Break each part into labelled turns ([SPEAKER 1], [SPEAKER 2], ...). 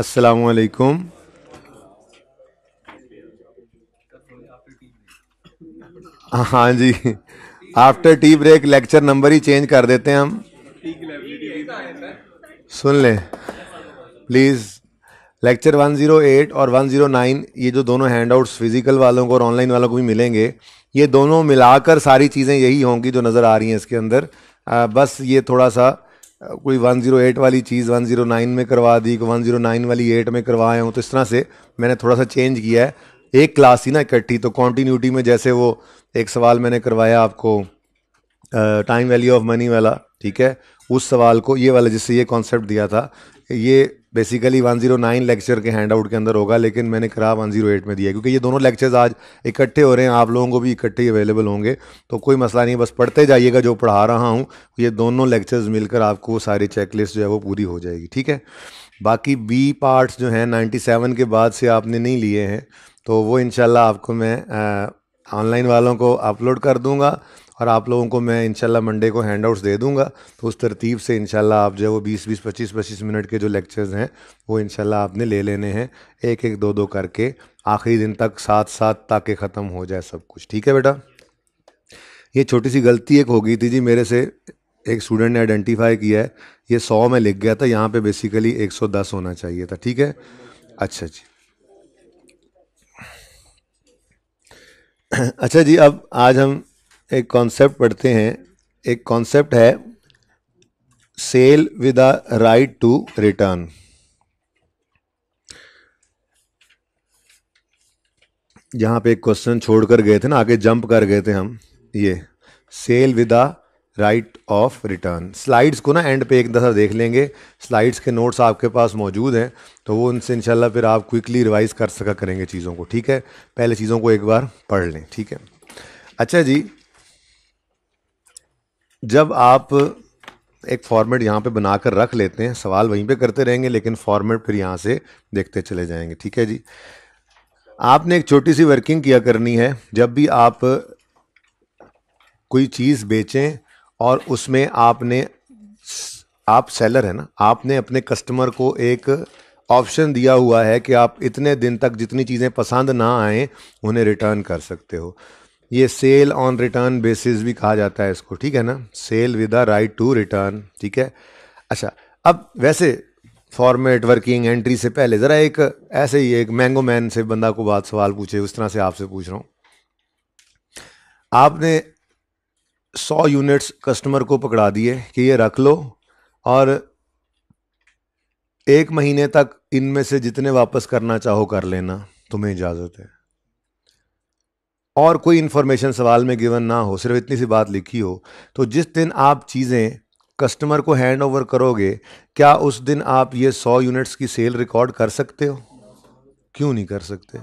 [SPEAKER 1] असलकुम हाँ जी after tea break lecture number ही चेंज कर देते हैं हम सुन लें प्लीज़ लेक्चर 108 और 109 ये जो दोनों हैंड आउट्स फिजिकल वालों को और ऑनलाइन वालों को भी मिलेंगे ये दोनों मिलाकर सारी चीज़ें यही होंगी जो नज़र आ रही हैं इसके अंदर आ, बस ये थोड़ा सा कोई 108 वाली चीज़ 109 में करवा दी को 109 वाली 8 में करवाया हूँ तो इस तरह से मैंने थोड़ा सा चेंज किया है एक क्लास ही ना इकट्ठी तो कॉन्टीन्यूटी में जैसे वो एक सवाल मैंने करवाया आपको टाइम वैल्यू ऑफ मनी वाला ठीक है उस सवाल को ये वाला जिससे ये कॉन्सेप्ट दिया था ये basically one zero nine lecture के हैंड आउट के अंदर होगा लेकिन मैंने करा एट oh में दिया क्योंकि ये दोनों लेक्चर्स आज इकट्ठे हो रहे हैं आप लोगों को भी इकट्ठे ही अवेलेबल होंगे तो कोई मसला नहीं बस पढ़ते जाइएगा जो पढ़ा रहा हूँ ये दोनों लेक्चर्स मिलकर आपको सारी चेकलिस्ट जो है वो पूरी हो जाएगी ठीक है बाकी बी पार्ट्स जो हैं सेवन के बाद से आपने नहीं लिए हैं तो वो इन आपको मैं ऑनलाइन वालों को अपलोड कर दूँगा और आप लोगों को मैं इनशाला मंडे को हैंड आउट्स दे दूँगा तो उस तरतीब से इनशाला आप जो है वो बीस बीस पच्चीस पच्चीस मिनट के जो लेक्चर्स हैं वो इनशाला आपने ले लेने हैं एक एक दो दो करके आखिरी दिन तक साथ साथ ताकि ख़त्म हो जाए सब कुछ ठीक है बेटा ये छोटी सी गलती एक हो गई थी जी मेरे से एक स्टूडेंट ने आइडेंटिफाई किया है ये सौ में लिख गया था यहाँ पे बेसिकली एक सौ दस होना चाहिए था ठीक है अच्छा जी अच्छा जी अब आज हम एक कॉन्सेप्ट पढ़ते हैं एक कॉन्सेप्ट है sale with a right to return यहाँ पे एक क्वेश्चन छोड़ कर गए थे ना आगे जंप कर गए थे हम ये sale with a right of return slides को ना एंड पे एक दफ़ा देख लेंगे स्लाइड्स के नोट्स आपके पास मौजूद हैं तो वो उनसे इंशाल्लाह फिर आप क्विकली रिवाइज कर सका करेंगे चीज़ों को ठीक है पहले चीज़ों को एक बार पढ़ लें ठीक है अच्छा जी जब आप एक फॉर्मेट यहाँ पे बना कर रख लेते हैं सवाल वहीं पे करते रहेंगे लेकिन फॉर्मेट फिर यहाँ से देखते चले जाएंगे ठीक है जी आपने एक छोटी सी वर्किंग किया करनी है जब भी आप कोई चीज़ बेचें और उसमें आपने आप सेलर है ना आपने अपने कस्टमर को एक ऑप्शन दिया हुआ है कि आप इतने दिन तक जितनी चीज़ें पसंद ना आएँ उन्हें रिटर्न कर सकते हो ये सेल ऑन रिटर्न बेसिस भी कहा जाता है इसको ठीक है ना sale with the right to return ठीक है अच्छा अब वैसे फॉर्मेट वर्किंग एंट्री से पहले ज़रा एक ऐसे ही एक मैंगो मैन से बंदा को बात सवाल पूछे उस तरह से आपसे पूछ रहा हूँ आपने सौ यूनिट्स कस्टमर को पकड़ा दिए कि ये रख लो और एक महीने तक इनमें से जितने वापस करना चाहो कर लेना तुम्हें इजाज़त है और कोई इन्फॉर्मेशन सवाल में गिवन ना हो सिर्फ इतनी सी बात लिखी हो तो जिस दिन आप चीज़ें कस्टमर को हैंड ओवर करोगे क्या उस दिन आप ये सौ यूनिट्स की सेल रिकॉर्ड कर सकते हो क्यों नहीं कर सकते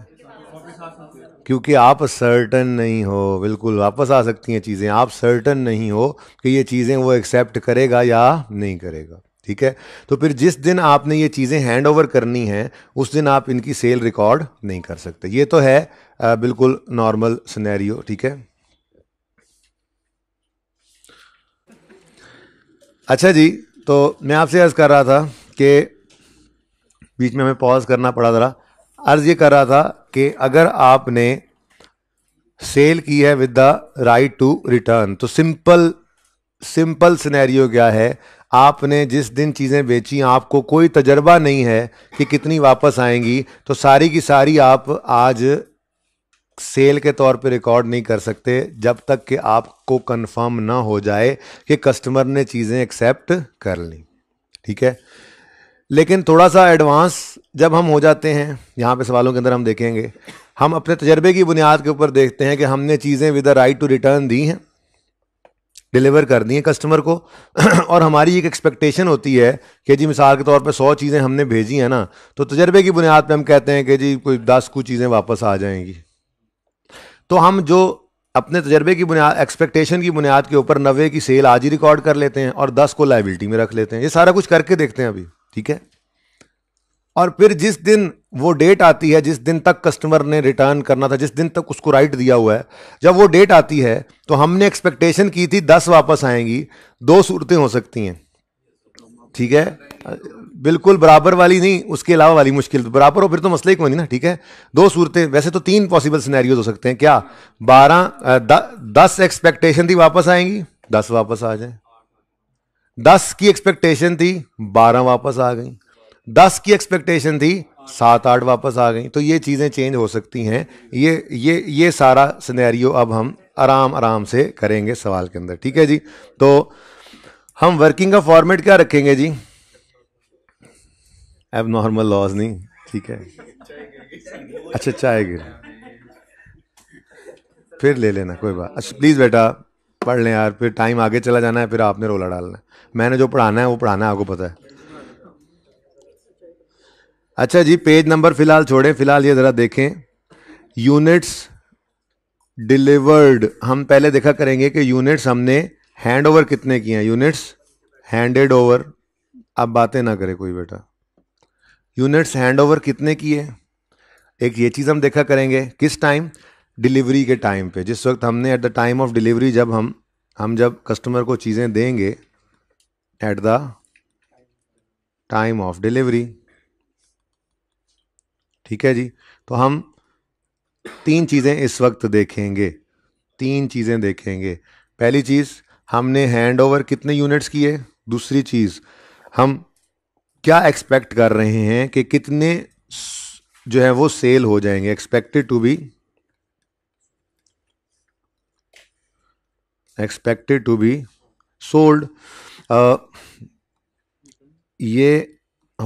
[SPEAKER 1] क्योंकि आप सर्टन नहीं हो बिल्कुल वापस आ सकती हैं चीज़ें आप सर्टन नहीं हो कि ये चीज़ें वो एक्सेप्ट करेगा या नहीं करेगा ठीक है तो फिर जिस दिन आपने ये चीज़ें हैंड ओवर करनी है उस दिन आप इनकी सेल रिकॉर्ड नहीं कर सकते ये तो है आ, बिल्कुल नॉर्मल सिनेरियो ठीक है अच्छा जी तो मैं आपसे अर्ज़ कर रहा था कि बीच में हमें पॉज करना पड़ा ज़रा अर्ज़ ये कर रहा था कि अगर आपने सेल की है with the right to return तो सिंपल सिंपल सिनेरियो क्या है आपने जिस दिन चीज़ें बेची आपको कोई तजर्बा नहीं है कि कितनी वापस आएंगी तो सारी की सारी आप आज सेल के तौर पे रिकॉर्ड नहीं कर सकते जब तक कि आपको कंफर्म ना हो जाए कि कस्टमर ने चीज़ें एक्सेप्ट कर ली ठीक है लेकिन थोड़ा सा एडवांस जब हम हो जाते हैं यहाँ पे सवालों के अंदर हम देखेंगे हम अपने तजर्बे की बुनियाद के ऊपर देखते हैं कि हमने चीज़ें विद राइट टू रिटर्न दी हैं डिलीवर कर दी हैं कस्टमर को और हमारी एक एक्सपेक्टेशन होती है कि जी मिसाल के तौर पे सौ चीज़ें हमने भेजी हैं ना तो तजर्बे की बुनियाद पे हम कहते हैं कि जी कोई दस कुछ चीज़ें वापस आ जाएंगी तो हम जो अपने तजर्बे की बुनियाद एक्सपेक्टेशन की बुनियाद के ऊपर नब्बे की सेल आज ही रिकॉर्ड कर लेते हैं और दस को लाइबिलिटी में रख लेते हैं ये सारा कुछ करके देखते हैं अभी ठीक है और फिर जिस दिन वो डेट आती है जिस दिन तक कस्टमर ने रिटर्न करना था जिस दिन तक उसको राइट दिया हुआ है जब वो डेट आती है तो हमने एक्सपेक्टेशन की थी दस वापस आएंगी दो सूरतें हो सकती हैं ठीक है बिल्कुल बराबर वाली नहीं उसके अलावा वाली मुश्किल तो बराबर हो फिर तो मसले ही कोई नहीं ना ठीक है दो सूरतें वैसे तो तीन पॉसिबल सिनेरियोज हो सकते हैं क्या बारह दस एक्सपेक्टेशन थी वापस आएंगी दस वापस आ जाए दस की एक्सपेक्टेशन थी बारह वापस आ गई दस की एक्सपेक्टेशन थी सात आठ वापस आ गई तो ये चीज़ें चेंज हो सकती हैं ये ये ये सारा सिनेरियो अब हम आराम आराम से करेंगे सवाल के अंदर ठीक है जी तो हम वर्किंग का फॉर्मेट क्या रखेंगे जी एब नॉर्मल लॉज नहीं ठीक है अच्छा चाय गिर फिर ले लेना कोई बात अच्छा प्लीज़ बेटा पढ़ लें यार फिर टाइम आगे चला जाना है फिर आपने रोला डालना है मैंने जो पढ़ाना है वो पढ़ाना है आपको पता है अच्छा जी पेज नंबर फिलहाल छोड़ें फिलहाल ये ज़रा देखें यूनिट्स डिलीवर्ड हम पहले देखा करेंगे कि यूनिट्स हमने हैंड ओवर कितने किए हैं यूनिट्स हैंडेड ओवर अब बातें ना करें कोई बेटा यूनिट्स हैंडओवर कितने किए एक ये चीज़ हम देखा करेंगे किस टाइम डिलीवरी के टाइम पे जिस वक्त हमने at the time of delivery जब हम हम जब कस्टमर को चीज़ें देंगे at the time of delivery ठीक है जी तो हम तीन चीज़ें इस वक्त देखेंगे तीन चीज़ें देखेंगे पहली चीज़ हमने हैंड ओवर कितने यूनिट्स किए दूसरी चीज़ हम क्या एक्सपेक्ट कर रहे हैं कि कितने जो है वो सेल हो जाएंगे expected to be expected to be sold ये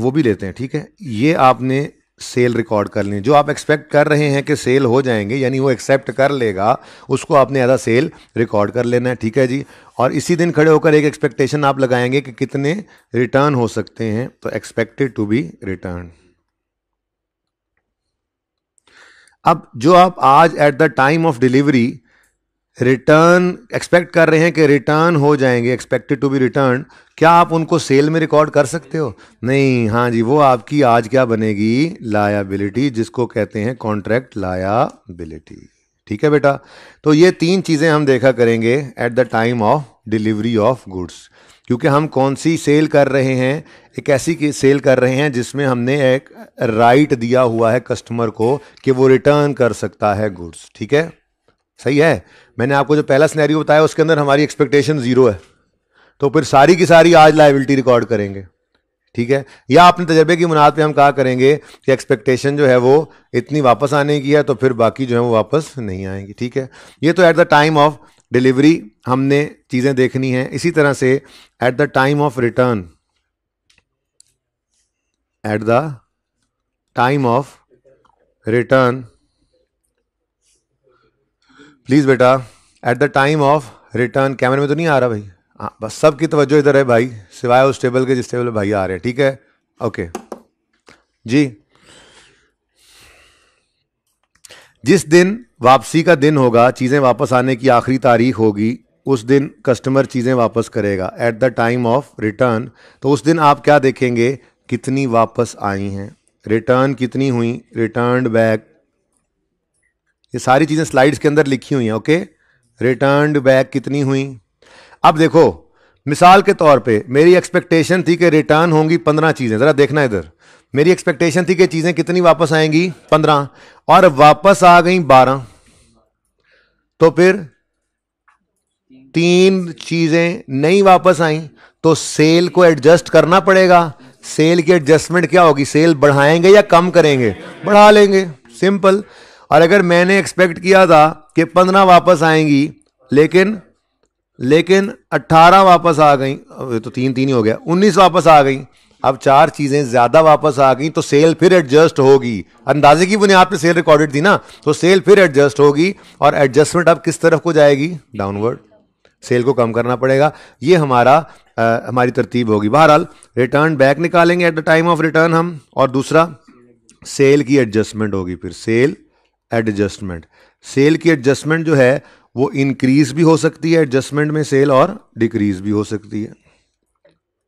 [SPEAKER 1] वो भी लेते हैं ठीक है ये आपने सेल रिकॉर्ड कर लें जो आप एक्सपेक्ट कर रहे हैं कि सेल हो जाएंगे यानी वो एक्सेप्ट कर लेगा उसको आपने एज सेल रिकॉर्ड कर लेना है ठीक है जी और इसी दिन खड़े होकर एक एक्सपेक्टेशन आप लगाएंगे कि कितने रिटर्न हो सकते हैं तो एक्सपेक्टेड टू बी रिटर्न अब जो आप आज at the time of delivery return expect कर रहे हैं कि रिटर्न हो जाएंगे एक्सपेक्टेड टू बी रिटर्न क्या आप उनको सेल में रिकॉर्ड कर सकते हो नहीं हाँ जी वो आपकी आज क्या बनेगी लायाबिलिटी जिसको कहते हैं कॉन्ट्रैक्ट लायाबिलिटी ठीक है बेटा तो ये तीन चीज़ें हम देखा करेंगे at the time of delivery of goods क्योंकि हम कौन सी सेल कर रहे हैं एक ऐसी की सेल कर रहे हैं जिसमें हमने एक राइट दिया हुआ है कस्टमर को कि वो रिटर्न कर सकता है गुड्स ठीक है सही है मैंने आपको जो पहला स्नैरियो बताया उसके अंदर हमारी एक्सपेक्टेशन जीरो है तो फिर सारी की सारी आज लाइबिलिटी रिकॉर्ड करेंगे ठीक है या अपने तजर्बे की मुनाद पे हम कहा करेंगे कि एक्सपेक्टेशन जो है वो इतनी वापस आने की है तो फिर बाकी जो है वो वापस नहीं आएंगी ठीक है ये तो at the time of delivery हमने चीज़ें देखनी है इसी तरह से at the time of return at the time of return please बेटा at the time of return कैमरे में तो नहीं आ रहा भाई हाँ बस सब की तवज्जो इधर है भाई सिवाय उस टेबल के जिस टेबल में भाई आ रहे हैं ठीक है ओके जी जिस दिन वापसी का दिन होगा चीज़ें वापस आने की आखिरी तारीख होगी उस दिन कस्टमर चीज़ें वापस करेगा at the time of return तो उस दिन आप क्या देखेंगे कितनी वापस आई हैं रिटर्न कितनी हुई रिटर्न बैक ये सारी चीज़ें स्लाइड्स के अंदर लिखी हुई हैं ओके रिटर्न बैक कितनी हुई अब देखो मिसाल के तौर पे मेरी एक्सपेक्टेशन थी कि रिटर्न होंगी पंद्रह चीज़ें ज़रा देखना इधर मेरी एक्सपेक्टेशन थी कि चीज़ें कितनी वापस आएंगी पंद्रह और वापस आ गई बारह तो फिर तीन चीज़ें नहीं वापस आई तो सेल को एडजस्ट करना पड़ेगा सेल की एडजस्टमेंट क्या होगी सेल बढ़ाएंगे या कम करेंगे बढ़ा लेंगे सिंपल और अगर मैंने एक्सपेक्ट किया था कि पंद्रह वापस आएंगी लेकिन लेकिन अट्ठारह वापस आ गई तो तीन तीन ही हो गया उन्नीस वापस आ गई अब चार चीज़ें ज़्यादा वापस आ गई तो सेल फिर एडजस्ट होगी अंदाजे की बुनियाद पे सेल रिकॉर्डेड थी ना तो सेल फिर एडजस्ट होगी और एडजस्टमेंट अब किस तरफ को जाएगी डाउनवर्ड सेल को कम करना पड़ेगा ये हमारा आ, हमारी तरतीब होगी बहरहाल रिटर्न बैक निकालेंगे at the time of return हम और दूसरा सेल की एडजस्टमेंट होगी फिर सेल एडजस्टमेंट सेल की एडजस्टमेंट जो है वो इंक्रीज भी हो सकती है एडजस्टमेंट में सेल और डिक्रीज भी हो सकती है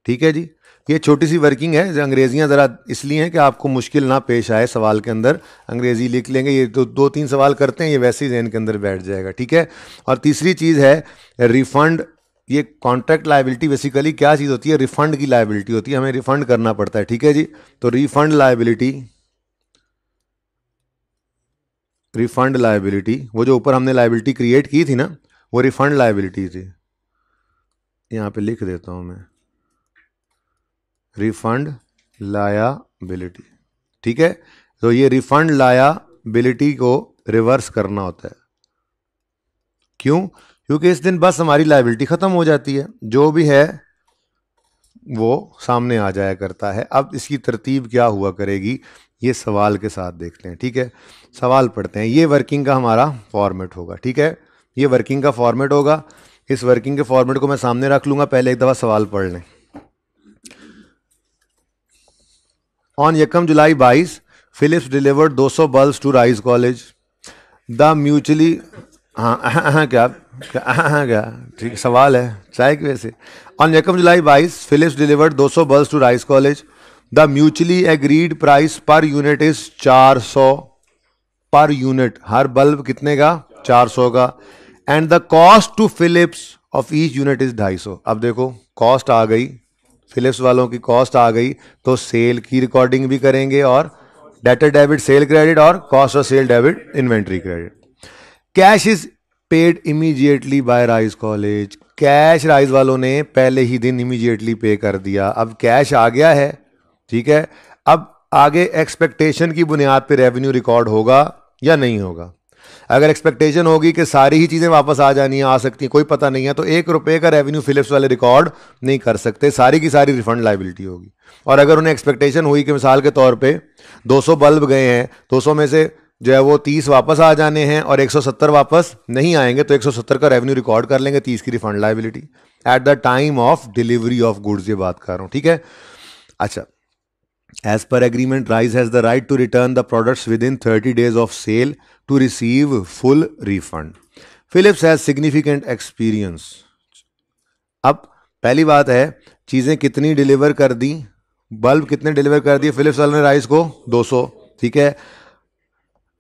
[SPEAKER 1] ठीक है जी ये छोटी सी वर्किंग है अंग्रेजियाँ ज़रा इसलिए हैं कि आपको मुश्किल ना पेश आए सवाल के अंदर अंग्रेज़ी लिख लेंगे ये तो दो तीन सवाल करते हैं ये वैसे ही जहन के अंदर बैठ जाएगा ठीक है और तीसरी चीज़ है रिफंड ये कॉन्ट्रैक्ट लाइबिलिटी बेसिकली क्या चीज़ होती है रिफंड की लाइबिलिटी होती है हमें रिफंड करना पड़ता है ठीक है जी तो रिफंड लाइबिलिटी रिफंड लाइबिलिटी वो जो ऊपर हमने लाइबिलिटी क्रिएट की थी ना वो रिफंड लाइबिलिटी थी यहाँ पे लिख देता हूँ मैं रिफंड लायाबिलिटी ठीक है तो ये रिफंड लायाबिलिटी को रिवर्स करना होता है क्यों क्योंकि इस दिन बस हमारी लाइबिलिटी ख़त्म हो जाती है जो भी है वो सामने आ जाया करता है अब इसकी तरतीब क्या हुआ करेगी ये सवाल के साथ देखते हैं ठीक है सवाल पढ़ते हैं ये वर्किंग का हमारा फॉर्मेट होगा ठीक है ये वर्किंग का फॉर्मेट होगा इस वर्किंग के फॉर्मेट को मैं सामने रख लूंगा पहले एक दफ़ा सवाल पढ़ लें ऑन यकम जुलाई 22 Philips delivered 200 bulbs to Rise college the mutually हाँ क्या क्या हाँ, हाँ क्या ठीक सवाल है चाय की वैसे ऑन यकम जुलाई 22 Philips delivered 200 bulbs to Rise college the mutually agreed price per unit is 400 per unit हर बल्ब कितने का 400 का and the cost to Philips of each unit is 250 अब देखो कॉस्ट आ गई फिलिप्स वालों की कॉस्ट आ गई तो सेल की रिकॉर्डिंग भी करेंगे और डेटर डेबिट सेल क्रेडिट और cost of sale debit inventory credit cash is paid immediately by Rise college cash Rise वालों ने पहले ही दिन इमीजिएटली पे कर दिया अब कैश आ गया है ठीक है अब आगे एक्सपेक्टेशन की बुनियाद पे रेवेन्यू रिकॉर्ड होगा या नहीं होगा अगर एक्सपेक्टेशन होगी कि सारी ही चीज़ें वापस आ जानी है आ सकती हैं कोई पता नहीं है तो एक रुपये का रेवेन्यू फिलिप्स वाले रिकॉर्ड नहीं कर सकते सारी की सारी रिफंड लाइबिलिटी होगी और अगर उन्हें एक्सपेक्टेशन हुई कि मिसाल के तौर पे 200 बल्ब गए हैं 200 में से जो है वो 30 वापस आ जाने हैं और 170 वापस नहीं आएंगे तो 170 का रेवेन्यू रिकॉर्ड कर लेंगे 30 की refund liability at the time of delivery of goods ये बात कर रहा हूँ ठीक है अच्छा as per agreement Rise has the right to return the product within thirty days of sale to receive full refund Philips has significant experience अब पहली बात है चीजें कितनी डिलीवर कर दी बल्ब कितने डिलीवर कर दिए फिलिप्स वाले राइस को 200 ठीक है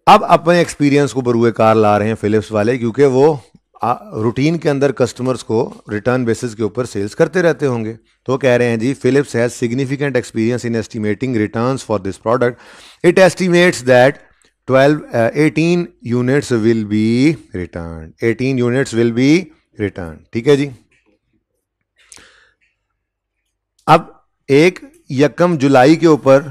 [SPEAKER 1] अब अपने एक्सपीरियंस को बरुए कार ला रहे हैं फिलिप्स वाले क्योंकि वो रूटीन के अंदर कस्टमर्स को रिटर्न बेसिस के ऊपर सेल्स करते रहते होंगे तो कह रहे हैं जी Philips has significant experience in estimating returns for this product it estimates that 12 eighteen 18 units will be return 18 units will be return ठीक है जी अब एक यकम जुलाई के ऊपर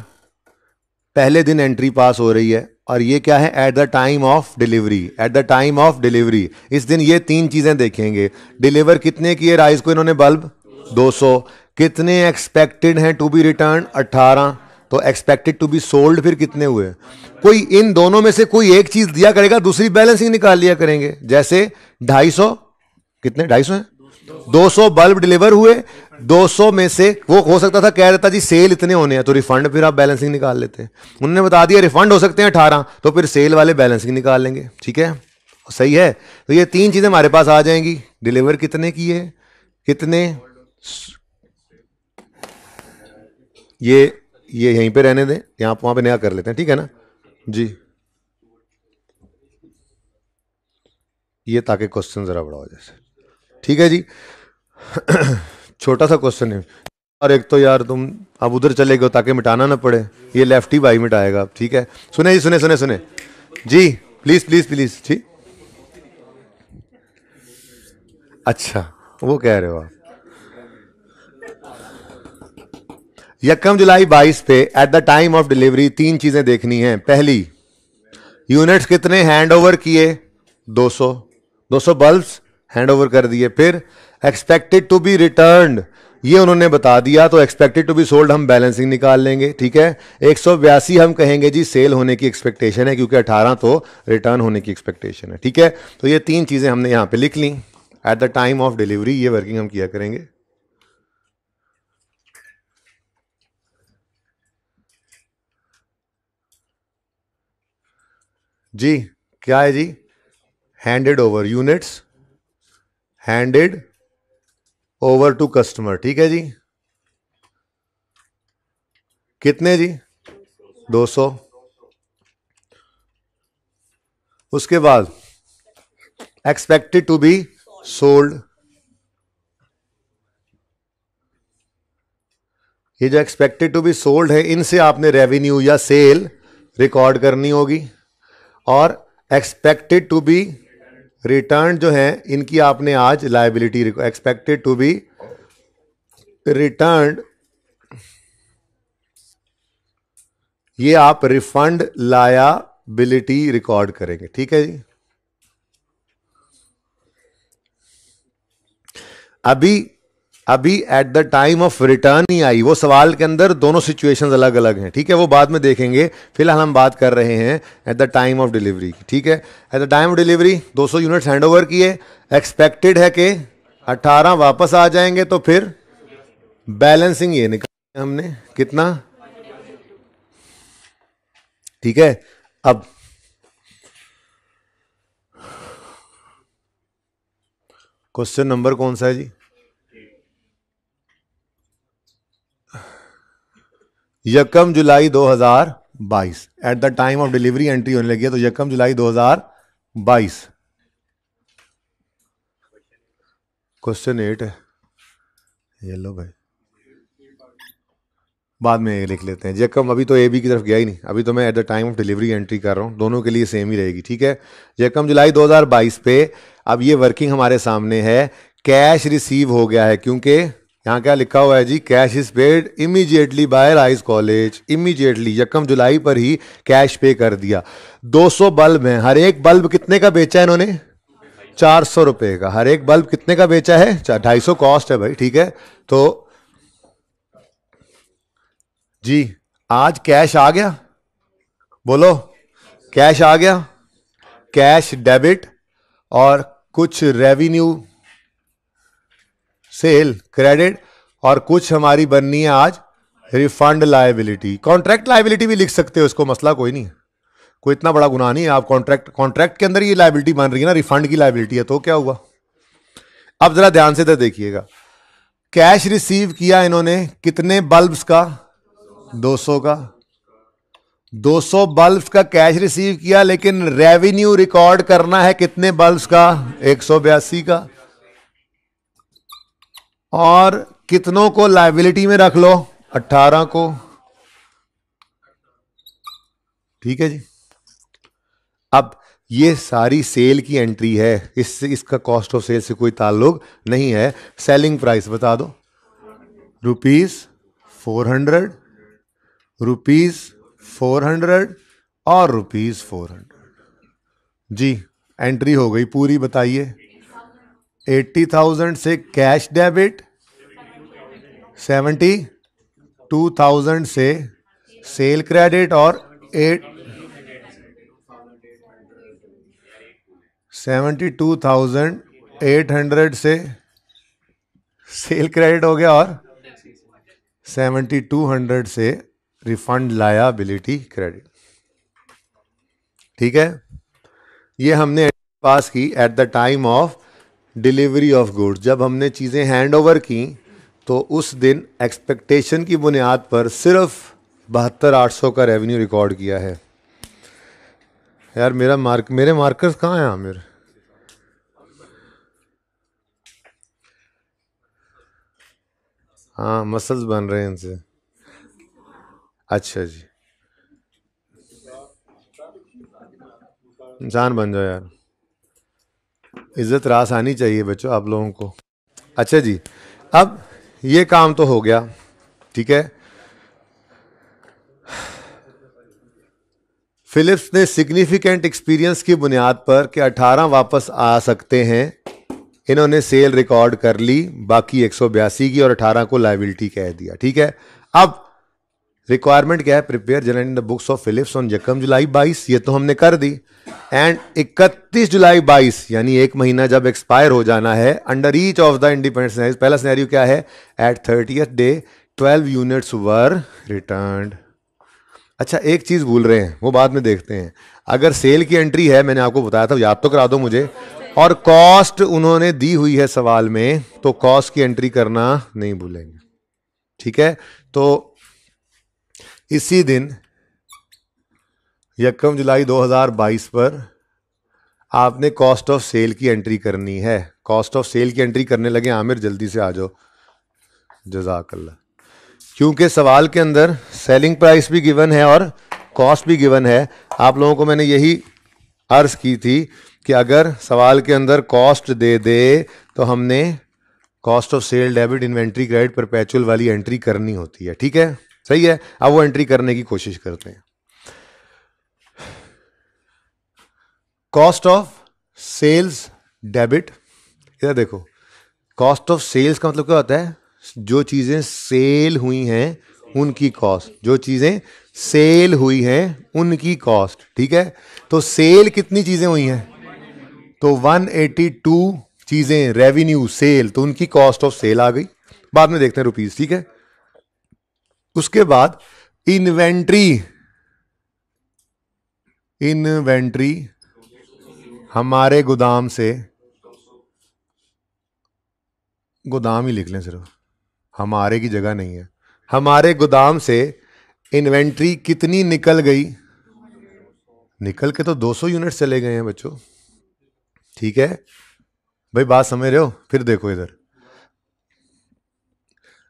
[SPEAKER 1] पहले दिन एंट्री पास हो रही है और ये क्या है at the time of delivery at the time of delivery इस दिन ये तीन चीज़ें देखेंगे डिलीवर कितने किए राइस को इन्होंने बल्ब 200 कितने एक्सपेक्टेड हैं टू बी रिटर्न 18 तो एक्सपेक्टेड टू बी सोल्ड फिर कितने हुए कोई इन दोनों में से कोई एक चीज़ दिया करेगा दूसरी बैलेंसिंग निकाल लिया करेंगे जैसे ढाई कितने ढाई है 200 बल्ब डिलीवर हुए 200 में से वो हो सकता था कह देता जी सेल इतने होने हैं तो रिफंड फिर आप बैलेंसिंग निकाल लेते हैं उन्होंने बता दिया रिफंड हो सकते हैं अठारह तो फिर सेल वाले बैलेंसिंग निकाल लेंगे ठीक है सही है तो ये तीन चीज़ें हमारे पास आ जाएंगी डिलीवर कितने की है कितने ये ये यहीं पे रहने दें यहाँ वहाँ पर नया कर लेते हैं ठीक है ना जी ये ताकि क्वेश्चन ज़रा बड़ा हो जाए ठीक है जी छोटा सा क्वेश्चन है और एक तो यार तुम अब उधर चले गए ताकि मिटाना ना पड़े ये लेफ्ट ही भाई मिटाएगा ठीक है सुने जी सुने सुने सुने जी प्लीज प्लीज प्लीज ठीक अच्छा वो कह रहे हो आप यकम जुलाई 22 पे at the time of delivery तीन चीजें देखनी हैं पहली यूनिट्स कितने हैंड ओवर किए 200 200 बल्ब्स हैंड ओवर कर दिए फिर एक्सपेक्टेड टू बी रिटर्न ये उन्होंने बता दिया तो एक्सपेक्टेड टू बी सोल्ड हम बैलेंसिंग निकाल लेंगे ठीक है एक हम कहेंगे जी सेल होने की एक्सपेक्टेशन है क्योंकि 18 तो रिटर्न होने की एक्सपेक्टेशन है ठीक है तो ये तीन चीज़ें हमने यहाँ पे लिख ली at the time of delivery ये वर्किंग हम किया करेंगे जी क्या है जी handed over units handed over to customer ठीक है जी कितने जी 200 उसके बाद एक्सपेक्टेड टू बी सोल्ड ये जो एक्सपेक्टेड टू बी सोल्ड है इनसे आपने रेवेन्यू या सेल रिकॉर्ड करनी होगी और एक्सपेक्टेड टू बी रिटर्न जो है इनकी आपने आज liability expected to be return ये आप रिफंड लायाबिलिटी रिकॉर्ड करेंगे ठीक है जी अभी अभी at the time of return ही आई वो सवाल के अंदर दोनों सिचुएशन अलग अलग हैं ठीक है वो बाद में देखेंगे फिलहाल हम बात कर रहे हैं at the time of delivery की ठीक है at the time of delivery 200 units hand over किए एक्सपेक्टेड है कि 18 वापस आ जाएंगे तो फिर बैलेंसिंग ये निकाल हमने कितना ठीक है अब क्वेश्चन नंबर कौन सा है जी यकम जुलाई 2022 at the time of delivery entry होने लगी है तो यकम जुलाई 2022 क्वेश्चन एट है ये लो भाई बाद में ये लिख लेते हैं यकम अभी तो ए बी की तरफ गया ही नहीं अभी तो मैं at the time of delivery entry कर रहा हूँ दोनों के लिए सेम ही रहेगी ठीक है यकम जुलाई 2022 पे अब ये वर्किंग हमारे सामने है कैश रिसीव हो गया है क्योंकि यहाँ क्या लिखा हुआ है जी cash is paid immediately by rice college immediately यकम जुलाई पर ही कैश पे कर दिया 200 बल्ब हैं हर एक बल्ब कितने का बेचा है इन्होंने चार सौ रुपये का हर एक बल्ब कितने का बेचा है ढाई सौ कॉस्ट है भाई ठीक है तो जी आज कैश आ गया बोलो कैश आ गया कैश डेबिट और कुछ रेवेन्यू सेल क्रेडिट और कुछ हमारी बननी है आज रिफंड लाइबिलिटी कॉन्ट्रैक्ट लाइबिलिटी भी लिख सकते हो इसको मसला कोई नहीं कोई इतना बड़ा गुनाह नहीं है आप कॉन्ट्रैक्ट कॉन्ट्रैक्ट के अंदर ये लाइबिलिटी बन रही है ना रिफंड की लाइबिलिटी है तो क्या हुआ अब जरा ध्यान से तो देखिएगा कैश रिसीव किया इन्होंने कितने बल्ब्स का 200 का 200 बल्ब्स का कैश रिसीव किया लेकिन रेवेन्यू रिकॉर्ड करना है कितने बल्ब्स का एक का और कितनों को लाइबिलिटी में रख लो अट्ठारह को ठीक है जी अब ये सारी सेल की एंट्री है इससे इसका कॉस्ट ऑफ सेल से कोई ताल्लुक नहीं है सेलिंग प्राइस बता दो rupees four hundred rupees four hundred और रुपीज फोर हंड्रेड जी एंट्री हो गई पूरी बताइए एट्टी थाउजेंड से cash debit seventy two thousand से सेल क्रेडिट और at seventy two thousand eight hundred से सेल क्रेडिट हो गया और सेवेंटी टू हंड्रेड से रिफंड लायाबिलिटी क्रेडिट ठीक है ये हमने पास की at the time of delivery of goods जब हमने चीज़ें हैंड ओवर की तो उस दिन एक्सपेक्टेशन की बुनियाद पर सिर्फ बहत्तर आठ सौ का रेवेन्यू रिकॉर्ड किया है यार मेरा मार्क मेरे मार्कर्स कहाँ हैं आमिर हाँ मसल्स बन रहे हैं इनसे अच्छा जी इंसान बन जाओ यार इज़्ज़त रास आनी चाहिए बच्चों आप लोगों को अच्छा जी अब ये काम तो हो गया ठीक है फिलिप्स ने सिग्निफिकेंट एक्सपीरियंस की बुनियाद पर कि 18 वापस आ सकते हैं इन्होंने सेल रिकॉर्ड कर ली बाकी एक की और 18 को लाइबिलिटी कह दिया ठीक है अब रिक्वायरमेंट क्या है prepare journal in the books of Philips on जकम जुलाई 22 ये तो हमने कर दी एंड 31 जुलाई 22 यानी एक महीना जब एक्सपायर हो जाना है under each of the independence scenario पहला सिनेरियो क्या है at thirtieth day 12 units were return अच्छा एक चीज़ भूल रहे हैं वो बाद में देखते हैं अगर सेल की एंट्री है मैंने आपको बताया था याद तो करा दो मुझे और कॉस्ट उन्होंने दी हुई है सवाल में तो कॉस्ट की एंट्री करना नहीं भूलेंगे ठीक है तो इसी दिन यकम जुलाई 2022 पर आपने कॉस्ट ऑफ सेल की एंट्री करनी है कॉस्ट ऑफ सेल की एंट्री करने लगे आमिर जल्दी से आ जाओ जजाकल्ला क्योंकि सवाल के अंदर सेलिंग प्राइस भी गिवन है और कॉस्ट भी गिवन है आप लोगों को मैंने यही अर्ज की थी कि अगर सवाल के अंदर कॉस्ट दे दे तो हमने cost of sale debit inventory credit perpetual वाली एंट्री करनी होती है ठीक है सही है अब वो एंट्री करने की कोशिश करते हैं कॉस्ट ऑफ सेल्स डेबिट इधर देखो कॉस्ट ऑफ सेल्स का मतलब क्या होता है जो चीज़ें सेल हुई हैं उनकी कॉस्ट जो चीज़ें सेल हुई हैं उनकी कॉस्ट ठीक है तो सेल कितनी चीज़ें हुई हैं तो 182 चीज़ें रेवेन्यू सेल तो उनकी कॉस्ट ऑफ सेल आ गई बाद में देखते हैं रुपीज़ ठीक है उसके बाद इन्वेंट्री इन्वेंट्री हमारे गोदाम से गोदाम ही लिख लें सिर्फ हमारे की जगह नहीं है हमारे गोदाम से इन्वेंट्री कितनी निकल गई निकल के तो 200 यूनिट चले गए हैं बच्चों ठीक है भाई बात समझ रहे हो फिर देखो इधर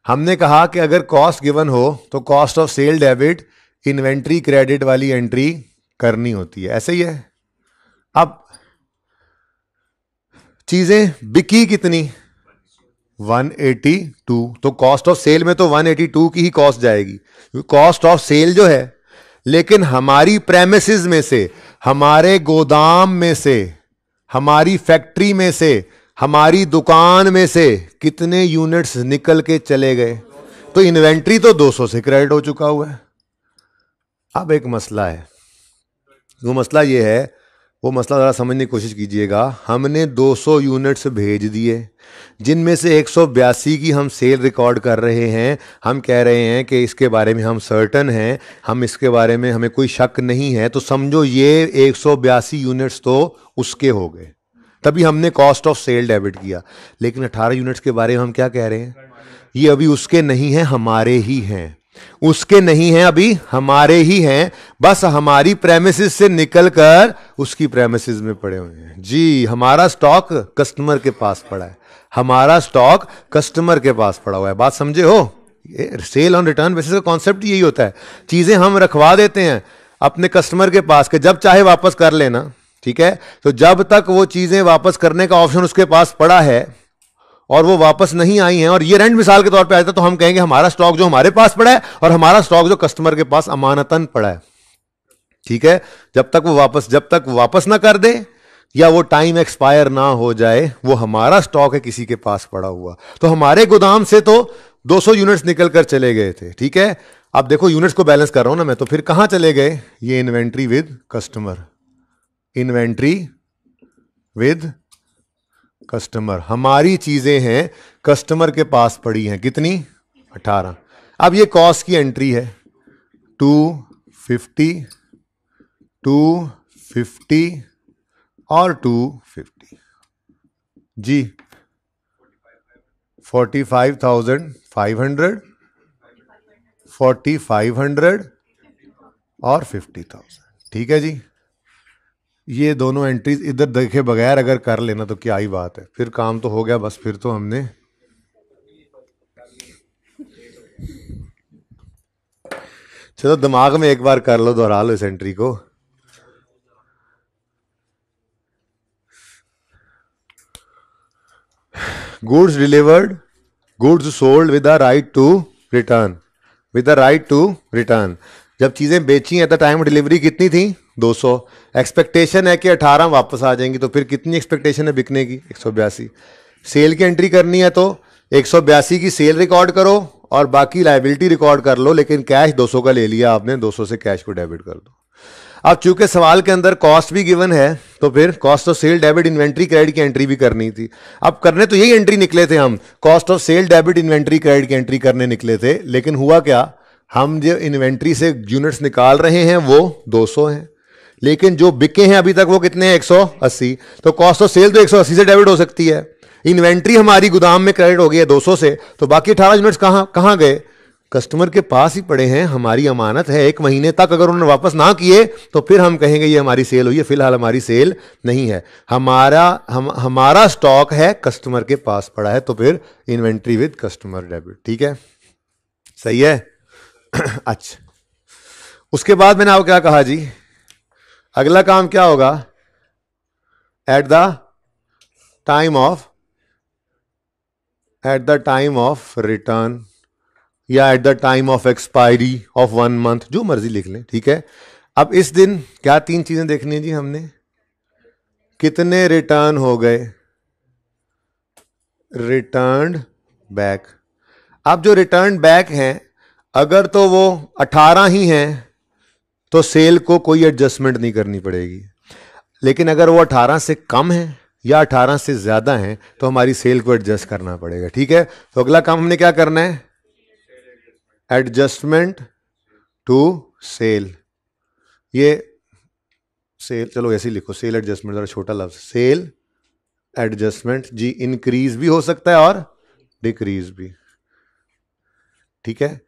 [SPEAKER 1] हमने कहा कि अगर कॉस्ट गिवन हो तो cost of sale debit inventory credit वाली एंट्री करनी होती है ऐसे ही है अब चीजें बिकी कितनी 182 तो कॉस्ट ऑफ सेल में तो 182 की ही कॉस्ट जाएगी कॉस्ट ऑफ सेल जो है लेकिन हमारी प्रेमिस में से हमारे गोदाम में से हमारी फैक्ट्री में से हमारी दुकान में से कितने यूनिट्स निकल के चले गए तो इन्वेंट्री तो 200 से क्रेडिट हो चुका हुआ है अब एक मसला है वो मसला ये है वो मसला ज़रा समझने की कोशिश कीजिएगा हमने 200 यूनिट्स भेज दिए जिनमें से एक की हम सेल रिकॉर्ड कर रहे हैं हम कह रहे हैं कि इसके बारे में हम सर्टन हैं हम इसके बारे में हमें कोई शक नहीं है तो समझो ये एक यूनिट्स तो उसके हो गए तभी हमने कॉस्ट ऑफ सेल डेबिट किया लेकिन 18 यूनिट्स के बारे में हम क्या कह रहे हैं ये अभी उसके नहीं हैं हमारे ही हैं उसके नहीं हैं अभी हमारे ही हैं बस हमारी प्रेमिस से निकलकर उसकी प्रेमिस में पड़े हुए हैं जी हमारा स्टॉक कस्टमर के पास पड़ा है हमारा स्टॉक कस्टमर के पास पड़ा हुआ है बात समझे हो सेल ऑन रिटर्न बेसिस का कॉन्सेप्ट यही होता है चीजें हम रखवा देते हैं अपने कस्टमर के पास के जब चाहे वापस कर लेना ठीक है तो जब तक वो चीजें वापस करने का ऑप्शन उसके पास पड़ा है और वो वापस नहीं आई हैं और ये रेंट मिसाल के तौर पे आता जाता तो हम कहेंगे हमारा स्टॉक जो हमारे पास पड़ा है और हमारा स्टॉक जो कस्टमर के पास अमानतन पड़ा है ठीक है जब तक वो वापस जब तक वापस ना कर दे या वो टाइम एक्सपायर ना हो जाए वो हमारा स्टॉक है किसी के पास पड़ा हुआ तो हमारे गोदाम से तो 200 यूनिट्स निकल कर चले गए थे ठीक है अब देखो यूनिट्स को बैलेंस कर रहा हूं ना मैं तो फिर कहां चले गए ये inventory with customer inventory with customer हमारी चीज़ें हैं कस्टमर के पास पड़ी हैं कितनी अठारह अब ये कॉस्ट की एंट्री है टू फिफ्टी टू फिफ्टी और टू फिफ्टी जी forty five thousand five hundred forty five hundred और फिफ्टी थाउजेंड ठीक है जी ये दोनों एंट्रीज इधर देखे बगैर अगर कर लेना तो क्या ही बात है फिर काम तो हो गया बस फिर तो हमने चलो दिमाग में एक बार कर लो दोहरा लो इस एंट्री को goods delivered goods sold with the right to return with the right to return जब चीजें बेची एट द टाइम डिलीवरी कितनी थी 200 एक्सपेक्टेशन है कि 18 वापस आ जाएंगी तो फिर कितनी एक्सपेक्टेशन है बिकने की एक सेल की एंट्री करनी है तो एक की सेल रिकॉर्ड करो और बाकी लाइबिलिटी रिकॉर्ड कर लो लेकिन कैश 200 का ले लिया आपने 200 से कैश को डेबिट कर दो अब चूंकि सवाल के अंदर कॉस्ट भी गिवन है तो फिर cost of sale debit inventory credit की एंट्री भी करनी थी अब करने तो यही एंट्री निकले थे हम cost of sale debit inventory credit की एंट्री करने निकले थे लेकिन हुआ क्या हम जो इन्वेंट्री से यूनिट्स निकाल रहे हैं वो 200 हैं लेकिन जो बिके हैं अभी तक वो कितने हैं अस्सी तो कॉस्ट ऑफ सेल तो अस्सी से डेबिट हो सकती है इन्वेंट्री हमारी गोदाम में क्रेडिट हो गई है 200 से तो बाकी अठारह यूनिट्स कहाँ कहाँ गए कस्टमर के पास ही पड़े हैं हमारी अमानत है एक महीने तक अगर उन्होंने वापस ना किए तो फिर हम कहेंगे ये हमारी सेल हुई है फिलहाल हमारी सेल नहीं है हमारा हम हमारा स्टॉक है कस्टमर के पास पड़ा है तो फिर इन्वेंट्री विद कस्टमर डेबिट ठीक है सही है अच्छा उसके बाद मैंने आपको क्या कहा जी अगला काम क्या होगा at the time of at the time of return या at the time of expiry of one month जो मर्जी लिख लें ठीक है अब इस दिन क्या तीन चीज़ें देखनी है जी हमने कितने रिटर्न हो गए रिटर्न बैक अब जो रिटर्न बैक हैं अगर तो वो अठारह ही हैं तो सेल को कोई एडजस्टमेंट नहीं करनी पड़ेगी लेकिन अगर वो अठारह से कम है या अठारह से ज़्यादा है तो हमारी सेल को एडजस्ट करना पड़ेगा ठीक है तो अगला काम हमने क्या करना है एडजस्टमेंट टू सेल ये सेल चलो ऐसे ही लिखो सेल एडजस्टमेंट ज़रा छोटा लफ्ज सेल एडजस्टमेंट जी इंक्रीज भी हो सकता है और डिक्रीज भी ठीक है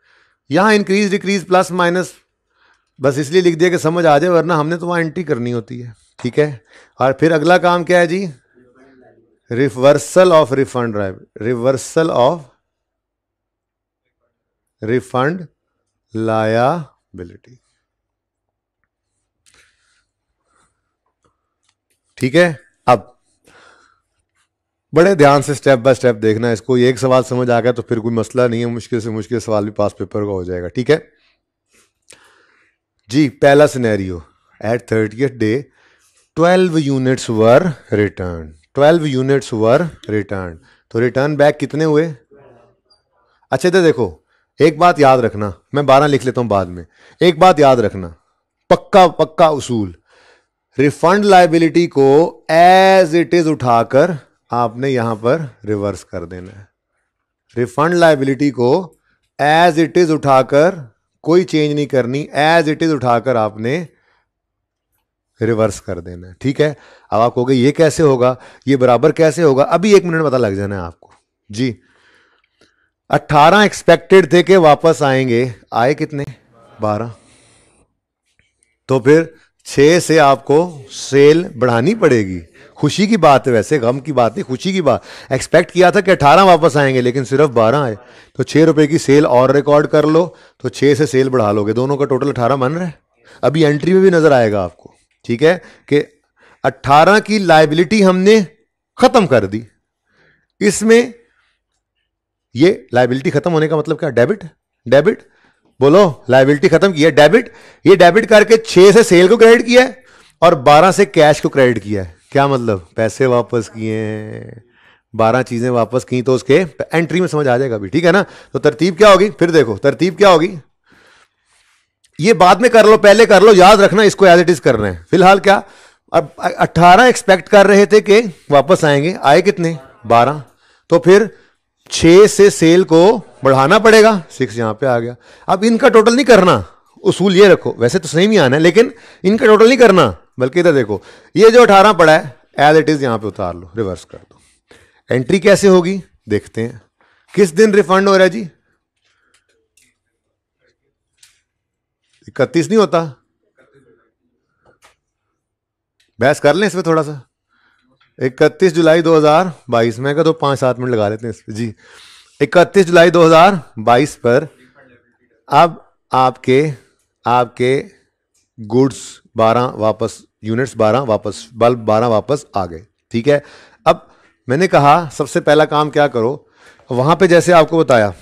[SPEAKER 1] यहां इंक्रीज डिक्रीज प्लस माइनस बस इसलिए लिख दिया कि समझ आ जाए वरना हमने तो वहाँ एंट्री करनी होती है ठीक है और फिर अगला काम क्या है जी reversal of refund reversal of refund liability ठीक है अब बड़े ध्यान से स्टेप बाय स्टेप देखना इसको एक सवाल समझ आ गया तो फिर कोई मसला नहीं है मुश्किल से मुश्किल सवाल भी पास पेपर का हो जाएगा ठीक है जी पहला scenario at thirty day twelve units were return twelve units were return तो रिटर्न बैक कितने हुए अच्छा तो देखो एक बात याद रखना मैं बारह लिख लेता हूँ बाद में एक बात याद रखना पक्का पक्का उसूल रिफंड लाइबिलिटी को एज इट इज उठाकर आपने यहां पर रिवर्स कर देना है रिफंड लाइबिलिटी को एज इट इज उठाकर कोई चेंज नहीं करनी एज इट इज़ उठाकर आपने रिवर्स कर देना ठीक है अब आप कहोगे ये कैसे होगा ये बराबर कैसे होगा अभी एक मिनट पता लग जाना है आपको जी 18 एक्सपेक्टेड थे कि वापस आएंगे आए कितने 12 तो फिर 6 से आपको सेल बढ़ानी पड़ेगी खुशी की बात है वैसे गम की बात नहीं खुशी की बात एक्सपेक्ट किया था कि अठारह वापस आएंगे लेकिन सिर्फ बारह आए तो छः रुपये की सेल और रिकॉर्ड कर लो तो छः से सेल बढ़ा लोगे दोनों का टोटल अठारह मन रहा है अभी एंट्री में भी नज़र आएगा आपको ठीक है कि अट्ठारह की लाइबिलिटी हमने ख़त्म कर दी इसमें ये लाइबिलिटी ख़त्म होने का मतलब क्या डेबिट डेबिट बोलो लाइबिलिटी ख़त्म किया डेबिट ये डेबिट करके छः से सेल को क्रेडिट किया है और बारह से कैश को क्रेडिट किया है क्या मतलब पैसे वापस किए हैं बारह चीज़ें वापस की तो उसके एंट्री में समझ आ जाएगा अभी ठीक है ना तो तरतीब क्या होगी फिर देखो तरतीब क्या होगी ये बाद में कर लो पहले कर लो याद रखना इसको एज इट इज कर रहे हैं फिलहाल क्या अब अट्ठारह एक्सपेक्ट कर रहे थे कि वापस आएंगे आए कितने बारह तो फिर छह से सेल को बढ़ाना पड़ेगा सिक्स यहां पे आ गया अब इनका टोटल नहीं करना उसूल ये रखो वैसे तो सही ही आना है लेकिन इनका टोटल नहीं करना बल्कि इधर देखो ये जो अठारह पड़ा है एज इट इज़ यहाँ पे उतार लो रिवर्स कर दो एंट्री कैसे होगी देखते हैं किस दिन रिफंड हो रहा है जी इकतीस नहीं होता बहस कर लें इसमें थोड़ा सा इकतीस जुलाई 2022 में का तो पांच सात मिनट लगा लेते हैं इसमें जी इकतीस जुलाई 2022 पर अब आपके आपके गुड्स बारह वापस यूनिट्स बारह वापस बल्ब बारह वापस आ गए ठीक है अब मैंने कहा सबसे पहला काम क्या करो वहां पे जैसे आपको बताया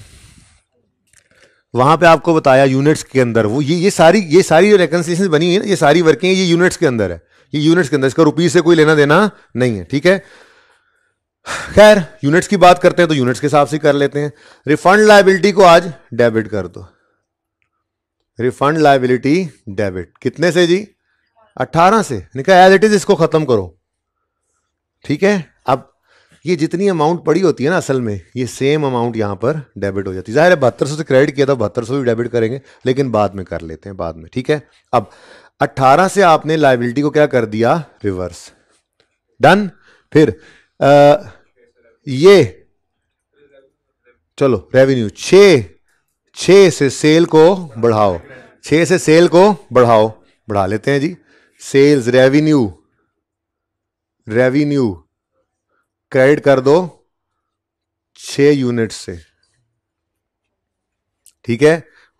[SPEAKER 1] वहां पे आपको बताया यूनिट्स के अंदर वो ये ये सारी ये सारी जो रेकनसिलेशन बनी हुई है ना ये सारी वर्किंग ये यूनिट्स के अंदर है ये यूनिट्स के अंदर इसका रुपीज से कोई लेना देना नहीं है ठीक है खैर यूनिट्स की बात करते हैं तो यूनिट्स के हिसाब से कर लेते हैं रिफंड लाइबिलिटी को आज डेबिट कर दो रिफंड लाइबिलिटी डेबिट कितने से जी अट्ठारह से निका एज इट इज इसको ख़त्म करो ठीक है अब ये जितनी अमाउंट पड़ी होती है ना असल में ये सेम अमाउंट यहां पर डेबिट हो जाती है जाहिर है बहत्तर सौ से क्रेडिट किया था बहत्तर सौ भी डेबिट करेंगे लेकिन बाद में कर लेते हैं बाद में ठीक है अब अट्ठारह से आपने लाइबिलिटी को क्या कर दिया रिवर्स डन फिर आ, ये चलो रेवेन्यू छ छ से सेल को बढ़ाओ छ से सेल को बढ़ाओ बढ़ा लेते हैं जी सेल्स रेवेन्यू रेवेन्यू क्रेडिट कर दो छ यूनिट से ठीक है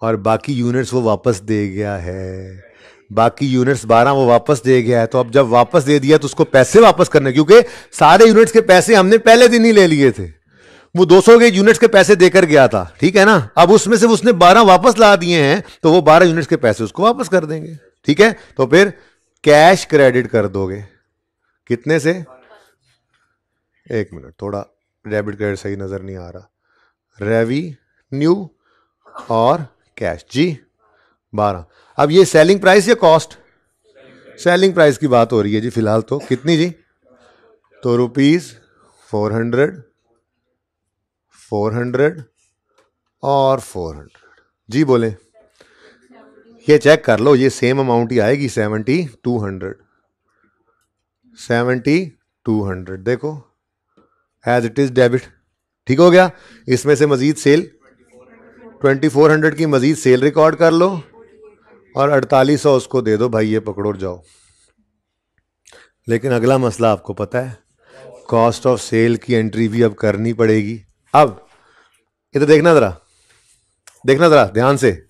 [SPEAKER 1] और बाकी यूनिट्स वो वापस दे गया है बाकी यूनिट्स बारह वो वापस दे गया है तो अब जब वापस दे दिया तो उसको पैसे वापस करने क्योंकि सारे यूनिट्स के पैसे हमने पहले दिन ही ले लिए थे वो सौ के यूनिट्स के पैसे देकर गया था ठीक है ना अब उसमें से उसने बारह वापस ला दिए हैं तो वो बारह यूनिट्स के पैसे उसको वापस कर देंगे ठीक है तो फिर कैश क्रेडिट कर दोगे कितने से एक मिनट थोड़ा डेबिट क्रेडिट सही नज़र नहीं आ रहा रेवी न्यू और कैश जी बारह अब ये सेलिंग प्राइस या कॉस्ट सेलिंग प्राइस की बात हो रही है जी फिलहाल तो कितनी जी तो rupees four hundred four hundred और फोर हंड्रेड जी बोले ये चेक कर लो ये सेम अमाउंट ही आएगी seventy two hundred seventy two hundred देखो एज इट इज़ डेबिट ठीक हो गया इसमें से मज़ीद सेल ट्वेंटी फोर हंड्रेड की मज़ीद सेल रिकॉर्ड कर लो और अड़तालीस सौ उसको दे दो भाई ये पकड़ो जाओ लेकिन अगला मसला आपको पता है कॉस्ट ऑफ सेल की एंट्री भी अब करनी पड़ेगी अब इधर देखना ज़रा देखना ज़रा ध्यान से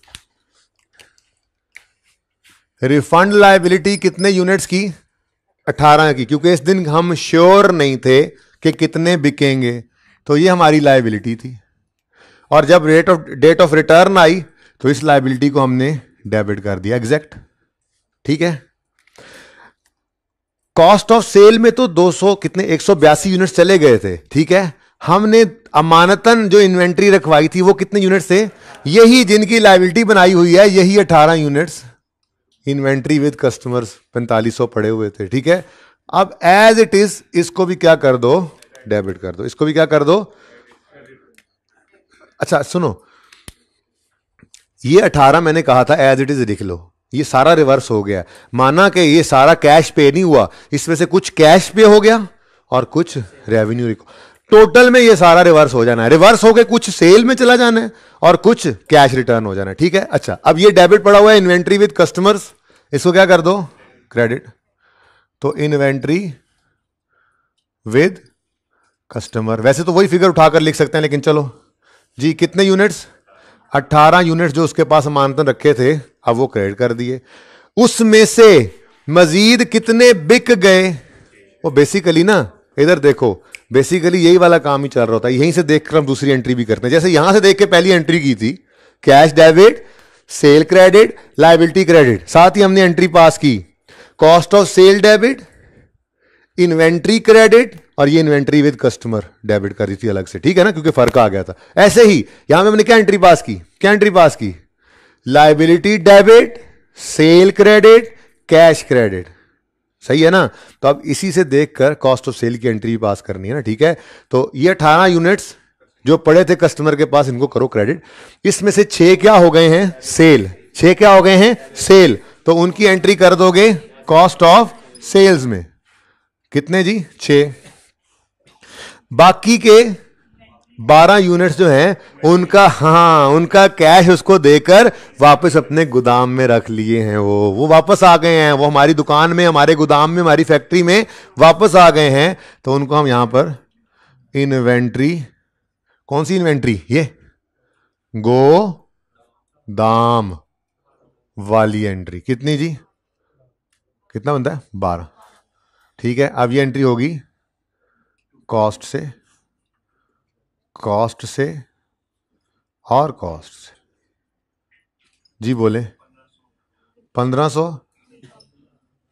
[SPEAKER 1] रिफंड लाइबिलिटी कितने यूनिट्स की 18 की क्योंकि इस दिन हम श्योर नहीं थे कि कितने बिकेंगे तो ये हमारी लाइबिलिटी थी और जब rate of date of return आई तो इस लाइबिलिटी को हमने डेबिट कर दिया एग्जैक्ट ठीक है कॉस्ट ऑफ सेल में तो 200 कितने एक यूनिट चले गए थे ठीक है हमने अमानतन जो इन्वेंट्री रखवाई थी वो कितने यूनिट थे यही जिनकी लाइबिलिटी बनाई हुई है यही 18 यूनिट्स इन्वेंट्री विद कस्टमर्स पैंतालीस सौ पड़े हुए थे ठीक है अब एज इट इज इसको भी क्या कर दो डेबिट कर दो इसको भी क्या कर दो अच्छा सुनो ये अठारह मैंने कहा था एज इट इज लिख लो ये सारा रिवर्स हो गया माना कि ये सारा कैश पे नहीं हुआ इसमें से कुछ कैश पे हो गया और कुछ रेवेन्यू टोटल में ये सारा रिवर्स हो जाना है रिवर्स होकर कुछ सेल में चला जाना है और कुछ कैश रिटर्न हो जाना है ठीक है अच्छा अब ये डेबिट पड़ा हुआ है इन्वेंट्री विद कस्टमर्स इसको क्या कर दो क्रेडिट तो इन्वेंट्री विद कस्टमर वैसे तो वही फिगर उठाकर लिख सकते हैं लेकिन चलो जी कितने यूनिट्स 18 यूनिट्स जो उसके पास मानतन रखे थे अब वो क्रेडिट कर दिए उसमें से मजीद कितने बिक गए वो बेसिकली ना इधर देखो बेसिकली यही वाला काम ही चल रहा होता है यहीं से देख कर हम दूसरी एंट्री भी करते हैं जैसे यहां से देख के पहली एंट्री की थी cash debit sale credit liability credit साथ ही हमने एंट्री पास की cost of sale debit inventory credit और ये इन्वेंट्री विद कस्टमर डेबिट कर रही थी अलग से ठीक है ना क्योंकि फर्क आ गया था ऐसे ही यहां पर हमने क्या एंट्री पास की क्या एंट्री पास की liability debit sale credit cash credit सही है ना तो अब इसी से देखकर कॉस्ट ऑफ सेल की एंट्री पास करनी है ना ठीक है तो ये अठारह यूनिट्स जो पड़े थे कस्टमर के पास इनको करो क्रेडिट इसमें से छह क्या हो गए हैं सेल छह क्या हो गए हैं सेल तो उनकी एंट्री कर दोगे कॉस्ट ऑफ सेल्स में कितने जी छे बाकी के बारह यूनिट्स जो हैं उनका हाँ उनका कैश उसको देकर वापस अपने गोदाम में रख लिए हैं वो वो वापस आ गए हैं वो हमारी दुकान में हमारे गोदाम में हमारी फैक्ट्री में वापस आ गए हैं तो उनको हम यहाँ पर इन्वेंट्री कौन सी इन्वेंट्री ये गो दाम वाली एंट्री कितनी जी कितना बनता है बारह ठीक है अब ये एंट्री होगी कॉस्ट से कॉस्ट से और कॉस्ट से जी बोले पंद्रह सौ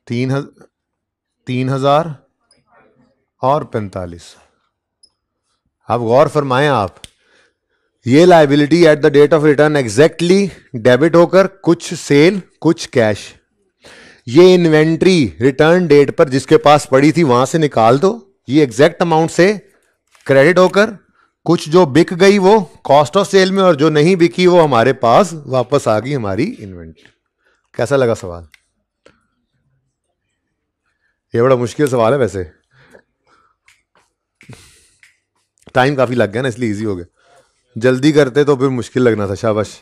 [SPEAKER 1] तीन हजार तीन हज़ार और पैंतालीस अब गौर फरमाएं आप ये liability at the date of return exactly debit होकर कुछ सेल कुछ कैश ये इन्वेंट्री रिटर्न डेट पर जिसके पास पड़ी थी वहां से निकाल दो ये एग्जैक्ट अमाउंट से क्रेडिट होकर कुछ जो बिक गई वो कॉस्ट ऑफ सेल में और जो नहीं बिकी वो हमारे पास वापस आ गई हमारी इन्वेंट्री कैसा लगा सवाल ये बड़ा मुश्किल सवाल है वैसे टाइम काफ़ी लग गया ना इसलिए इजी हो गया जल्दी करते तो फिर मुश्किल लगना था शाबाश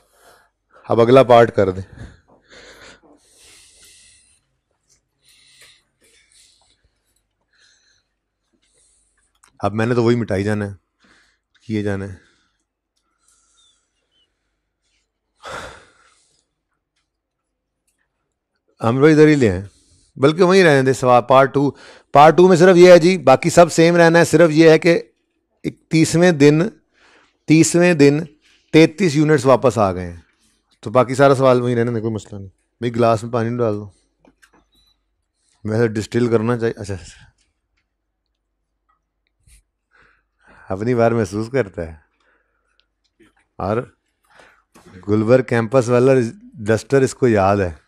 [SPEAKER 1] अब अगला पार्ट कर दें अब मैंने तो वही मिटाई जाना है किए जाने हम लोग इधर ही ले हैं बल्कि वहीं रहने दे सवाल पार्ट टू पार्ट टू में सिर्फ ये है जी बाकी सब सेम रहना है सिर्फ ये है कि इकतीसवें दिन तीसवें दिन तैतीस यूनिट्स वापस आ गए हैं तो बाकी सारा सवाल वहीं रहना कोई मसला नहीं भाई गिलास में पानी डाल दो वैसे डिस्टिल तो करना चाहिए अच्छा, अच्छा। अपनी बार महसूस करता है और गुलबर्ग कैंपस वाला डस्टर इसको याद है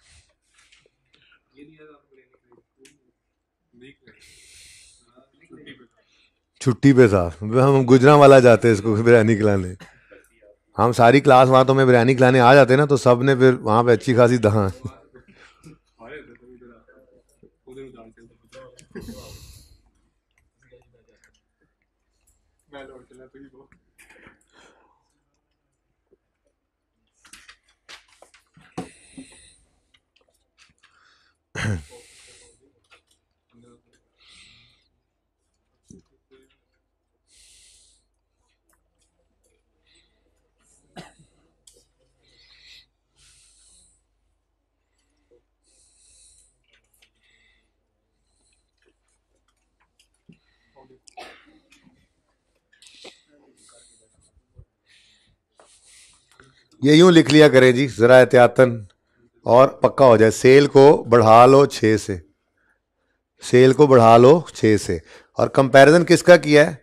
[SPEAKER 1] छुट्टी पे था हम गुजरा वाला जाते इसको बिरयानी खिलाने हम सारी क्लास वहाँ तो मैं बिरयानी खिलाने आ जाते ना तो सब ने फिर वहाँ पे अच्छी खासी दहा ये यूं लिख लिया करें जी ज़रा एहतियातन और पक्का हो जाए सेल को बढ़ा लो छः से सेल को बढ़ा लो छः से और कंपैरिजन किसका किया है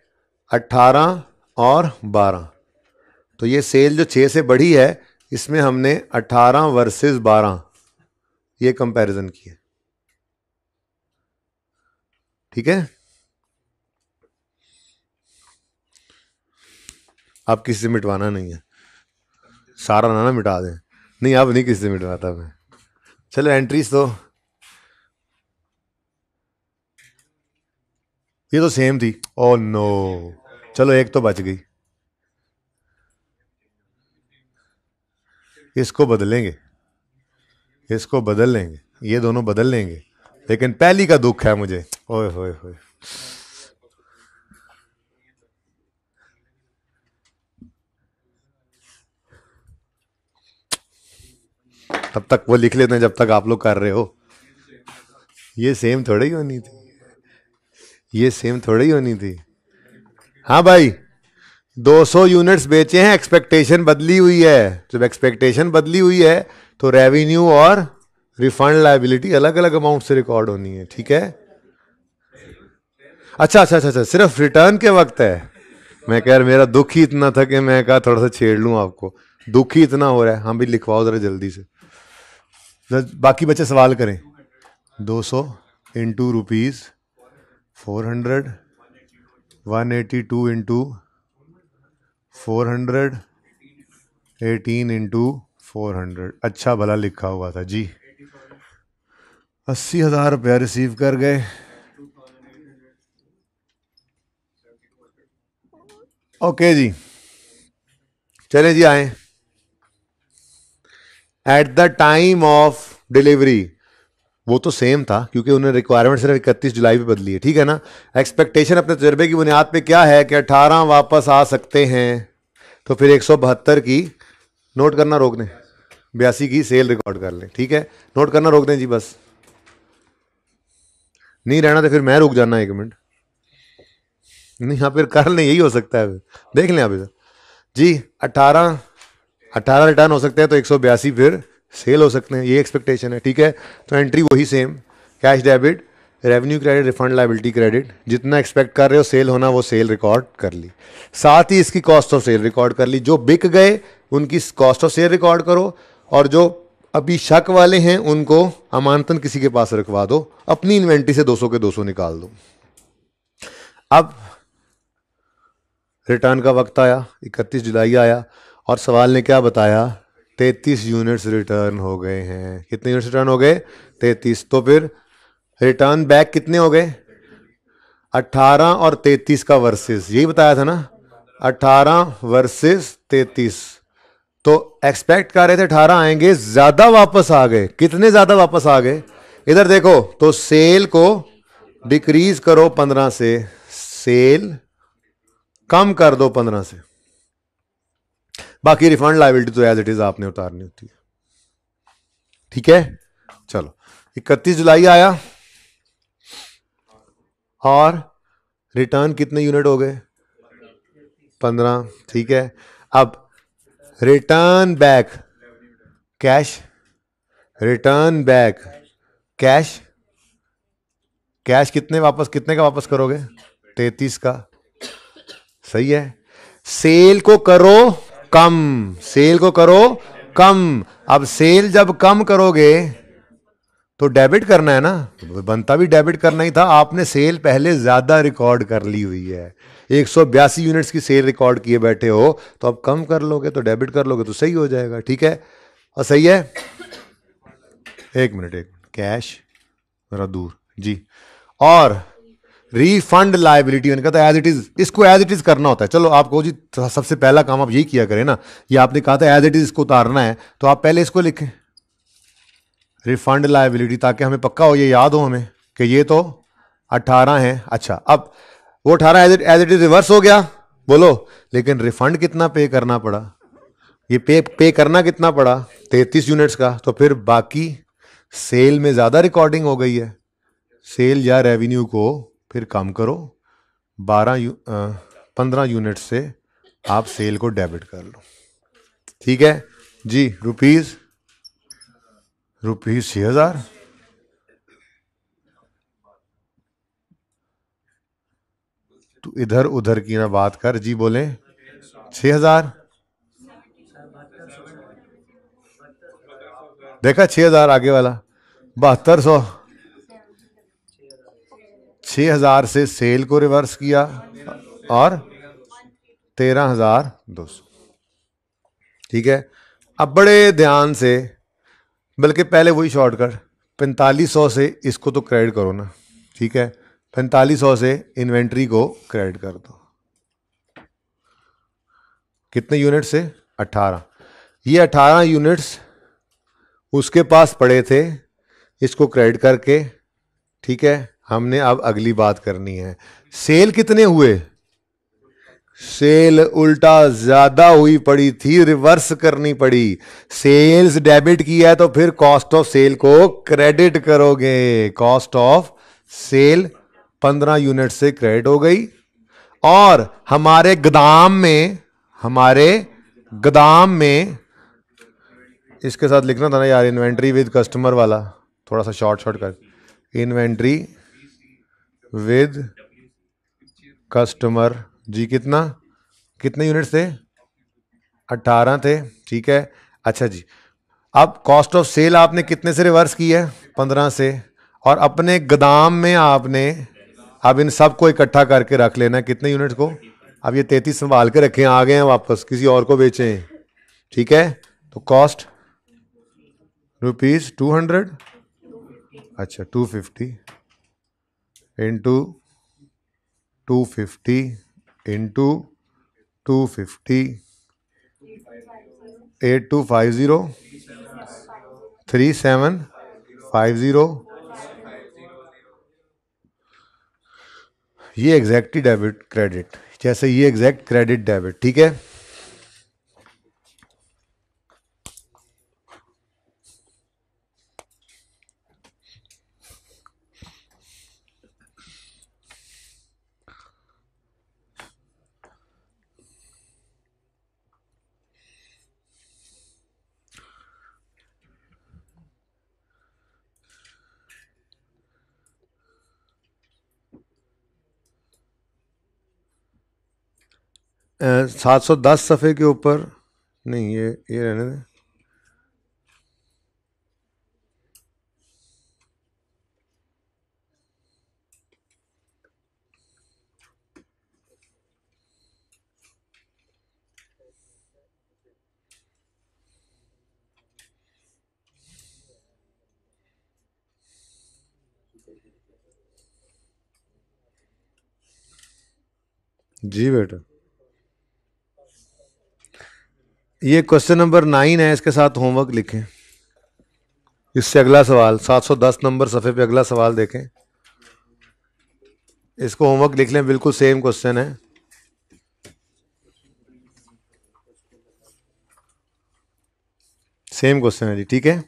[SPEAKER 1] अट्ठारह और बारह तो ये सेल जो छः से बढ़ी है इसमें हमने अट्ठारह वर्सेस बारह ये कंपैरिजन किया ठीक है आप किसी से मिटवाना नहीं है सारा ना ना मिटा दें नहीं अब नहीं किसी से था मैं चलो एंट्रीज तो ये तो सेम थी ओ oh, नो चलो एक तो बच गई इसको बदलेंगे इसको बदल लेंगे ये दोनों बदल लेंगे लेकिन पहली का दुख है मुझे ओए होए होए तब तक वो लिख लेते हैं जब तक आप लोग कर रहे हो ये सेम थोड़ी ही होनी थी ये सेम थोड़ी ही होनी थी हाँ भाई 200 यूनिट्स बेचे हैं एक्सपेक्टेशन बदली हुई है जब एक्सपेक्टेशन बदली हुई है तो रेवेन्यू और रिफंड लाइबिलिटी अलग अलग अमाउंट से रिकॉर्ड होनी है ठीक है अच्छा अच्छा अच्छा अच्छा सिर्फ रिटर्न के वक्त है मैं कह रहा मेरा दुख ही इतना था कि मैं कहा थोड़ा सा छेड़ लूँ आपको दुख ही इतना हो रहा है हाँ भाई लिखवाओ ज़रा जल्दी से बाकी बच्चे सवाल करें 200 सौ into rupees four hundred one eighty two into four hundred eighteen into four hundred अच्छा भला लिखा हुआ था जी अस्सी हज़ार रुपया रिसीव कर गए ओके जी चले जी आए at the time of delivery वो तो सेम था क्योंकि उन्होंने रिक्वायरमेंट सिर्फ इकतीस जुलाई में बदली है ठीक है ना एक्सपेक्टेशन अपने तजर्बे की बुनियाद पे क्या है कि अठारह वापस आ सकते हैं तो फिर एक सौ बहत्तर की नोट करना रोक दें बयासी की सेल रिकॉर्ड कर लें ठीक है नोट करना रोक दें जी बस नहीं रहना तो फिर मैं रुक जाना एक मिनट नहीं हाँ फिर कर लें यही हो सकता है देख लें आप इधर जी अट्ठारह अट्ठारह रिटर्न हो सकते हैं तो एक फिर सेल हो सकते हैं ये एक्सपेक्टेशन है ठीक है तो एंट्री वही same cash debit revenue credit refund liability credit जितना एक्सपेक्ट कर रहे हो सेल होना वो सेल रिकॉर्ड कर ली साथ ही इसकी कॉस्ट ऑफ सेल रिकॉर्ड कर ली जो बिक गए उनकी कॉस्ट ऑफ सेल रिकॉर्ड करो और जो अभी शक वाले हैं उनको अमानतन किसी के पास रखवा दो अपनी इन्वेंट्री से 200 के 200 निकाल दो अब रिटर्न का वक्त आया 31 जुलाई आया और सवाल ने क्या बताया तैतीस यूनिट्स रिटर्न हो गए हैं कितने यूनिट्स रिटर्न हो गए तैतीस तो फिर रिटर्न बैक कितने हो गए अट्ठारह और तैतीस का वर्सेस यही बताया था ना अट्ठारह वर्सेस तैतीस तो एक्सपेक्ट कर रहे थे अठारह आएंगे ज़्यादा वापस आ गए कितने ज़्यादा वापस आ गए इधर देखो तो सेल को डिक्रीज करो पंद्रह से सेल कम कर दो पंद्रह से बाकी रिफंड लाइबिलिटी तो एज इट इज आपने उतारनी होती है ठीक है चलो इकतीस जुलाई आया और रिटर्न कितने यूनिट हो गए पंद्रह ठीक है अब return back cash return back cash cash कितने वापस कितने का वापस करोगे तैतीस का सही है सेल को करो कम सेल को करो कम अब सेल जब कम करोगे तो डेबिट करना है ना बनता भी डेबिट करना ही था आपने सेल पहले ज़्यादा रिकॉर्ड कर ली हुई है एक सौ बयासी यूनिट्स की सेल रिकॉर्ड किए बैठे हो तो अब कम कर लोगे तो डेबिट कर लोगे तो सही हो जाएगा ठीक है और सही है एक मिनट एक कैश ज़रा दूर जी और रिफंड लाइबिलिटी मैंने कहा था एज इट इज इसको एज इट इज करना होता है चलो आपको जी तो सबसे पहला काम आप यही किया करें ना ये आपने कहा था एज इट इज इसको उतारना है तो आप पहले इसको लिखें रिफंड लाइबिलिटी ताकि हमें पक्का हो ये याद हो हमें कि ये तो अट्ठारह है अच्छा अब वो अठारह as as it is reverse हो गया बोलो लेकिन रिफंड कितना पे करना पड़ा ये पे पे करना कितना पड़ा तैतीस यूनिट्स का तो फिर बाकी सेल में ज़्यादा रिकॉर्डिंग हो गई है सेल या रेवेन्यू को फिर काम करो बारह यू पंद्रह यूनिट से आप सेल को डेबिट कर लो ठीक है जी रुपीज़ रुपीज़ छः हज़ार तो इधर उधर की ना बात कर जी बोले छः हज़ार देखा छः हज़ार आगे वाला बहत्तर सौ छः हज़ार से सेल को रिवर्स किया और तेरह हज़ार दो सौ ठीक है अब बड़े ध्यान से बल्कि पहले वही शॉर्टकट पैंतालीस सौ से इसको तो क्रेडिट करो ना ठीक है पैंतालीस सौ से इन्वेंट्री को क्रेडिट कर दो कितने यूनिट से अट्ठारह ये अट्ठारह यूनिट्स उसके पास पड़े थे इसको क्रेडिट करके ठीक है हमने अब अगली बात करनी है सेल कितने हुए सेल उल्टा ज्यादा हुई पड़ी थी रिवर्स करनी पड़ी सेल्स डेबिट किया है तो फिर कॉस्ट ऑफ सेल को क्रेडिट करोगे कॉस्ट ऑफ सेल पंद्रह यूनिट से क्रेडिट हो गई और हमारे गोदाम में हमारे गोदाम में इसके साथ लिखना था ना यार इन्वेंट्री विद कस्टमर वाला थोड़ा सा शॉर्ट शॉर्ट कर इन्वेंट्री विद कस्टमर जी कितना कितने यूनिट्स थे अट्ठारह थे ठीक है अच्छा जी अब कॉस्ट ऑफ सेल आपने कितने से रिवर्स की है पंद्रह से और अपने गोदाम में आपने अब इन सब को इकट्ठा करके रख लेना कितने यूनिट को अब ये तैतीस संभाल के रखें आ गए हैं वापस किसी और को बेचें ठीक है तो कॉस्ट रुपीज़ टू हंड्रेड अच्छा two fifty into two fifty into two fifty eight two five zero three seven five zero ये एग्जैक्टली डेबिट क्रेडिट जैसे ये एग्जैक्ट क्रेडिट डेबिट ठीक है सात सौ दस सफ़े के ऊपर नहीं ये ये रहने दें जी बेटा ये क्वेश्चन नंबर नाइन है इसके साथ होमवर्क लिखें इससे अगला सवाल 710 नंबर सफ़े पे अगला सवाल देखें इसको होमवर्क लिख लें बिल्कुल सेम क्वेश्चन है सेम क्वेश्चन है जी ठीक है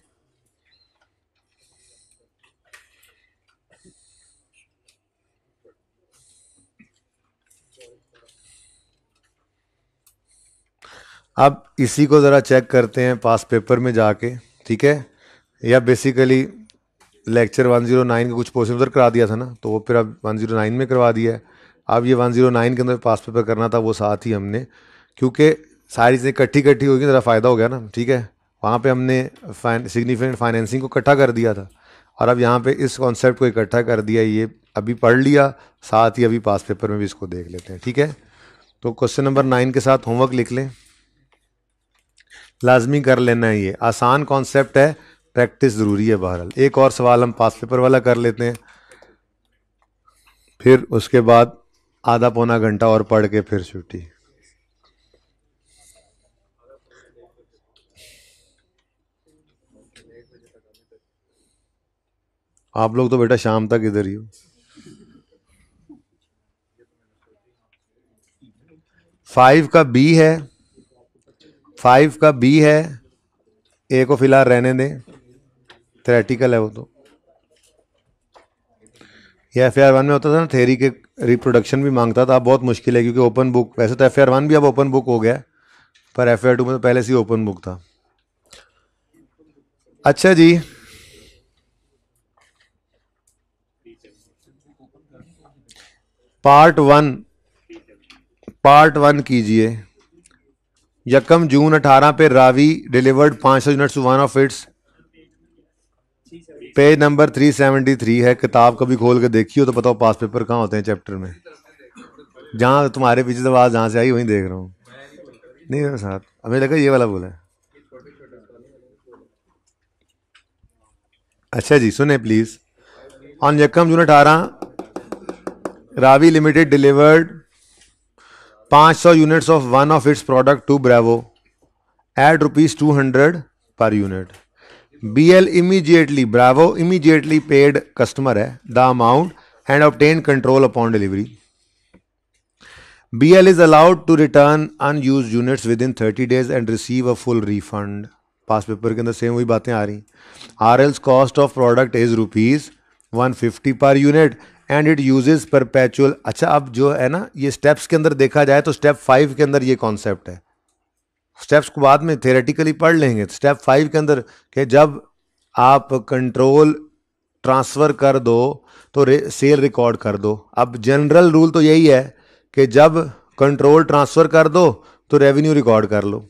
[SPEAKER 1] अब इसी को ज़रा चेक करते हैं पास पेपर में जाके ठीक है या बेसिकली लेक्चर 109 का कुछ पोर्शन उधर करा दिया था ना तो वो फिर अब 109 में करवा दिया है अब ये 109 के अंदर पास पेपर करना था वो साथ ही हमने क्योंकि सारी चीज़ें इकट्ठी इकट्ठी होगी ज़रा फ़ायदा हो गया ना ठीक है वहाँ पर हमने फाइन सिग्निफिकेंट फाइनेंसिंग को इकट्ठा कर दिया था और अब यहाँ पर इस कॉन्सेप्ट को इकट्ठा कर दिया ये अभी पढ़ लिया साथ ही अभी पास पेपर में भी इसको देख लेते हैं ठीक है तो क्वेश्चन नंबर नाइन के साथ होमवर्क लिख लें लाजमी कर लेना है ये आसान कॉन्सेप्ट है प्रैक्टिस ज़रूरी है बहरहाल एक और सवाल हम पास पेपर वाला कर लेते हैं फिर उसके बाद आधा पौना घंटा और पढ़ के फिर छुट्टी आप लोग तो बेटा शाम तक इधर ही हो फाइव का बी है फाइव का बी है ए को फिलहाल रहने दें थेरेटिकल है वो तो ये एफ वन में होता था ना थेरी के रिप्रोडक्शन भी मांगता था अब बहुत मुश्किल है क्योंकि ओपन बुक वैसे तो एफ वन भी अब ओपन बुक हो गया पर एफ टू में तो पहले से ही ओपन बुक था अच्छा जी पार्ट वन पार्ट वन कीजिए यकम जून 18 पे रावी डिलीवर्ड 500 यूनिट सुवान ऑफ इट्स पेज नंबर 373 है किताब कभी खोल के देखी हो तो बताओ पास पेपर कहाँ होते हैं चैप्टर में जहाँ तुम्हारे पीछे आवाज़ जहाँ से आई वहीं देख रहा हूँ नहीं साथ हमें लगा ये वाला बोला अच्छा जी सुने प्लीज़ ऑन यकम जून अठारह रावी लिमिटेड डिलीवर्ड पाँच सौ units of one of its product to Bravo at rupees two hundred per unit B L immediately Bravo immediately paid customer है the amount and obtain control upon delivery B L is allowed to return unused units within thirty days and receive a full refund past paper के अंदर same वही बातें आ रही R L's cost of product is rupees one fifty per unit and it uses perpetual अच्छा अब जो है ना ये स्टेप्स के अंदर देखा जाए तो स्टेप फाइव के अंदर ये कॉन्सेप्ट है स्टेप्स को बाद में थेरेटिकली पढ़ लेंगे स्टेप फाइव के अंदर कि जब आप कंट्रोल ट्रांसफ़र कर दो तो रे, सेल रिकॉर्ड कर दो अब जनरल रूल तो यही है कि जब कंट्रोल ट्रांसफ़र कर दो तो रेवेन्यू रिकॉर्ड कर लो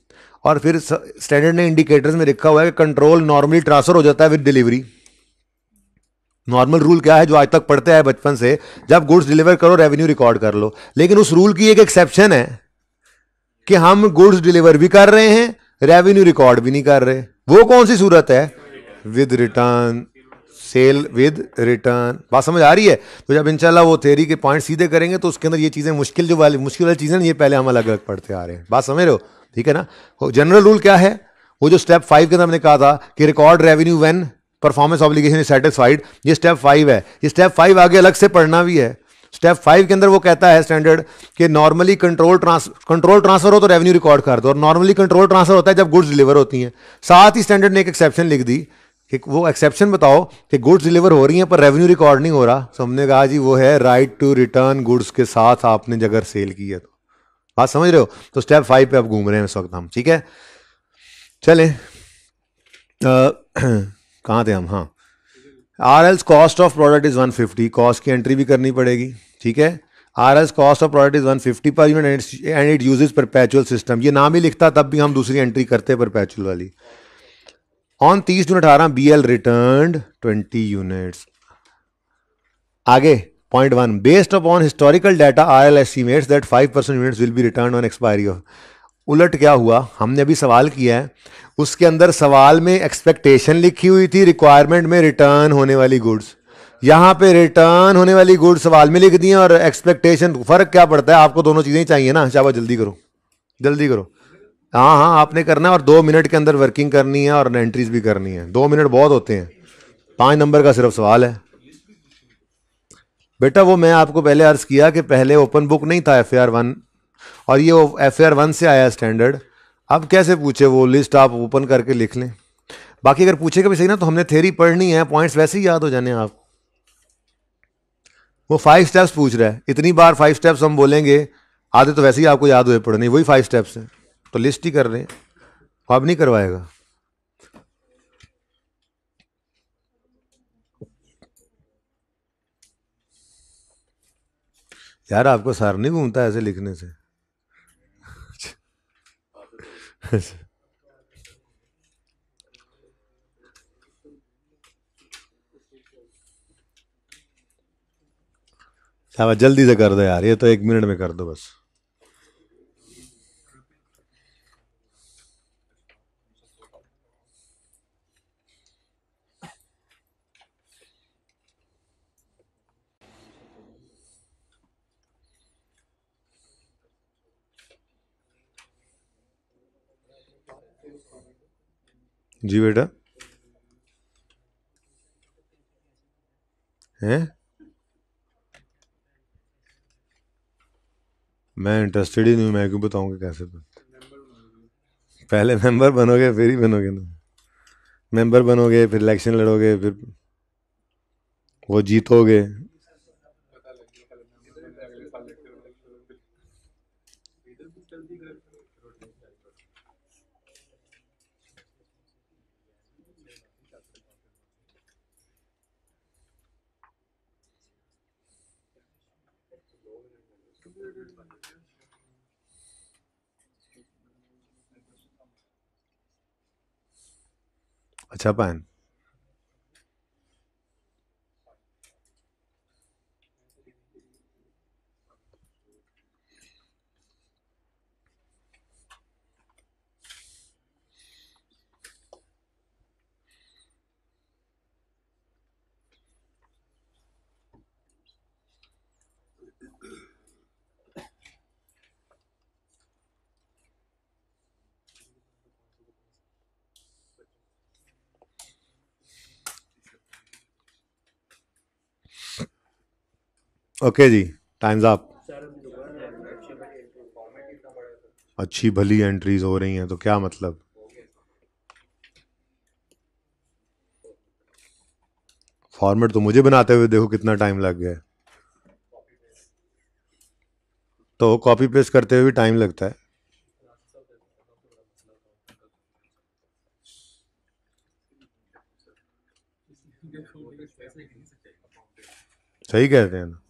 [SPEAKER 1] और फिर स्टैंडर्ड ने इंडिकेटर्स में लिखा हुआ है कि कंट्रोल नॉर्मली ट्रांसफ़र हो जाता है विद डिलीवरी नॉर्मल रूल क्या है जो आज तक पढ़ते हैं बचपन से जब गुड्स डिलीवर करो रेवेन्यू रिकॉर्ड कर लो लेकिन उस रूल की एक एक्सेप्शन है कि हम गुड्स डिलीवर भी कर रहे हैं रेवेन्यू रिकॉर्ड भी नहीं कर रहे वो कौन सी सूरत है with return sale with return बात समझ आ रही है तो जब इंशाल्लाह वो थेरी के पॉइंट सीधे करेंगे तो उसके अंदर ये चीज़ें मुश्किल जो वाली मुश्किल वाली चीज़ें ये पहले हम अलग अलग पढ़ते आ रहे हैं बात समझ रहे हो ठीक है ना जनरल रूल क्या है वो जो स्टेप फाइव के अंदर हमने कहा था कि record revenue when performance obligation is satisfied ये स्टेप फाइव है ये स्टेप फाइव आगे अलग से पढ़ना भी है स्टेप फाइव के अंदर वो कहता है स्टैंडर्ड कि normally control trans control transfer हो तो रेवेन्यू रिकॉर्ड कर दो और नॉर्मली कंट्रोल ट्रांसफर होता है जब गुड्स डिलीवर होती हैं साथ ही स्टैंडर्ड ने एक एक्सेप्शन लिख दी कि वो एक्सेप्शन बताओ कि गुड्स डिलीवर हो रही हैं पर रेवेन्यू रिकॉर्ड नहीं हो रहा सो हमने कहा जी वो है राइट टू रिटर्न गुड्स के साथ आपने जगह सेल की है तो बात समझ रहे हो तो स्टेप फाइव पे आप घूम रहे हैं इस वक्त हम ठीक है चलें कहाँ थे हम हाँ R L's cost of product is 150 cost की एंट्री भी करनी पड़ेगी ठीक है R L's cost of product is 150 per unit and it uses perpetual system ये नाम ही लिखता तब भी हम दूसरी एंट्री करते हैं परपैचुअल वाली ऑन तीस जून अठारह B L return twenty units आगे point one based upon historical data R L estimates that five percent units will be return on expiry of उलट क्या हुआ हमने अभी सवाल किया है उसके अंदर सवाल में एक्सपेक्टेशन लिखी हुई थी रिक्वायरमेंट में रिटर्न होने वाली गुड्स यहाँ पे रिटर्न होने वाली गुड सवाल में लिख दिए और एक्सपेक्टेशन फर्क क्या पड़ता है आपको दोनों चीज़ें चाहिए ना शाबा जल्दी करो जल्दी करो हाँ हाँ आपने करना है और दो मिनट के अंदर वर्किंग करनी है और एंट्रीज भी करनी है दो मिनट बहुत होते हैं पाँच नंबर का सिर्फ सवाल है बेटा वो मैं आपको पहले अर्ज़ किया कि पहले ओपन बुक नहीं था एफ ए आर वन और ये एफ ए आर वन से आया स्टैंडर्ड अब कैसे पूछे वो लिस्ट आप ओपन करके लिख लें बाकी अगर पूछेगा भी सही ना तो हमने थेरी पढ़नी है पॉइंट्स वैसे ही याद हो जाने आप वो फाइव स्टेप्स पूछ रहा है इतनी बार फाइव स्टेप्स हम बोलेंगे आधे तो वैसे ही आपको याद हुए पढ़ने वही फाइव स्टेप्स हैं तो लिस्ट ही कर रहे हैं तो अब नहीं करवाएगा यार आपको सार नहीं घूमता ऐसे लिखने से साहब जल्दी से कर दो यार ये तो एक मिनट में कर दो बस जी बेटा हैं मैं इंटरेस्टेड ही नहीं मैं क्यों बताऊंगा कैसे पहले मेंबर बनोगे फिर ही बनोगे ना मेंबर बनोगे फिर इलेक्शन लड़ोगे फिर वो जीतोगे अच्छा पैन ओके जी टाइम्स आप अच्छी भली एंट्रीज तो। हो रही हैं तो क्या मतलब फॉर्मेट तो मुझे बनाते हुए देखो कितना टाइम लग गया तो कॉपी पेस्ट करते हुए भी टाइम लगता है सही कहते हैं ना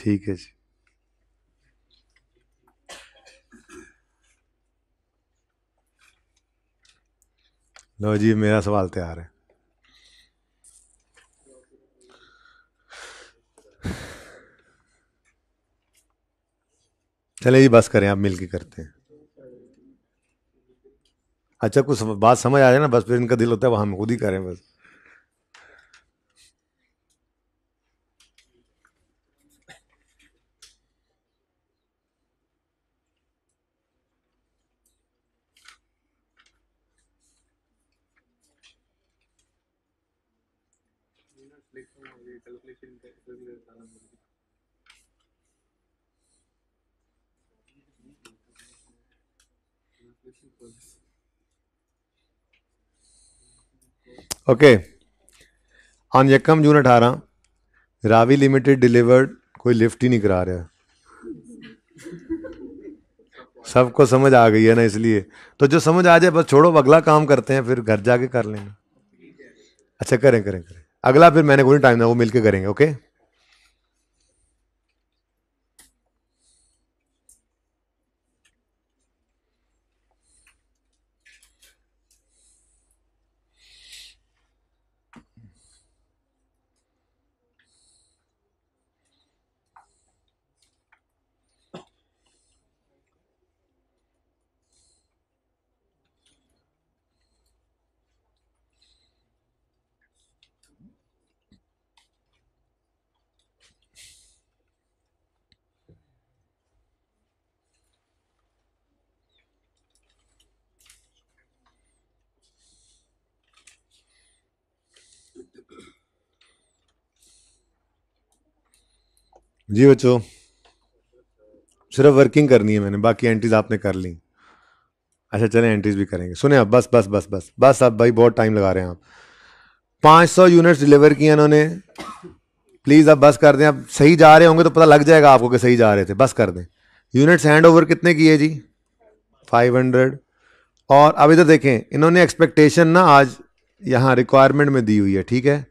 [SPEAKER 1] ठीक है जी लो जी मेरा सवाल तैयार है चले जी बस करें आप मिल के करते हैं अच्छा कुछ बात समझ आ जाए ना बस फिर इनका दिल होता है वह हम खुद ही करें बस ओके ऑन यकम जून अठारह रावी लिमिटेड डिलीवर्ड कोई लिफ्ट ही नहीं करा रहा सबको समझ आ गई है ना इसलिए तो जो समझ आ जाए बस छोड़ो अगला काम करते हैं फिर घर जाके कर लेना अच्छा करें करें करें अगला फिर मैंने कोई टाइम ना वो मिलके करेंगे ओके जी बच्चों सिर्फ वर्किंग करनी है मैंने बाकी एंट्रीज आपने कर ली अच्छा चलें एंट्रीज भी करेंगे सुने आप बस बस बस बस बस आप भाई बहुत टाइम लगा रहे हैं आप 500 यूनिट्स डिलीवर किए इन्होंने प्लीज़ आप बस कर दें आप सही जा रहे होंगे तो पता लग जाएगा आपको कि सही जा रहे थे बस कर दें यूनिट्स हैंड ओवर कितने किए जी 500 और अब इधर देखें इन्होंने एक्सपेक्टेशन ना आज यहाँ रिक्वायरमेंट में दी हुई है ठीक है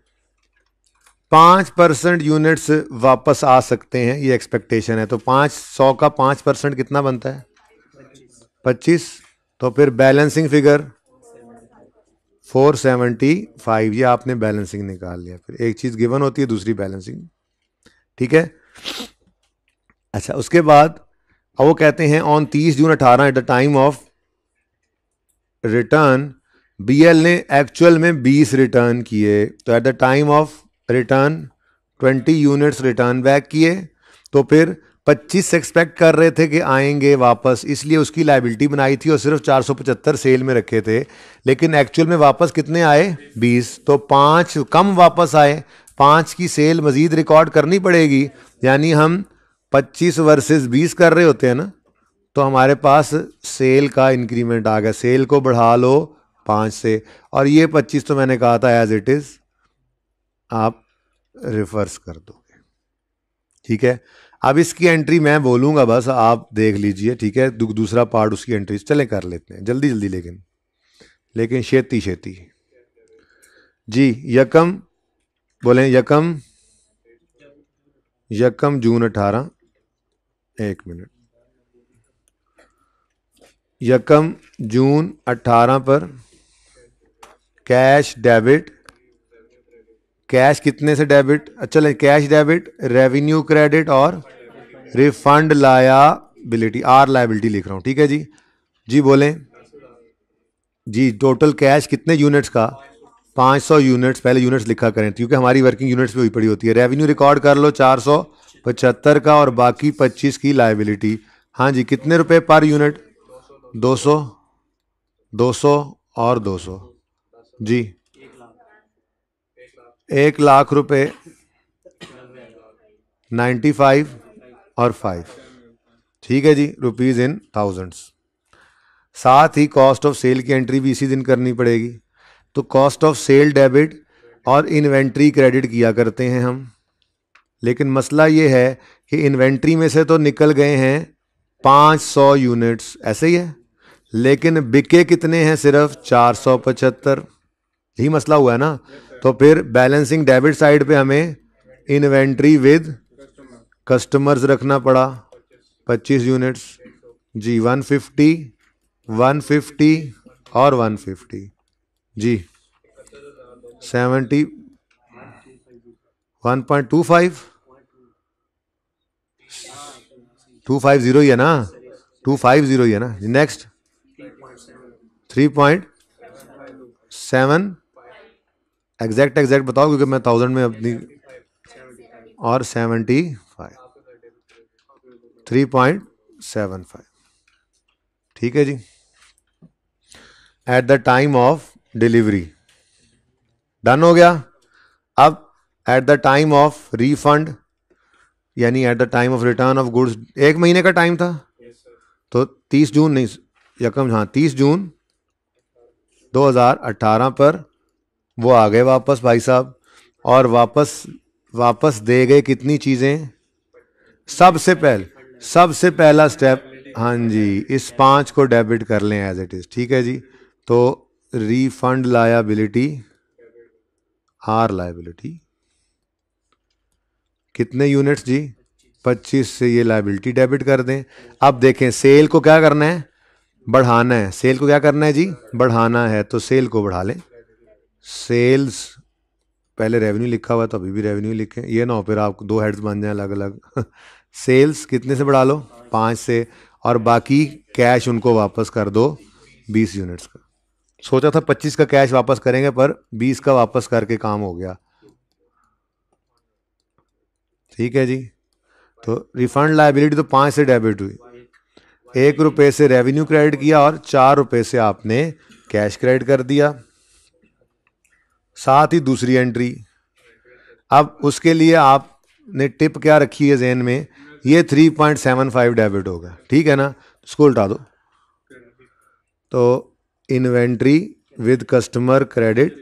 [SPEAKER 1] पाँच परसेंट यूनिट्स वापस आ सकते हैं ये एक्सपेक्टेशन है तो पाँच सौ का पाँच परसेंट कितना बनता है पच्चीस तो फिर balancing figure four seventy five ये आपने बैलेंसिंग निकाल लिया फिर एक चीज़ गिवन होती है दूसरी बैलेंसिंग ठीक है अच्छा उसके बाद अब वो कहते हैं ऑन तीस जून अठारह at the time of return BL ने एक्चुअल में बीस रिटर्न किए तो at the time of return 20 units return back किए तो फिर पच्चीस एक्सपेक्ट कर रहे थे कि आएंगे वापस इसलिए उसकी लाइबिलिटी बनाई थी और सिर्फ चार सेल में रखे थे लेकिन एक्चुअल में वापस कितने आए 20 तो पाँच कम वापस आए पाँच की सेल मज़ीद रिकॉर्ड करनी पड़ेगी यानी हम 25 वर्सेस 20 कर रहे होते हैं ना तो हमारे पास सेल का इंक्रीमेंट आ गया सेल को बढ़ा लो पाँच से और ये पच्चीस तो मैंने कहा था एज इट इज़ आप रिवर्स कर दोगे ठीक है अब इसकी एंट्री मैं बोलूँगा बस आप देख लीजिए ठीक है दू, दूसरा पार्ट उसकी एंट्री चले कर लेते हैं जल्दी जल्दी लेकिन लेकिन शेती शेती जी यकम बोले यकम यकम जून अठारह एक मिनट यकम जून अट्ठारह पर कैश डेबिट कैश कितने से डेबिट अच्छा चले कैश डेबिट रेवेन्यू क्रेडिट और रिफंड लायाबिलिटी आर लाइबिलिटी लिख रहा हूँ ठीक है जी जी बोले जी टोटल कैश कितने यूनिट्स का 500 यूनिट्स पहले यूनिट्स लिखा करें क्योंकि हमारी वर्किंग यूनिट्स भी हुई पड़ी होती है रेवेन्यू रिकॉर्ड कर लो चार का और बाकी पच्चीस की लाइबिलिटी हाँ जी कितने रुपये पर यूनिट दो सौ और दो जी एक लाख रुपए नाइन्टी फाइव और फाइव ठीक है जी रुपीज़ इन थाउजेंड्स साथ ही कॉस्ट ऑफ सेल की एंट्री भी इसी दिन करनी पड़ेगी तो कॉस्ट ऑफ सेल डेबिट और इन्वेंट्री क्रेडिट किया करते हैं हम लेकिन मसला ये है कि इन्वेंट्री में से तो निकल गए हैं पाँच सौ यूनिट्स ऐसे ही है लेकिन बिके कितने हैं सिर्फ चार सौ पचहत्तर यही मसला हुआ है ना तो फिर बैलेंसिंग डेबिट साइड पे हमें इन्वेंट्री विद कस्टमर्स रखना पड़ा 25 यूनिट्स जी 150 150 और 150 जी 70 1.25 जीरो ही है ना 250 ही है ना next three point seven exact exact बताओ क्योंकि मैं थाउजेंड में अपनी और seventy five three point seven five ठीक है जी at the time of delivery done हो गया अब at the time of refund यानी at the time of return of goods एक महीने का टाइम था तो 30 जून नहीं यकम हाँ 30 जून 2018 पर वो आ गए वापस भाई साहब और वापस वापस दे गए कितनी चीज़ें सबसे पहले सबसे पहला स्टेप हाँ जी इस पाँच को डेबिट कर लें एज इट इज़ ठीक है जी तो रिफंड लायाबिलिटी आर लाइबिलिटी कितने यूनिट्स जी 25 से ये लाइबिलिटी डेबिट कर दें अब देखें सेल को क्या करना है बढ़ाना है सेल को क्या करना है जी बढ़ाना है तो सेल को बढ़ा लें सेल्स पहले रेवेन्यू लिखा हुआ तो अभी भी रेवेन्यू लिखें ये ना हो फिर आपको दो हेड्स बन जाए अलग अलग सेल्स कितने से बढ़ा लो पाँच से और बाकी कैश उनको वापस कर दो बीस यूनिट्स का सोचा था पच्चीस का कैश वापस करेंगे पर बीस का वापस करके काम हो गया ठीक है जी तो रिफंड लाइबिलिटी तो पाँच से डेबिट हुई एक रुपये से रेवेन्यू क्रेडिट किया और चार रुपये से आपने कैश क्रेडिट कर दिया साथ ही दूसरी एंट्री अब उसके लिए आपने टिप क्या रखी है जहन में ये 3.75 डेबिट होगा ठीक है ना उसको उल्टा दो तो inventory with customer credit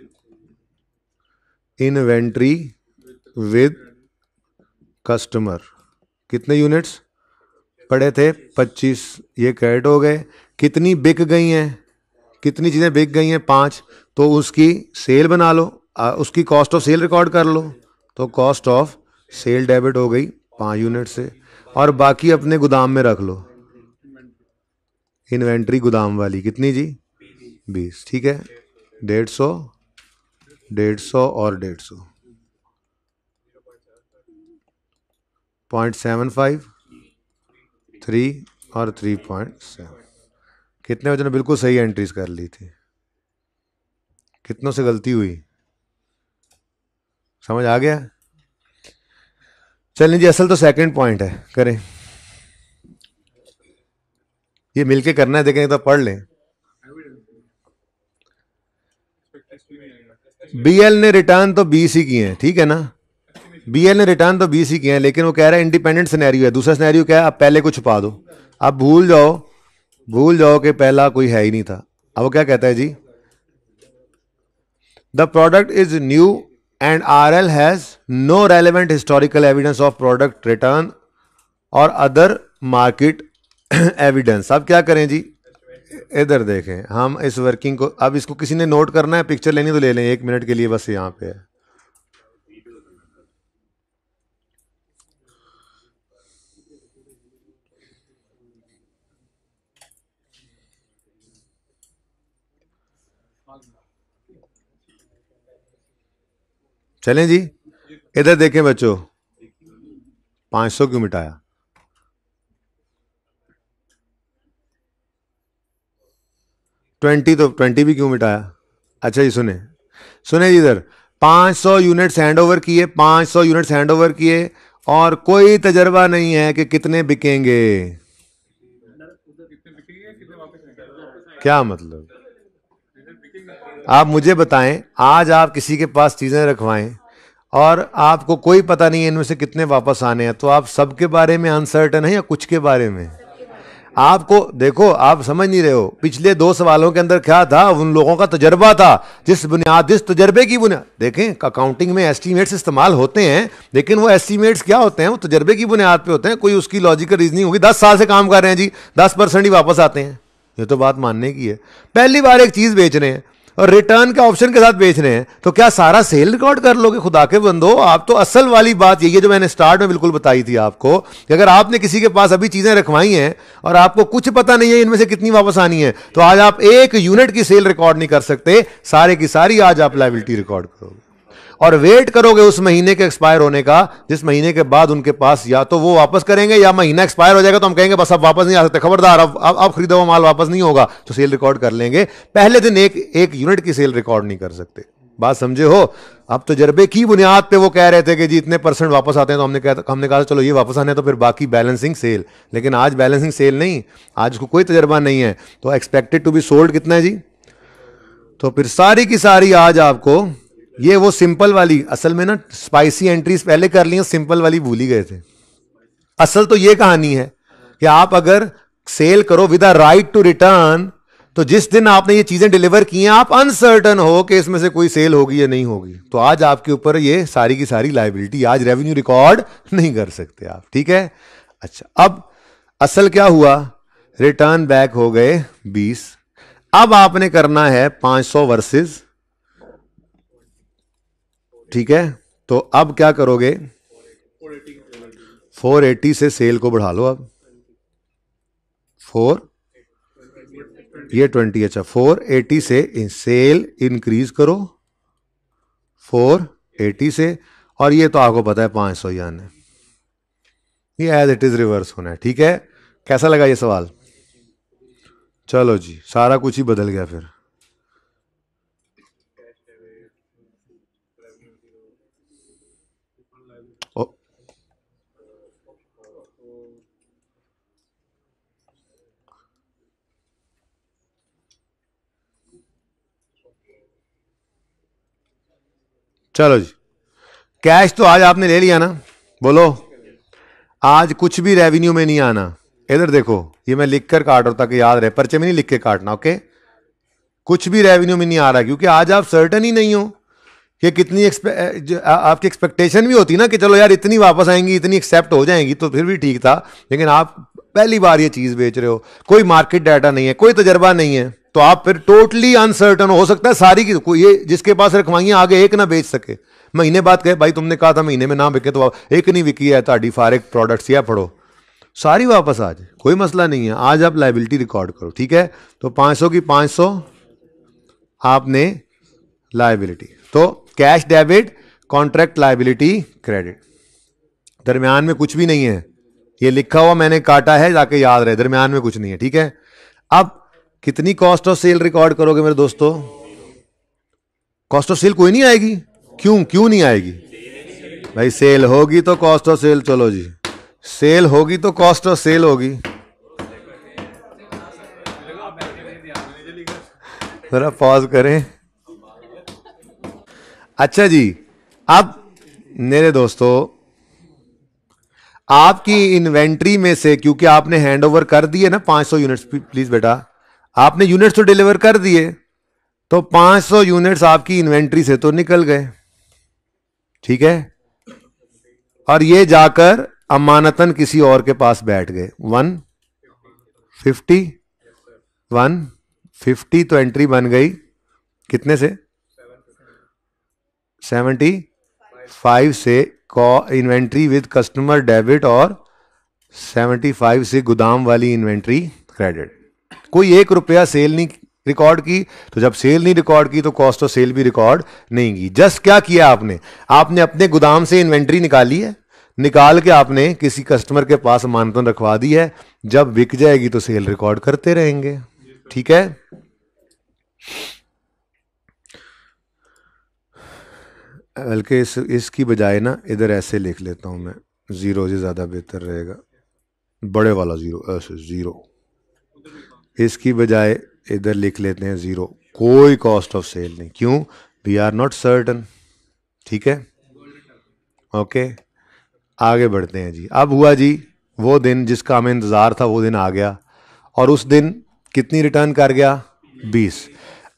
[SPEAKER 1] inventory with customer कितने यूनिट्स पड़े थे 25 ये क्रेडिट हो गए कितनी बिक गई हैं कितनी चीज़ें बिक गई हैं पाँच तो उसकी सेल बना लो उसकी कॉस्ट ऑफ सेल रिकॉर्ड कर लो तो कॉस्ट ऑफ सेल डेबिट हो गई पाँच यूनिट से और बाकी अपने गोदाम में रख लो इन्वेंट्री गोदाम वाली कितनी जी बीस ठीक है डेढ़ सौ डेढ़ सौ और डेढ़ सौ पॉइंट सेवन फाइव थ्री और थ्री पॉइंट सेवन कितने बजे बिल्कुल सही एंट्रीज कर ली थी कितनों से गलती हुई समझ आ गया चलें जी असल तो सेकंड पॉइंट है करें ये मिलके करना है देखें तो पढ़ लें बीएल ने रिटर्न तो बी सी किए हैं ठीक है ना बीएल ने रिटर्न तो बी सी किए हैं लेकिन वो कह रहा है इंडिपेंडेंट सिनेरियो है दूसरा सिनेरियो क्या है आप पहले को छुपा दो आप भूल जाओ भूल जाओ कि पहला कोई है ही नहीं था अब वो क्या कहता है जी the product is new and R L has no relevant historical evidence of product return और अदर मार्केट एविडेंस अब क्या करें जी इधर देखें हम इस वर्किंग को अब इसको किसी ने नोट करना है पिक्चर लेनी तो ले लें एक मिनट के लिए बस यहाँ पे है चलें जी इधर देखें बच्चों 500 क्यों मिटाया ट्वेंटी तो ट्वेंटी भी क्यों मिटाया अच्छा जी सुने सुने जी इधर 500 यूनिट्स हैंडओवर ओवर किए 500 यूनिट्स हैंडओवर ओवर किए और कोई तजर्बा नहीं है कि कितने बिकेंगे क्या मतलब आप मुझे बताएं आज आप किसी के पास चीज़ें रखवाएं और आपको कोई पता नहीं है इनमें से कितने वापस आने हैं तो आप सबके बारे में अनसर्टन है या कुछ के बारे में आपको देखो आप समझ नहीं रहे हो पिछले दो सवालों के अंदर क्या था उन लोगों का तजर्बा था जिस बुनियाद जिस तजर्बे की बुनियाद देखें अकाउंटिंग में एस्टीमेट्स इस्तेमाल होते हैं लेकिन वो एस्टीमेट्स क्या होते हैं वो तजर्बे की बुनियाद पे होते हैं कोई उसकी लॉजिकल रीजनिंग होगी दस साल से काम कर रहे हैं जी दस परसेंट ही वापस आते हैं ये तो बात मानने की है पहली बार एक चीज़ बेच रहे हैं और रिटर्न के ऑप्शन के साथ बेच रहे हैं तो क्या सारा सेल रिकॉर्ड कर लोगे खुदा के बंदो आप तो असल वाली बात यही है जो मैंने स्टार्ट में बिल्कुल बताई थी आपको कि अगर आपने किसी के पास अभी चीज़ें रखवाई हैं और आपको कुछ पता नहीं है इनमें से कितनी वापस आनी है तो आज आप एक यूनिट की सेल रिकॉर्ड नहीं कर सकते सारे की सारी आज आप लाइबिलिटी रिकॉर्ड करोगे और वेट करोगे उस महीने के एक्सपायर होने का जिस महीने के बाद उनके पास या तो वो वापस करेंगे या महीना एक्सपायर हो जाएगा तो हम कहेंगे बस अब वापस नहीं आ सकते खबरदार अब अब, अब खरीदा हुआ माल वापस नहीं होगा तो सेल रिकॉर्ड कर लेंगे पहले दिन एक एक यूनिट की सेल रिकॉर्ड नहीं कर सकते बात समझे हो अब तजर्बे तो की बुनियाद पे वो कह रहे थे कि जी इतने परसेंट वापस आते हैं तो हमने कहा हमने कहा चलो ये वापस आने तो फिर बाकी बैलेंसिंग सेल लेकिन आज बैलेंसिंग सेल नहीं आज उसको कोई तजर्बा नहीं है तो एक्सपेक्टेड टू बी सोल्ड कितना है जी तो फिर सारी की सारी आज आपको ये वो सिंपल वाली असल में ना स्पाइसी एंट्रीज पहले कर ली सिंपल वाली भूल ही गए थे असल तो ये कहानी है कि आप अगर सेल करो with a right to return तो जिस दिन आपने ये चीजें डिलीवर की हैं आप अनसर्टन हो कि इसमें से कोई सेल होगी या नहीं होगी तो आज आपके ऊपर ये सारी की सारी लाइबिलिटी आज रेवेन्यू रिकॉर्ड नहीं कर सकते आप ठीक है अच्छा अब असल क्या हुआ रिटर्न बैक हो गए बीस अब आपने करना है पांच सौ वर्सेज ठीक है तो अब क्या करोगे 480 से सेल को बढ़ा लो अब फोर ये 20 अच्छा 480 से इन सेल इंक्रीज करो 480 से और ये तो आपको पता है 500 सौ यान है ये एज इट इज रिवर्स होना है ठीक है कैसा लगा ये सवाल चलो जी सारा कुछ ही बदल गया फिर चलो जी कैश तो आज आपने ले लिया ना बोलो आज कुछ भी रेवेन्यू में नहीं आना इधर देखो ये मैं लिख कर काट रहा था कि याद रहे पर्चे में नहीं लिख के काटना ओके कुछ भी रेवेन्यू में नहीं आ रहा क्योंकि आज आप सर्टन ही नहीं हो कि कितनी एक्सपे आपकी एक्सपेक्टेशन भी होती ना कि चलो यार इतनी वापस आएंगी इतनी एक्सेप्ट हो जाएंगी तो फिर भी ठीक था लेकिन आप पहली बार ये चीज़ बेच रहे हो कोई मार्केट डाटा नहीं है कोई तजर्बा नहीं है तो आप फिर टोटली अनसर्टन हो सकता है सारी की ये जिसके पास रखवाइए आगे एक ना बेच सके महीने बाद कहे भाई तुमने कहा था महीने में ना बिके तो एक नहीं बिकी है ताड़ी फारिक प्रोडक्ट्स या पढ़ो सारी वापस आ जाए कोई मसला नहीं है आज आप लाइबिलिटी रिकॉर्ड करो ठीक है तो 500 की 500 आपने लाइबिलिटी तो cash debit contract liability credit दरमियान में कुछ भी नहीं है ये लिखा हुआ मैंने काटा है जाके याद रहे दरमियान में कुछ नहीं है ठीक है अब कितनी कॉस्ट ऑफ सेल रिकॉर्ड करोगे मेरे दोस्तों कॉस्ट ऑफ सेल कोई नहीं आएगी क्यों क्यों नहीं आएगी भाई सेल होगी तो कॉस्ट ऑफ सेल चलो जी सेल होगी तो कॉस्ट ऑफ सेल होगी जरा पॉज करें अच्छा जी अब मेरे दोस्तों आपकी इन्वेंट्री में से क्योंकि आपने हैंडओवर कर दिए ना 500 यूनिट्स प्लीज बेटा आपने यूनिट्स तो डिलीवर कर दिए तो 500 यूनिट्स आपकी इन्वेंट्री से तो निकल गए ठीक है और ये जाकर अमानतन किसी और के पास बैठ गए वन फिफ्टी वन फिफ्टी तो एंट्री बन गई कितने से सेवेंटी फाइव से इन्वेंट्री विद कस्टमर डेबिट और सेवेंटी फाइव से गोदाम वाली इन्वेंट्री क्रेडिट कोई एक रुपया सेल नहीं रिकॉर्ड की तो जब सेल नहीं रिकॉर्ड की तो कॉस्ट ऑफ सेल भी रिकॉर्ड नहीं की जस्ट क्या किया आपने आपने अपने गोदाम से इन्वेंट्री निकाली है निकाल के आपने किसी कस्टमर के पास मानतन रखवा दी है जब बिक जाएगी तो सेल रिकॉर्ड करते रहेंगे ठीक है बल्कि इस इसकी बजाय ना इधर ऐसे लिख लेता हूं मैं ज़ीरो से ज़्यादा बेहतर रहेगा बड़े वाला ज़ीरो ऐसे ज़ीरो इसकी बजाय इधर लिख लेते हैं ज़ीरो कोई कॉस्ट ऑफ सेल नहीं क्यों वी आर नॉट सर्टन ठीक है ओके okay. आगे बढ़ते हैं जी अब हुआ जी वो दिन जिसका हमें इंतज़ार था वो दिन आ गया और उस दिन कितनी रिटर्न कर गया बीस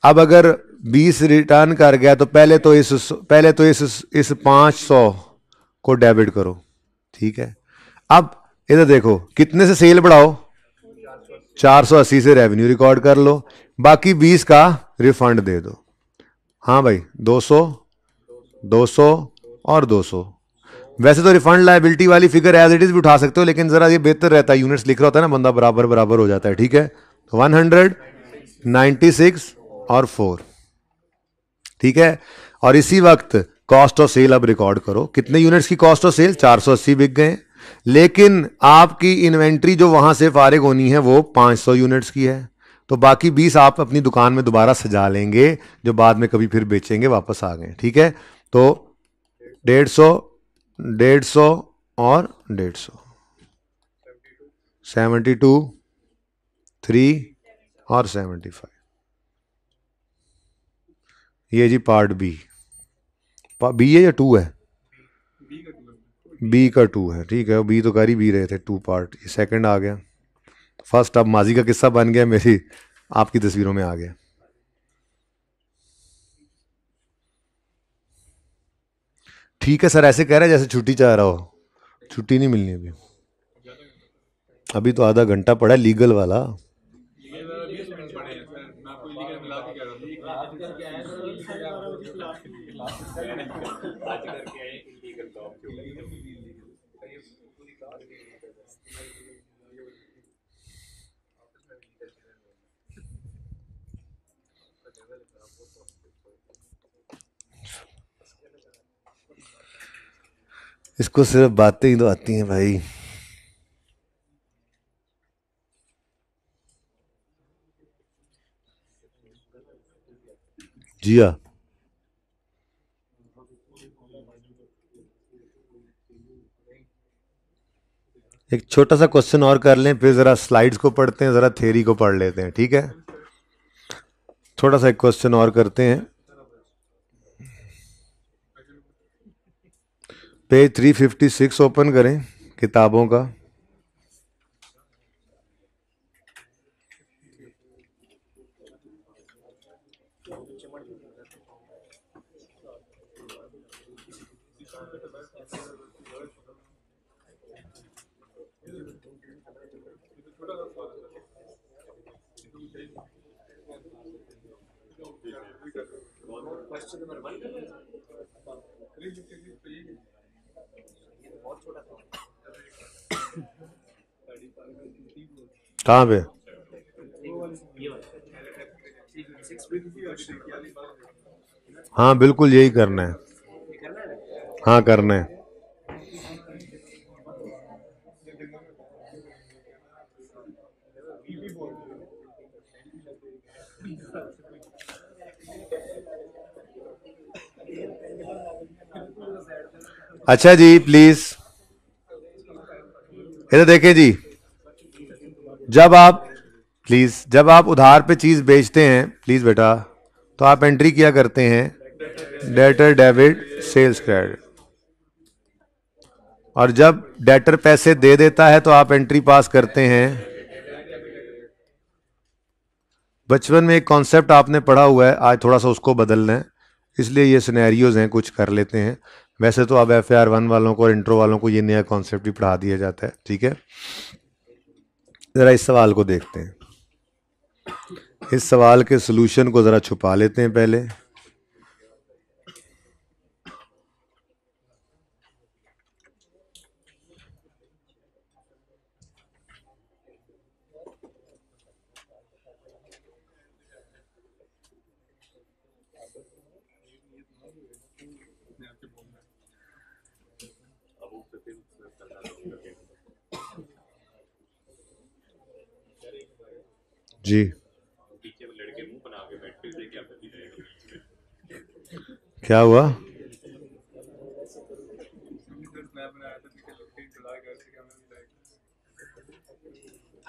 [SPEAKER 1] अब अगर बीस रिटर्न कर गया तो पहले तो इस पहले तो इस इस पाँच सौ को डेबिट करो ठीक है अब इधर देखो कितने से सेल बढ़ाओ 480 से रेवेन्यू रिकॉर्ड कर लो बाकी 20 का रिफंड दे दो हाँ भाई 200 200 और 200 वैसे तो रिफंड लाइबिलिटी वाली फिगर एज इट इज भी उठा सकते हो लेकिन जरा ये बेहतर रहता है यूनिट्स लिख रहा होता है ना बंदा बराबर बराबर हो जाता है ठीक है वन हंड्रेड नाइन्टी सिक्स और फोर ठीक है और इसी वक्त कॉस्ट ऑफ सेल अब रिकॉर्ड करो कितने यूनिट्स की कॉस्ट ऑफ सेल अस्सी बिक गए लेकिन आपकी इन्वेंट्री जो वहां से फारिग होनी है वो 500 यूनिट्स की है तो बाकी बीस आप अपनी दुकान में दोबारा सजा लेंगे जो बाद में कभी फिर बेचेंगे वापस आ गए ठीक है तो डेढ़ सौ डेढ़ सौ और डेढ़ सौ सेवेंटी टू थ्री और सेवेंटी फाइव ये जी पार्ट बी बी है या टू है बी का टू है ठीक है बी तो कर ही बी रहे थे टू पार्ट ये सेकंड आ गया फर्स्ट अब माजी का किस्सा बन गया मेरी आपकी तस्वीरों में आ गया ठीक है सर ऐसे कह रहे हैं जैसे छुट्टी चाह रहा हो छुट्टी नहीं मिलनी अभी अभी तो आधा घंटा पड़ा लीगल वाला इसको सिर्फ बातें ही तो आती हैं भाई जी हाँ एक छोटा सा क्वेश्चन और कर लें फिर ज़रा स्लाइड्स को पढ़ते हैं ज़रा थेरी को पढ़ लेते हैं ठीक है थोड़ा सा एक क्वेश्चन और करते हैं पेज 356 ओपन करें किताबों का कहाँ पे हाँ बिल्कुल यही करना है हाँ करना है अच्छा जी प्लीज इधर देखें जी जब आप प्लीज़ जब आप उधार पे चीज़ बेचते हैं प्लीज़ बेटा तो आप एंट्री क्या करते हैं डेटर डेबिट सेल्स क्रेडिट और जब डेटर पैसे दे देता है तो आप एंट्री पास करते हैं बचपन में एक कॉन्सेप्ट आपने पढ़ा हुआ है आज थोड़ा सा उसको बदलना है इसलिए ये सिनेरियोज हैं कुछ कर लेते हैं वैसे तो अब एफ वन वालों को और इंट्रो वालों को ये नया कॉन्सेप्ट भी पढ़ा दिया जाता है ठीक है ज़रा इस सवाल को देखते हैं इस सवाल के सलूशन को ज़रा छुपा लेते हैं पहले जी क्या हुआ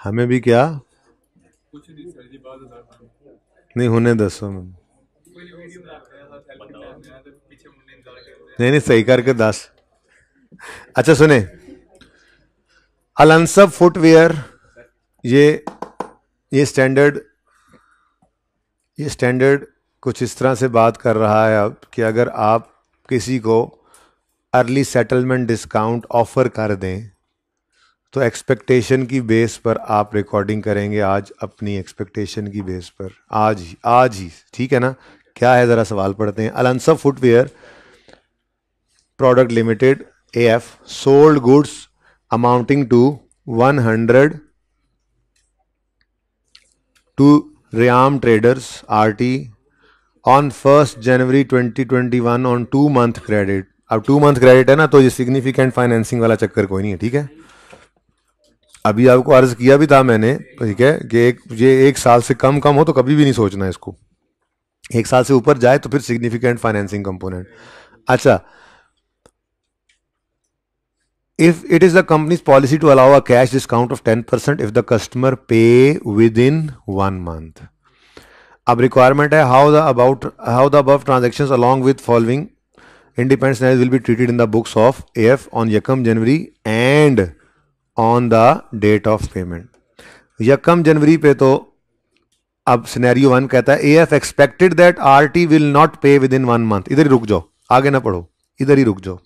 [SPEAKER 1] हमें भी क्या नहीं होने दसो मैम नहीं नहीं सही करके दस अच्छा सुने अलंसब फुटवेयर ये ये स्टैंडर्ड ये स्टैंडर्ड कुछ इस तरह से बात कर रहा है अब कि अगर आप किसी को अर्ली सेटलमेंट डिस्काउंट ऑफ़र कर दें तो एक्सपेक्टेशन की बेस पर आप रिकॉर्डिंग करेंगे आज अपनी एक्सपेक्टेशन की बेस पर आज ही आज ही ठीक है ना क्या है ज़रा सवाल पढ़ते हैं अलंसा footwear product limited A F sold goods amounting to one hundred to Riam Traders RT on 1st January 2021 on two month credit अब टू मंथ क्रेडिट है ना तो ये सिग्निफिकेंट फाइनेंसिंग वाला चक्कर कोई नहीं है ठीक है अभी आपको अर्ज किया भी था मैंने ठीक है कि एक ये एक साल से कम कम हो तो कभी भी नहीं सोचना इसको एक साल से ऊपर जाए तो फिर सिग्निफिकेंट फाइनेंसिंग कंपोनेंट अच्छा if it is the company's policy to allow a cash discount of 10% if the customer pay within one month अब रिक्वायरमेंट है how the about how the above transaction along with following independence will be treated in the books of F on यकम January and on the date of payment यकम January पे तो अब scenario one कहता है A F expected that R T will not pay within one month इधर ही रुक जाओ आगे ना पढ़ो इधर ही रुक जाओ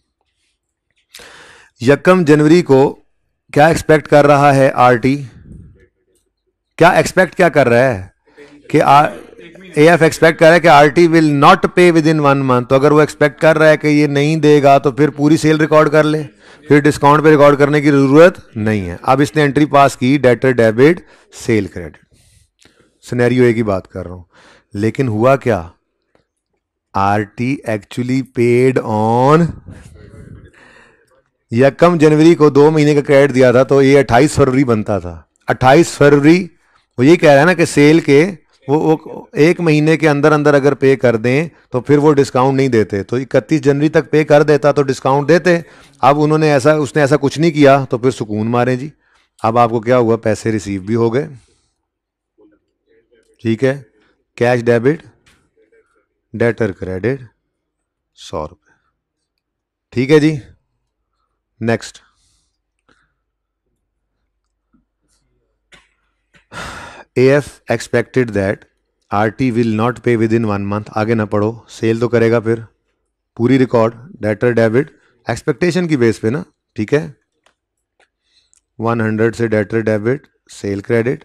[SPEAKER 1] यकम जनवरी को क्या एक्सपेक्ट कर रहा है आरटी क्या एक्सपेक्ट क्या कर रहा है कि ए एफ एक्सपेक्ट कर रहा है कि RT will not pay within one month तो अगर वो एक्सपेक्ट कर रहा है कि ये नहीं देगा तो फिर पूरी सेल रिकॉर्ड कर ले फिर डिस्काउंट पे रिकॉर्ड करने की जरूरत नहीं है अब इसने एंट्री पास की debtor debit sale credit scenario A की बात कर रहा हूं लेकिन हुआ क्या आरटी एक्चुअली पेड ऑन यकम जनवरी को दो महीने का क्रेडिट दिया था तो ये अट्ठाईस फरवरी बनता था अट्ठाईस फरवरी वो ये कह रहा है ना कि सेल के वो वो एक महीने के अंदर अंदर अगर पे कर दें तो फिर वो डिस्काउंट नहीं देते तो इकतीस जनवरी तक पे कर देता तो डिस्काउंट देते अब उन्होंने ऐसा उसने ऐसा कुछ नहीं किया तो फिर सुकून मारें जी अब आपको क्या हुआ पैसे रिसीव भी हो गए ठीक है कैश डेबिट डेटर क्रेडिट सौ रुपये ठीक है जी next A F expected that R T will not pay within one month आगे ना पढ़ो सेल तो करेगा फिर पूरी रिकॉर्ड डेटर डेबिट एक्सपेक्टेशन की बेस पे ना ठीक है वन हंड्रेड से डेटर डेबिट सेल क्रेडिट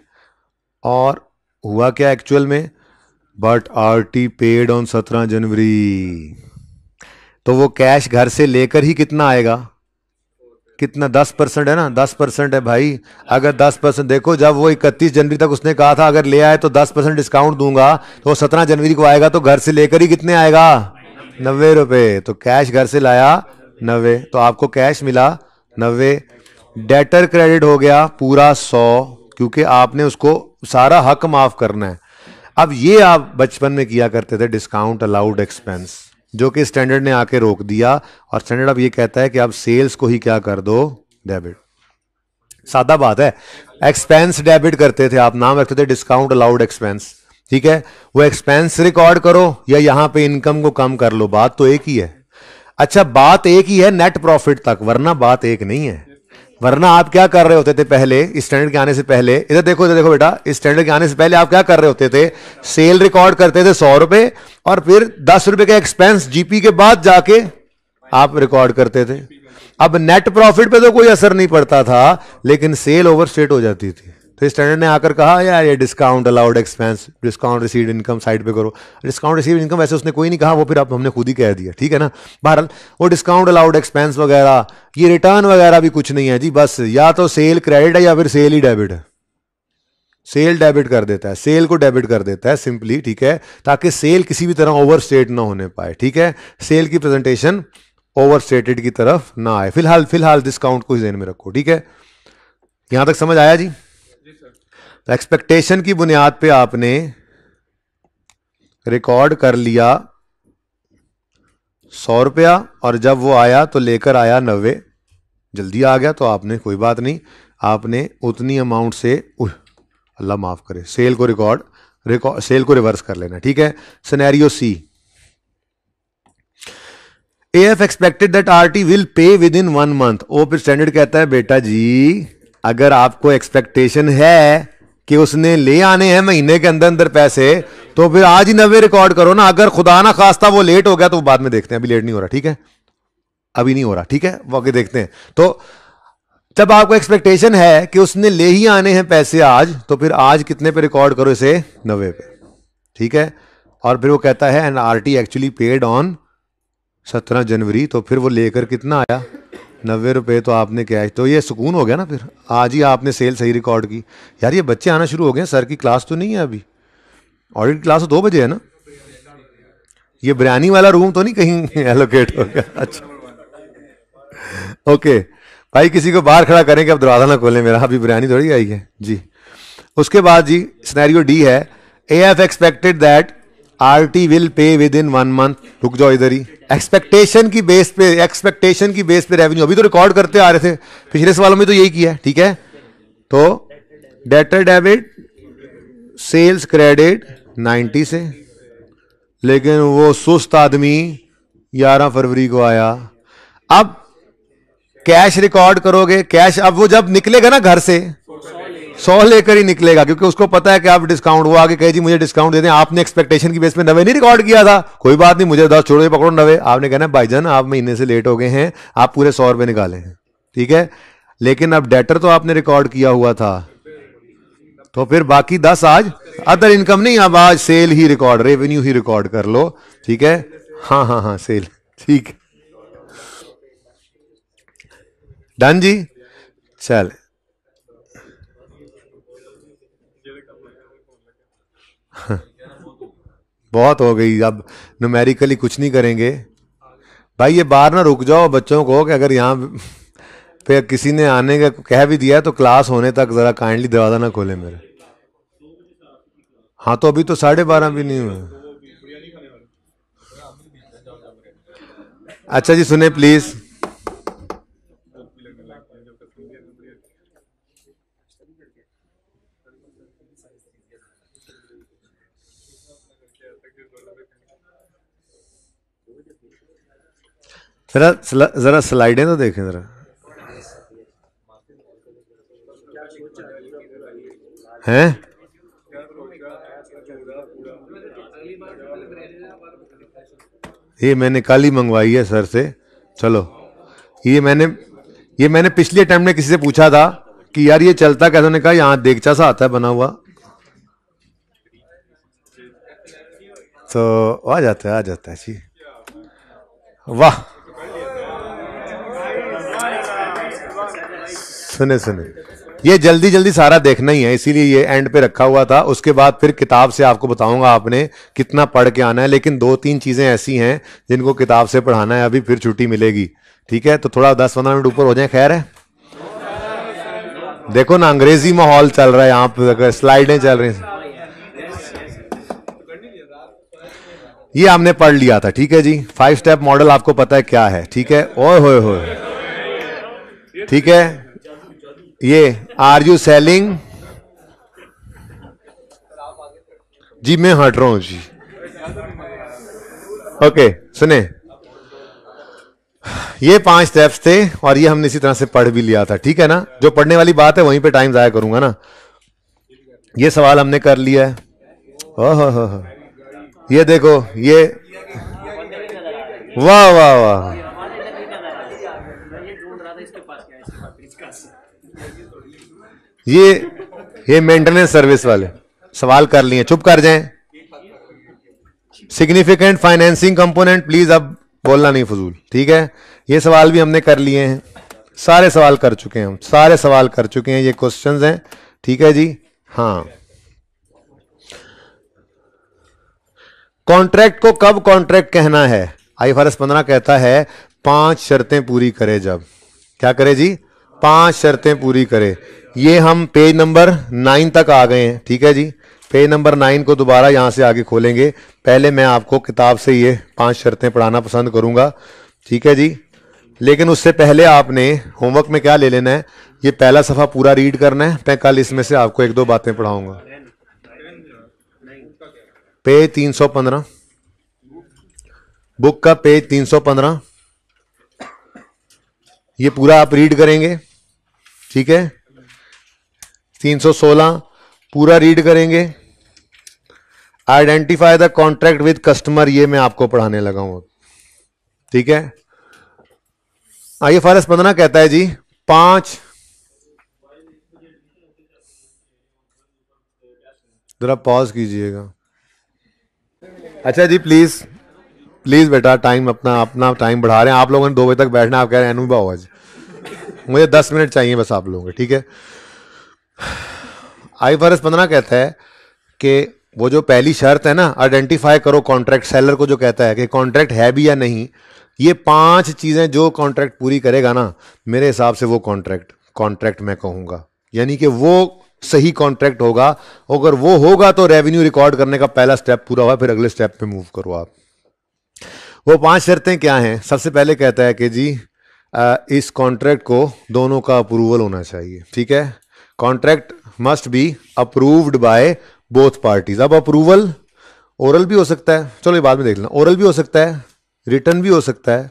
[SPEAKER 1] और हुआ क्या एक्चुअल में but R T paid on सत्रह जनवरी तो वो कैश घर से लेकर ही कितना आएगा कितना दस परसेंट है ना दस परसेंट है भाई अगर दस परसेंट देखो जब वो इकतीस जनवरी तक उसने कहा था अगर ले आए तो दस परसेंट डिस्काउंट दूंगा तो सत्रह जनवरी को आएगा तो घर से लेकर ही कितने आएगा नब्बे रुपये तो कैश घर से लाया नब्बे तो आपको कैश मिला नब्बे डेटर क्रेडिट हो गया पूरा सौ क्योंकि आपने उसको सारा हक माफ करना है अब ये आप बचपन में किया करते थे डिस्काउंट अलाउड एक्सपेंस जो कि स्टैंडर्ड ने आके रोक दिया और स्टैंडर्ड अब ये कहता है कि आप सेल्स को ही क्या कर दो डेबिट सादा बात है एक्सपेंस डेबिट करते थे आप नाम रखते थे डिस्काउंट अलाउड एक्सपेंस ठीक है वो एक्सपेंस रिकॉर्ड करो या यहां पे इनकम को कम कर लो बात तो एक ही है अच्छा बात एक ही है नेट प्रॉफिट तक वरना बात एक नहीं है वरना आप क्या कर रहे होते थे पहले स्टैंडर्ड के आने से पहले इधर देखो इधर देखो बेटा स्टैंडर्ड के आने से पहले आप क्या कर रहे होते थे सेल रिकॉर्ड करते थे सौ रुपए और फिर दस रुपए का एक्सपेंस जीपी के बाद जाके आप रिकॉर्ड करते थे अब नेट प्रॉफिट पे तो कोई असर नहीं पड़ता था लेकिन सेल ओवर स्टेट हो जाती थी तो स्टैंडर्ड ने आकर कहा यार ये discount allowed expense discount receive income side पे करो डिस्काउंट रिसीव इनकम वैसे उसने कोई नहीं कहा वो फिर आप हमने खुद ही कह दिया ठीक है ना बहरहाल वो डिस्काउंट अलाउड एक्सपेंस वगैरह ये रिटर्न वगैरह भी कुछ नहीं है जी बस या तो सेल क्रेडिट है या फिर सेल ही डेबिट है सेल डेबिट कर देता है सेल को डेबिट कर देता है सिंपली ठीक है ताकि सेल किसी भी तरह ओवर स्टेट ना होने पाए ठीक है सेल की प्रेजेंटेशन ओवर स्टेटेड की तरफ ना आए फिलहाल फिलहाल डिस्काउंट को ही जहन में रखो ठीक है यहां तक समझ आया जी तो एक्सपेक्टेशन की बुनियाद पे आपने रिकॉर्ड कर लिया सौ रुपया और जब वो आया तो लेकर आया नब्बे जल्दी आ गया तो आपने कोई बात नहीं आपने उतनी अमाउंट से अल्लाह माफ़ करे सेल को रिकॉर्ड रिकॉर्ड सेल को रिवर्स कर लेना ठीक है scenario C A F expected that R T will pay within one month ओ स्टैंडर्ड कहता है बेटा जी अगर आपको एक्सपेक्टेशन है कि उसने ले आने हैं महीने के अंदर अंदर पैसे तो फिर आज ही नवे रिकॉर्ड करो ना अगर खुदा ना खास्ता वो लेट हो गया तो बाद में देखते हैं अभी लेट नहीं हो रहा ठीक है अभी नहीं हो रहा ठीक है वो आगे देखते हैं तो जब आपको एक्सपेक्टेशन है कि उसने ले ही आने हैं पैसे आज तो फिर आज कितने पे रिकॉर्ड करो इसे नवे पे ठीक है और फिर वो कहता है and R T actually paid on सत्रह जनवरी तो फिर वो लेकर कितना आया नब्बे रुपये तो आपने कैश तो ये सुकून हो गया ना फिर आज ही आपने सेल सही रिकॉर्ड की यार ये बच्चे आना शुरू हो गए सर की क्लास तो नहीं है अभी ऑडिट क्लास तो दो बजे है ना ये बिरयानी वाला रूम तो नहीं कहीं एलोकेट हो गया अच्छा ओके भाई किसी को बाहर खड़ा करें कि अब दरवाज़ा ना खोलें मेरा अभी बिरयानी थोड़ी आई है जी उसके बाद जी स्नैरियो डी है A F expected that RT will pay within one month रुक जाओ इधर ही एक्सपेक्टेशन की बेस पे एक्सपेक्टेशन की बेस पे रेवेन्यू अभी तो रिकॉर्ड करते आ रहे थे पिछले सवालों में तो यही किया ठीक है तो डेटर डेबिट सेल्स क्रेडिट 90 से लेकिन वो सुस्त आदमी 11 फरवरी को आया अब कैश रिकॉर्ड करोगे कैश अब वो जब निकलेगा ना घर से सौ लेकर ही निकलेगा क्योंकि उसको पता है कि आप डिस्काउंट हुआ आगे कहे जी मुझे डिस्काउंट दे दें आपने एक्सपेक्टेशन की बेस पे नवे नहीं रिकॉर्ड किया था कोई बात नहीं मुझे दस छोड़ो पकड़ो नवे आपने कहना भाईजान आप महीने से लेट हो गए हैं आप पूरे सौ रुपये निकाले हैं ठीक है लेकिन अब डेटर तो आपने रिकॉर्ड किया हुआ था तो फिर बाकी दस आज अदर इनकम नहीं अब आज सेल ही रिकॉर्ड रेवेन्यू ही रिकॉर्ड कर लो ठीक है हाँ हाँ हाँ सेल ठीक डन जी चल बहुत हो गई अब नुमेरिकली कुछ नहीं करेंगे भाई ये बाहर ना रुक जाओ बच्चों को कि अगर यहाँ पे किसी ने आने का कह भी दिया है तो क्लास होने तक ज़रा काइंडली दरवाज़ा ना खोले मेरे हाँ तो अभी तो साढ़े बारह भी नहीं हुए अच्छा जी सुने प्लीज़ जरा जरा स्लाइडें तो देखें जरा हैं ये मैंने काली मंगवाई है सर से चलो ये मैंने ये मैंने पिछले टाइम में किसी से पूछा था कि यार ये चलता कैसे उन्होंने कहा यहां देखचा सा आता है बना हुआ तो आ जाता है आ जाता है जी वाह सुने सुने ये जल्दी जल्दी सारा देखना ही है इसीलिए ये एंड पे रखा हुआ था उसके बाद फिर किताब से आपको बताऊंगा आपने कितना पढ़ के आना है लेकिन दो तीन चीज़ें ऐसी हैं जिनको किताब से पढ़ाना है अभी फिर छुट्टी मिलेगी ठीक है तो थोड़ा दस पंद्रह मिनट ऊपर हो जाए खैर है देखो ना अंग्रेजी माहौल चल रहा है यहाँ पर स्लाइडें चल रही हैं ये हमने पढ़ लिया था ठीक है जी फाइव स्टेप मॉडल आपको पता है क्या है ठीक है ओए होए होए ठीक है ये आर यू सेलिंग जी मैं हट रहा हूं जी ओके सुने ये पांच स्टेप्स थे और ये हमने इसी तरह से पढ़ भी लिया था ठीक है ना जो पढ़ने वाली बात है वहीं पे टाइम जाया करूंगा ना ये सवाल हमने कर लिया है ओह हो ये देखो ये वाह वाह वाह ये ये मेंटेनेंस सर्विस वाले सवाल कर लिए चुप कर जाएं सिग्निफिकेंट फाइनेंसिंग कंपोनेंट प्लीज अब बोलना नहीं फजूल ठीक है ये सवाल भी हमने कर लिए हैं सारे सवाल कर चुके हैं हम सारे सवाल कर चुके हैं ये क्वेश्चंस हैं ठीक है जी हाँ कॉन्ट्रैक्ट को कब कॉन्ट्रैक्ट कहना है आई फारस पंद्रह कहता है पांच शर्तें पूरी करे जब क्या करे जी पांच शर्तें पूरी करे ये हम पेज नंबर नाइन तक आ गए हैं ठीक है जी पेज नंबर नाइन को दोबारा यहां से आगे खोलेंगे पहले मैं आपको किताब से ये पांच शर्तें पढ़ाना पसंद करूंगा ठीक है जी लेकिन उससे पहले आपने होमवर्क में क्या ले लेना है ये पहला सफ़ा पूरा रीड करना है मैं कल इसमें से आपको एक दो बातें पढ़ाऊंगा पेज तीन सौ पंद्रह बुक का पेज तीन सौ पंद्रह ये पूरा आप रीड करेंगे ठीक है 316 पूरा रीड करेंगे identify the contract with customer ये मैं आपको पढ़ाने लगा हूं ठीक है आइए फारस पंद्रह कहता है जी पांच जरा पॉज कीजिएगा अच्छा जी प्लीज प्लीज बेटा टाइम अपना अपना टाइम बढ़ा रहे हैं आप लोगों ने दो बजे तक बैठना आप कह रहे हैं अनुभाव आज मुझे दस मिनट चाहिए बस आप लोगों के ठीक है आई एस पंद्रह कहता है कि वो जो पहली शर्त है ना आइडेंटिफाई करो कॉन्ट्रैक्ट सेलर को जो कहता है कि कॉन्ट्रैक्ट है भी या नहीं ये पांच चीज़ें जो कॉन्ट्रैक्ट पूरी करेगा ना मेरे हिसाब से वो कॉन्ट्रैक्ट कॉन्ट्रैक्ट मैं कहूंगा यानी कि वो सही कॉन्ट्रैक्ट होगा अगर वो होगा तो रेवेन्यू रिकॉर्ड करने का पहला स्टेप पूरा हुआ फिर अगले स्टेप पे मूव करो आप वो पांच शर्तें क्या हैं सबसे पहले कहता है कि जी आ, इस कॉन्ट्रैक्ट को दोनों का अप्रूवल होना चाहिए ठीक है contract must be approved by both parties अब अप्रूवल ओरल भी हो सकता है चलो ये बाद में देख लेना ओरल भी हो सकता है रिटर्न भी हो सकता है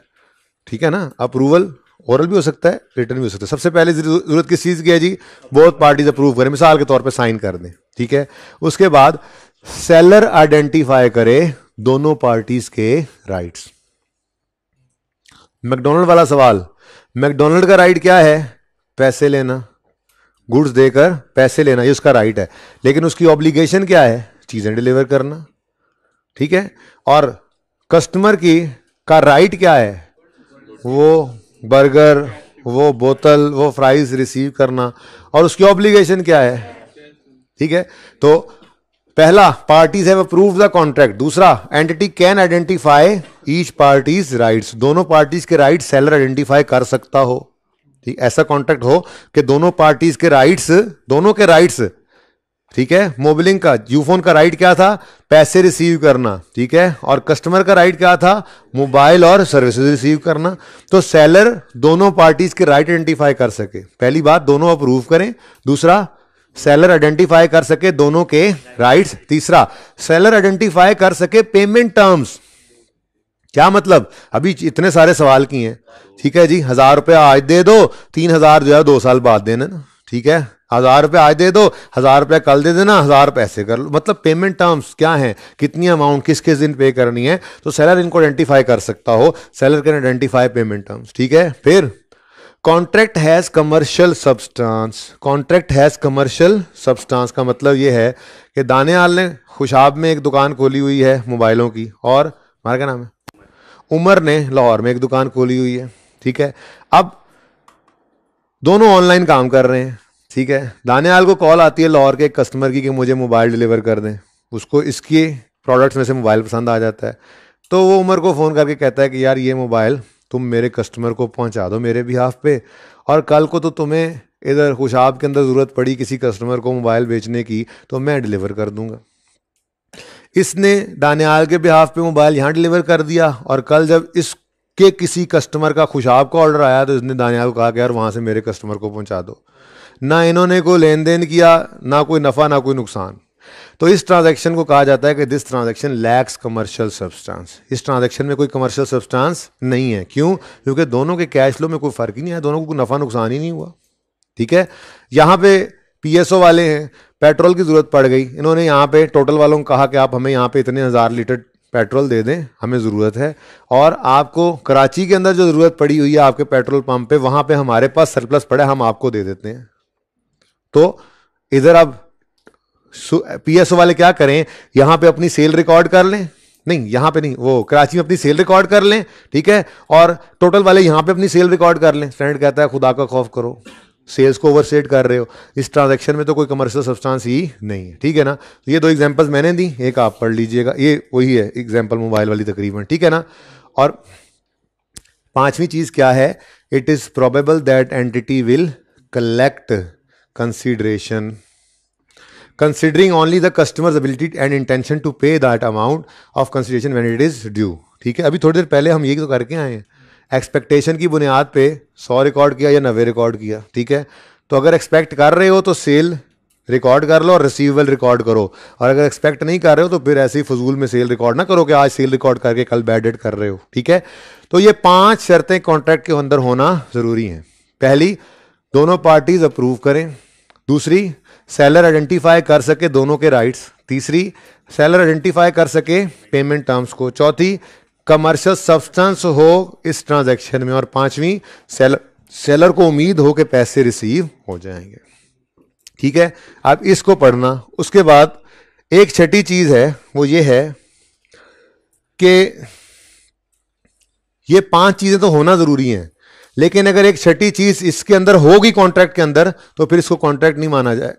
[SPEAKER 1] ठीक है ना अप्रूवल ओरल भी हो सकता है रिटर्न भी हो सकता है सबसे पहले जरूरत किस चीज़ की है जी बोथ पार्टीज अप्रूव करें मिसाल के तौर पर साइन कर दें ठीक है उसके बाद सेलर आइडेंटिफाई करे दोनों पार्टीज के राइट्स मैकडोनल्ड वाला सवाल मैकडोनल्ड का राइट क्या है पैसे लेना गुड्स देकर पैसे लेना ये उसका राइट है लेकिन उसकी ऑब्लिगेशन क्या है चीज़ें डिलीवर करना ठीक है और कस्टमर की का राइट क्या है वो बर्गर वो बोतल वो फ्राइज रिसीव करना और उसकी ऑब्लिगेशन क्या है ठीक है तो पहला parties have approve the contract दूसरा entity can identify each parties rights दोनों पार्टीज के राइट सेलर आइडेंटिफाई कर सकता हो ठीक ऐसा कॉन्ट्रैक्ट हो कि दोनों पार्टीज के राइट्स दोनों के राइट्स ठीक है मोबिलिंग का यूफोन का राइट क्या था पैसे रिसीव करना ठीक है और कस्टमर का राइट क्या था मोबाइल और सर्विसेज रिसीव करना तो सेलर दोनों पार्टीज के राइट आइडेंटिफाई कर सके पहली बात दोनों अप्रूव करें दूसरा सेलर आइडेंटिफाई कर सके दोनों के राइट्स तीसरा सेलर आइडेंटिफाई कर सके पेमेंट टर्म्स क्या मतलब अभी इतने सारे सवाल किए हैं ठीक है जी हजार रुपये आज दे दो तीन हजार जो है दो साल बाद देना ना ठीक है हजार रुपये आज दे दो हजार रुपये कल दे देना हजार रुपये ऐसे कर लो मतलब पेमेंट टर्म्स क्या हैं कितनी अमाउंट किस किस दिन पे करनी है तो सेलर इनको आइडेंटिफाई कर सकता हो seller can identify payment terms ठीक है फिर contract has commercial substance contract has commercial substance का मतलब ये है कि दानियाल ने खुशाब में एक दुकान खोली हुई है मोबाइलों की और हमारा क्या नाम है उमर ने लाहौर में एक दुकान खोली हुई है ठीक है अब दोनों ऑनलाइन काम कर रहे हैं ठीक है दानियाल को कॉल आती है लाहौर के एक कस्टमर की कि मुझे मोबाइल डिलीवर कर दें उसको इसके प्रोडक्ट्स में से मोबाइल पसंद आ जाता है तो वो उमर को फ़ोन करके कहता है कि यार ये मोबाइल तुम मेरे कस्टमर को पहुंचा दो मेरे बिहाफ पे और कल को तो तुम्हें इधर खुशाब के अंदर ज़रूरत पड़ी किसी कस्टमर को मोबाइल बेचने की तो मैं डिलीवर कर दूंगा इसने दानियाल के बिहाफ पे मोबाइल यहाँ डिलीवर कर दिया और कल जब इसके किसी कस्टमर का खुशाब का ऑर्डर आया तो इसने दानियाल को कहा कि यार वहाँ से मेरे कस्टमर को पहुँचा दो ना इन्होंने कोई लेन देन किया ना कोई नफ़ा ना कोई नुकसान तो इस ट्रांजैक्शन को कहा जाता है कि this transaction lacks commercial substance इस ट्रांजैक्शन में कोई कमर्शियल सब्सटेंस नहीं है क्यों क्योंकि दोनों के कैश फ्लो में कोई फ़र्क ही नहीं है दोनों को नफ़ा नुकसान ही नहीं हुआ ठीक है यहाँ पे पीएसओ वाले हैं पेट्रोल की ज़रूरत पड़ गई इन्होंने यहाँ पे टोटल वालों को कहा कि आप हमें यहाँ पे इतने हज़ार लीटर पेट्रोल दे दें हमें ज़रूरत है और आपको कराची के अंदर जो ज़रूरत पड़ी हुई है आपके पेट्रोल पंप पे वहाँ पे हमारे पास सरप्लस पड़ा हम आपको दे देते हैं तो इधर अब पीएसओ वाले क्या करें यहाँ पे अपनी सेल रिकॉर्ड कर लें नहीं यहाँ पे नहीं वो कराची में अपनी सेल रिकॉर्ड कर लें ठीक है और टोटल वाले यहाँ पे अपनी सेल रिकॉर्ड कर लें फ्रेंड कहता है खुदा का खौफ करो सेल्स को ओवरसेट कर रहे हो इस ट्रांजैक्शन में तो कोई कमर्शियल सब्सटेंस ही नहीं है ठीक है ना तो ये दो एग्जांपल्स मैंने दी एक आप पढ़ लीजिएगा ये वही है एग्जांपल मोबाइल वाली तकरीबन ठीक है ना और पांचवी चीज़ क्या है it is probable that entity will collect consideration considering only the customer ability and intention to pay that amount of consideration when it is due ठीक है अभी थोड़ी देर पहले हम ये तो करके आए हैं एक्सपेक्टेशन की बुनियाद पे सौ रिकॉर्ड किया या नबे रिकॉर्ड किया ठीक है तो अगर एक्सपेक्ट कर रहे हो तो सेल रिकॉर्ड कर लो और रिसीवेबल रिकॉर्ड करो और अगर एक्सपेक्ट नहीं कर रहे हो तो फिर ऐसे ही फजूल में सेल रिकॉर्ड ना करो कि आज सेल रिकॉर्ड करके कल बैड डेट कर रहे हो ठीक है तो ये पांच शर्तें कॉन्ट्रैक्ट के अंदर होना ज़रूरी हैं पहली दोनों पार्टीज अप्रूव करें दूसरी सेलर आइडेंटिफाई कर सके दोनों के राइट्स तीसरी सेलर आइडेंटिफाई कर सके पेमेंट टर्म्स को चौथी कमर्शियल सब्सटेंस हो इस ट्रांजैक्शन में और पांचवी सेल सेलर को उम्मीद हो कि पैसे रिसीव हो जाएंगे ठीक है अब इसको पढ़ना उसके बाद एक छठी चीज है वो ये है कि ये पांच चीजें तो होना जरूरी हैं लेकिन अगर एक छठी चीज इसके अंदर होगी कॉन्ट्रैक्ट के अंदर तो फिर इसको कॉन्ट्रैक्ट नहीं माना जाए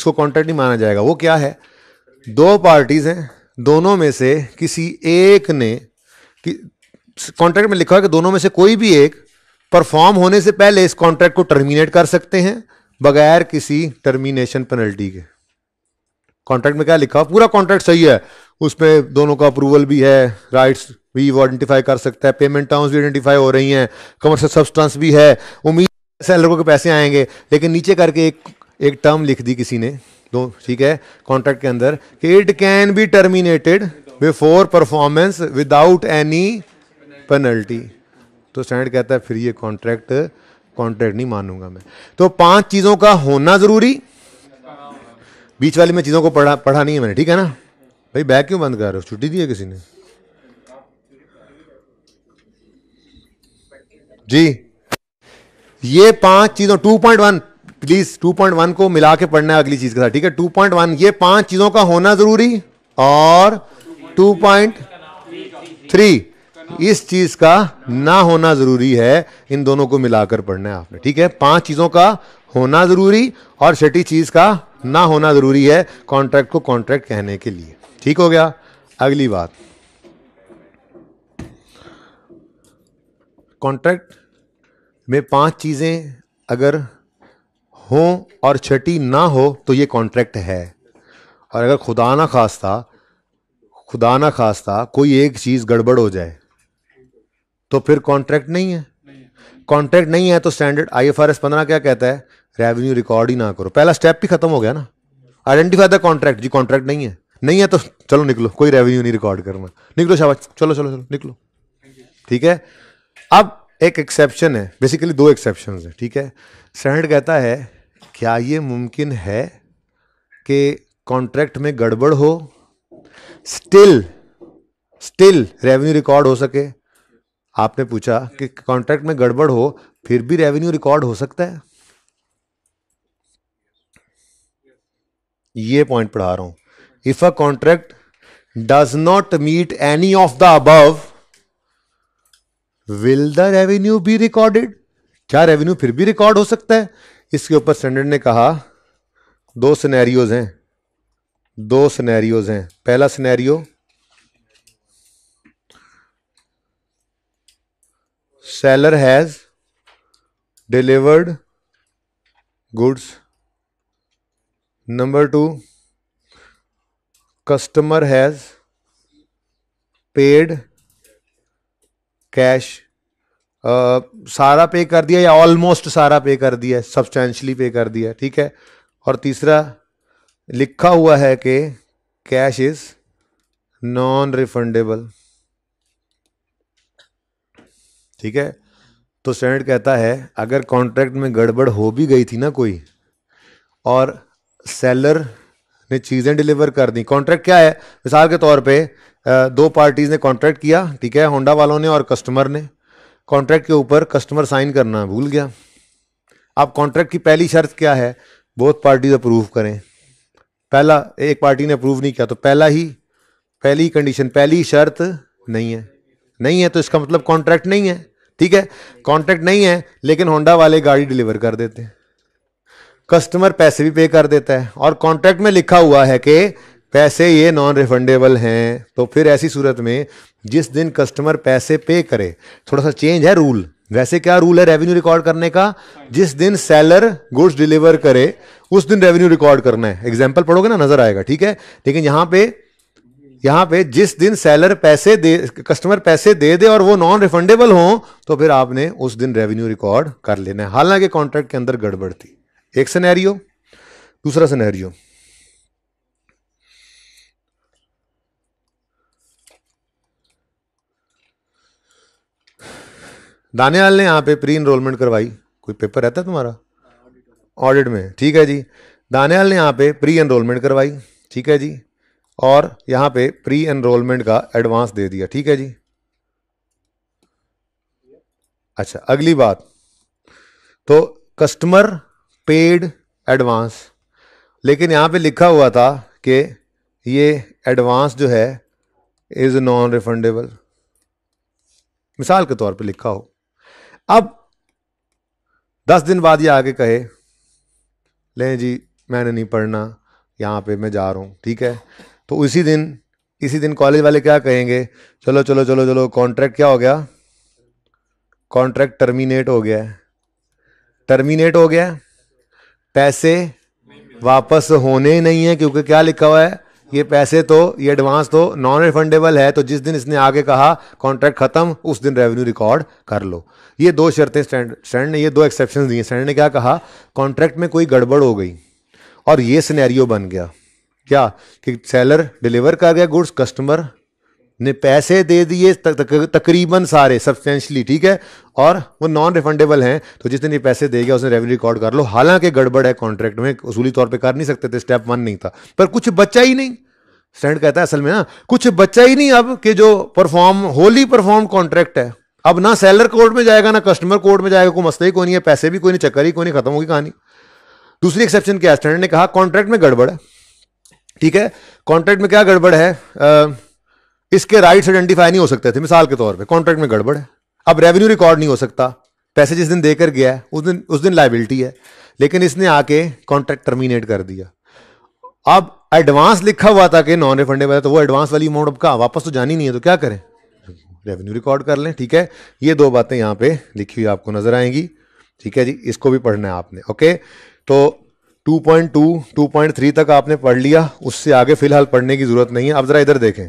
[SPEAKER 1] इसको कॉन्ट्रैक्ट नहीं माना जाएगा वो क्या है दो पार्टीज हैं दोनों में से किसी एक ने कि कॉन्ट्रैक्ट में लिखा है कि दोनों में से कोई भी एक परफॉर्म होने से पहले इस कॉन्ट्रैक्ट को टर्मिनेट कर सकते हैं बगैर किसी टर्मिनेशन पेनल्टी के कॉन्ट्रैक्ट में क्या लिखा पूरा कॉन्ट्रैक्ट सही है उसमें दोनों का अप्रूवल भी है राइट्स भी वो आइडेंटिफाई कर सकता है पेमेंट टर्म्स भी आइडेंटिफाई हो रही हैं कमर्शियल सब्सटेंस भी है उम्मीद सैलर के पैसे आएंगे लेकिन नीचे करके एक एक टर्म लिख दी किसी ने दो तो ठीक है कॉन्ट्रैक्ट के अंदर कि it can be terminated before performance without any penalty तो स्टैंड कहता है फिर ये कॉन्ट्रैक्ट कॉन्ट्रैक्ट नहीं मानूंगा मैं तो पांच चीज़ों का होना ज़रूरी बीच वाली में चीज़ों को पढ़ा पढ़ा नहीं है मैंने ठीक है ना भाई बैग क्यों बंद कर रहे हो छुट्टी दी है किसी ने जी ये पांच चीज़ों 2.1 प्लीज 2.1 को मिला के पढ़ना है अगली चीज़ के साथ ठीक है 2.1 ये पांच चीज़ों का होना ज़रूरी और टू पॉइंट थ्री इस चीज का ना होना जरूरी है इन दोनों को मिलाकर पढ़ना है आपने ठीक है पांच चीजों का होना जरूरी और छठी चीज का ना होना जरूरी है कॉन्ट्रैक्ट को कॉन्ट्रैक्ट कहने के लिए ठीक हो गया अगली बात कॉन्ट्रैक्ट में पांच चीजें अगर हो और छठी ना हो तो ये कॉन्ट्रैक्ट है और अगर खुदा ना था खुदा ना खास्ता कोई एक चीज़ गड़बड़ हो जाए तो फिर कॉन्ट्रैक्ट नहीं है कॉन्ट्रैक्ट नहीं है तो standard I F R S पंद्रह क्या कहता है रेवेन्यू रिकॉर्ड ही ना करो पहला स्टेप भी खत्म हो गया ना आइडेंटिफाई द कॉन्ट्रैक्ट जी कॉन्ट्रैक्ट नहीं है नहीं है तो चलो निकलो कोई रेवेन्यू नहीं रिकॉर्ड करना निकलो शाबाश चलो चलो चलो निकलो ठीक है अब एक एक्सेप्शन है बेसिकली दो एक्सेप्शन है ठीक है स्टैंडर्ड कहता है क्या ये मुमकिन है कि कॉन्ट्रैक्ट में गड़बड़ हो स्टिल स्टिल रेवेन्यू रिकॉर्ड हो सके आपने पूछा कि कॉन्ट्रैक्ट में गड़बड़ हो फिर भी रेवेन्यू रिकॉर्ड हो सकता है ये पॉइंट पढ़ा रहा हूं if a contract does not meet any of the above will the revenue be recorded क्या रेवेन्यू फिर भी रिकॉर्ड हो सकता है इसके ऊपर स्टैंडर्ड ने कहा दो सिनेरियोज हैं दो सिनेरियोज हैं पहला scenario seller has delivered goods number two customer has paid cash सारा पे कर दिया या ऑलमोस्ट सारा पे कर दिया सब्सटैंशली पे कर दिया ठीक है और तीसरा लिखा हुआ है कि कैश इज नॉन रिफंडेबल ठीक है तो स्टैंडर्ड कहता है अगर कॉन्ट्रैक्ट में गड़बड़ हो भी गई थी ना कोई और सेलर ने चीज़ें डिलीवर कर दी कॉन्ट्रैक्ट क्या है मिसाल के तौर पे दो पार्टीज़ ने कॉन्ट्रैक्ट किया ठीक है होंडा वालों ने और कस्टमर ने कॉन्ट्रैक्ट के ऊपर कस्टमर साइन करना भूल गया अब कॉन्ट्रैक्ट की पहली शर्त क्या है बोथ पार्टीज अप्रूव करें पहला एक पार्टी ने अप्रूव नहीं किया तो पहला ही पहली कंडीशन पहली शर्त नहीं है नहीं है तो इसका मतलब कॉन्ट्रैक्ट नहीं है ठीक है कॉन्ट्रैक्ट नहीं है लेकिन होंडा वाले गाड़ी डिलीवर कर देते हैं कस्टमर पैसे भी पे कर देता है और कॉन्ट्रैक्ट में लिखा हुआ है कि पैसे ये नॉन रिफंडेबल हैं तो फिर ऐसी सूरत में जिस दिन कस्टमर पैसे पे करे थोड़ा सा चेंज है रूल वैसे क्या रूल है रेवेन्यू रिकॉर्ड करने का जिस दिन सेलर गुड्स डिलीवर करे उस दिन रेवेन्यू रिकॉर्ड करना है एग्जाम्पल पढ़ोगे ना नजर आएगा ठीक है लेकिन यहां पे यहाँ पे जिस दिन सैलर पैसे दे कस्टमर पैसे दे दे और वो नॉन रिफंडेबल हो तो फिर आपने उस दिन रेवेन्यू रिकॉर्ड कर लेना है हालांकि कॉन्ट्रैक्ट के अंदर गड़बड़ थी एक सिनेरियो दूसरा सिनेरियो दानियाल ने यहां पे प्री इनरोलमेंट करवाई कोई पेपर रहता है तुम्हारा ऑडिट में ठीक है जी दानियाल ने यहाँ पे प्री एनरोलमेंट करवाई ठीक है जी और यहाँ पे प्री एनरोलमेंट का एडवांस दे दिया ठीक है जी अच्छा अगली बात तो कस्टमर पेड एडवांस लेकिन यहाँ पे लिखा हुआ था कि ये एडवांस जो है इज नॉन रिफंडेबल मिसाल के तौर पे लिखा हो अब दस दिन बाद ये आके कहे लें जी मैंने नहीं पढ़ना यहाँ पे मैं जा रहा हूँ ठीक है तो उसी दिन इसी दिन कॉलेज वाले क्या कहेंगे चलो चलो चलो चलो कॉन्ट्रैक्ट क्या हो गया कॉन्ट्रैक्ट टर्मिनेट हो गया टर्मिनेट हो गया पैसे वापस होने नहीं है क्योंकि क्या लिखा हुआ है ये पैसे तो ये एडवांस तो नॉन रिफंडेबल है तो जिस दिन इसने आगे कहा कॉन्ट्रैक्ट खत्म उस दिन रेवेन्यू रिकॉर्ड कर लो ये दो शर्तें स्टैंड स्टैंड ने ये दो एक्सेप्शन दिए स्टैंड ने क्या कहा कॉन्ट्रैक्ट में कोई गड़बड़ हो गई और ये सिनेरियो बन गया क्या कि सेलर डिलीवर कर गया गुड्स कस्टमर ने पैसे दे दिए तक, तक, तकरीबन सारे सब्सटेंशली ठीक है और वो नॉन रिफंडेबल हैं तो जिस दिन ये पैसे दे गया उसने रेवेन्यू रिकॉर्ड कर लो हालांकि गड़बड़ है कॉन्ट्रैक्ट में उसूली तौर पे कर नहीं सकते थे स्टेप वन नहीं था पर कुछ बच्चा ही नहीं स्टैंड कहता है असल में ना कुछ बच्चा ही नहीं अब कि जो परफॉर्म होली परफॉर्म कॉन्ट्रैक्ट है अब ना सेलर कोर्ट में जाएगा ना कस्टमर कोर्ट में जाएगा कोई मसला ही कोई नहीं है पैसे भी कोई नहीं चक्कर ही कोई नहीं खत्म होगी कहानी दूसरी एक्सेप्शन क्या है ने कहा कॉन्ट्रैक्ट में गड़बड़ है ठीक है कॉन्ट्रैक्ट में क्या गड़बड़ है इसके राइट्स आइडेंटिफाई नहीं हो सकते थे मिसाल के तौर पे कॉन्ट्रैक्ट में गड़बड़ है अब रेवेन्यू रिकॉर्ड नहीं हो सकता पैसे जिस दिन देकर गया है उस दिन उस दिन लाइबिलिटी है लेकिन इसने आके कॉन्ट्रैक्ट टर्मिनेट कर दिया अब एडवांस लिखा हुआ था कि नॉन रिफंडेबल है तो वो एडवांस वाली अमाउंट अब कहा वापस तो जानी नहीं है तो क्या करें रेवेन्यू रिकॉर्ड कर लें ठीक है ये दो बातें यहाँ पे लिखी हुई आपको नजर आएंगी ठीक है जी इसको भी पढ़ना है आपने ओके तो 2.2, 2.3 तक आपने पढ़ लिया उससे आगे फिलहाल पढ़ने की जरूरत नहीं है अब जरा इधर देखें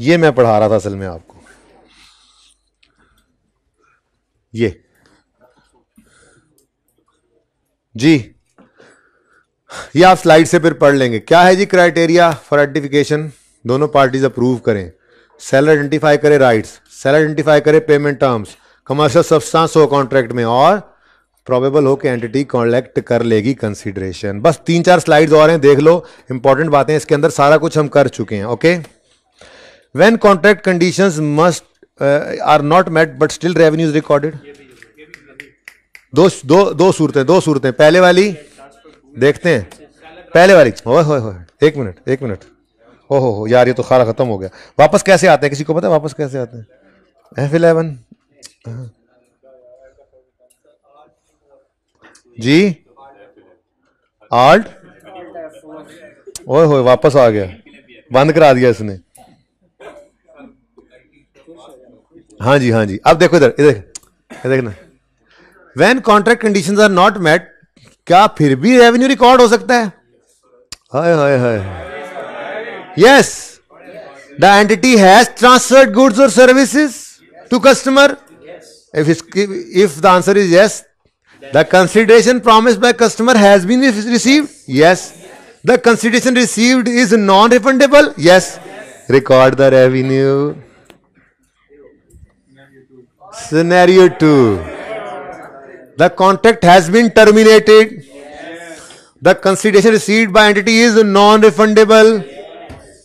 [SPEAKER 1] ये मैं पढ़ा रहा था असल में आपको ये जी ये आप स्लाइड से फिर पढ़ लेंगे क्या है जी क्राइटेरिया फॉर आइडेंटिफिकेशन दोनों पार्टीज अप्रूव करें सेलर आइडेंटिफाई करे राइट्स सेलर आइडेंटिफाई करे पेमेंट टर्म्स कमर्शियल सब्सटेंस हो कॉन्ट्रैक्ट में और प्रोबेबल हो कि एंटिटी कॉलेक्ट कर लेगी कंसिडरेशन बस तीन चार स्लाइड्स और हैं देख लो इंपॉर्टेंट बातें इसके अंदर सारा कुछ हम कर चुके हैं okay when contract conditions must uh, are not met but still revenue recorded दो दो दो सूरतें दो सूरतें पहले वाली देखते हैं पहले वाली ओए होए होए एक मिनट एक मिनट हो हो हो यार ये तो खारा खत्म हो गया वापस कैसे आते हैं किसी को पता है वापस कैसे आते हैं एफ इलेवन हाँ। जी आल्ट ओए होए वापस आ गया बंद करा दिया इसने हाँ जी हाँ जी अब देखो इधर इधर देखना when contract condition are not met क्या फिर भी रेवेन्यू रिकॉर्ड हो सकता है हाय हाय हाय yes the entity has transferred goods और services to customer if if the answer is yes the consideration promise by customer has been receive yes the consideration received is non refundable yes record the revenue Scenario 2. The contract has been terminated. The consideration received by entity is non-refundable.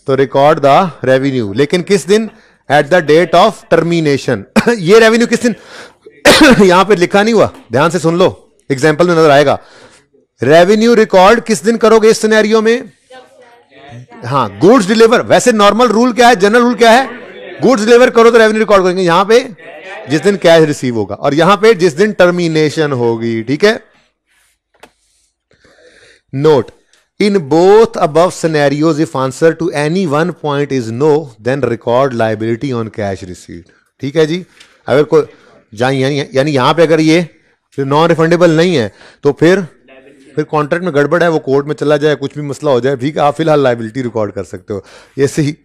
[SPEAKER 1] तो record the revenue लेकिन किस दिन at the date of termination ये revenue किस दिन यहां पर लिखा नहीं हुआ ध्यान से सुन लो एग्जाम्पल में नजर आएगा रेवेन्यू रिकॉर्ड किस दिन करोगे इस सिनेरियो में हाँ गुड्स डिलीवर वैसे नॉर्मल रूल क्या है जनरल रूल क्या है गुड्स डिलीवर करो तो रेवेन्यू रिकॉर्ड करेंगे यहां पे जिस दिन कैश रिसीव होगा और यहां पे जिस दिन टर्मिनेशन होगी ठीक है note in both above scenarios if answer to any one point is no then record liability on cash receive ठीक है जी अगर कोई जाए यानी यहां पे अगर ये फिर नॉन रिफंडेबल नहीं है तो फिर फिर कॉन्ट्रैक्ट में गड़बड़ है वो कोर्ट में चला जाए कुछ भी मसला हो जाए ठीक है आप फिलहाल लाइबिलिटी रिकॉर्ड कर सकते हो ऐसे ही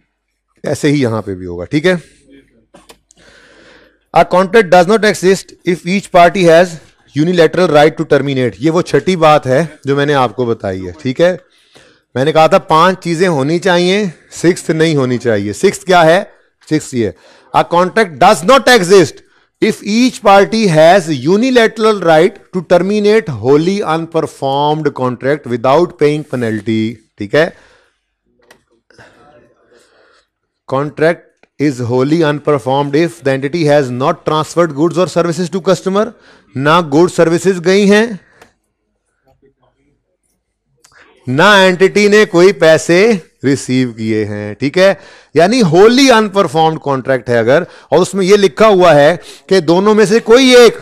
[SPEAKER 1] ऐसे ही यहां पे भी होगा ठीक है a contract does not exist if each party has unilateral right to terminate ये वो छठी बात है जो मैंने आपको बताई है ठीक है मैंने कहा था पांच चीजें होनी चाहिए सिक्स नहीं होनी चाहिए सिक्स क्या है सिक्स ये a contract does not exist if each party has unilateral right to terminate wholly unperformed contract without paying penalty ठीक है contract is wholly unperformed if the entity has not transferred goods और services to customer ना good services गई हैं ना entity ने कोई पैसे रिसीव किए हैं ठीक है यानी होली अनपरफॉर्म्ड कॉन्ट्रैक्ट है अगर और उसमें यह लिखा हुआ है कि दोनों में से कोई एक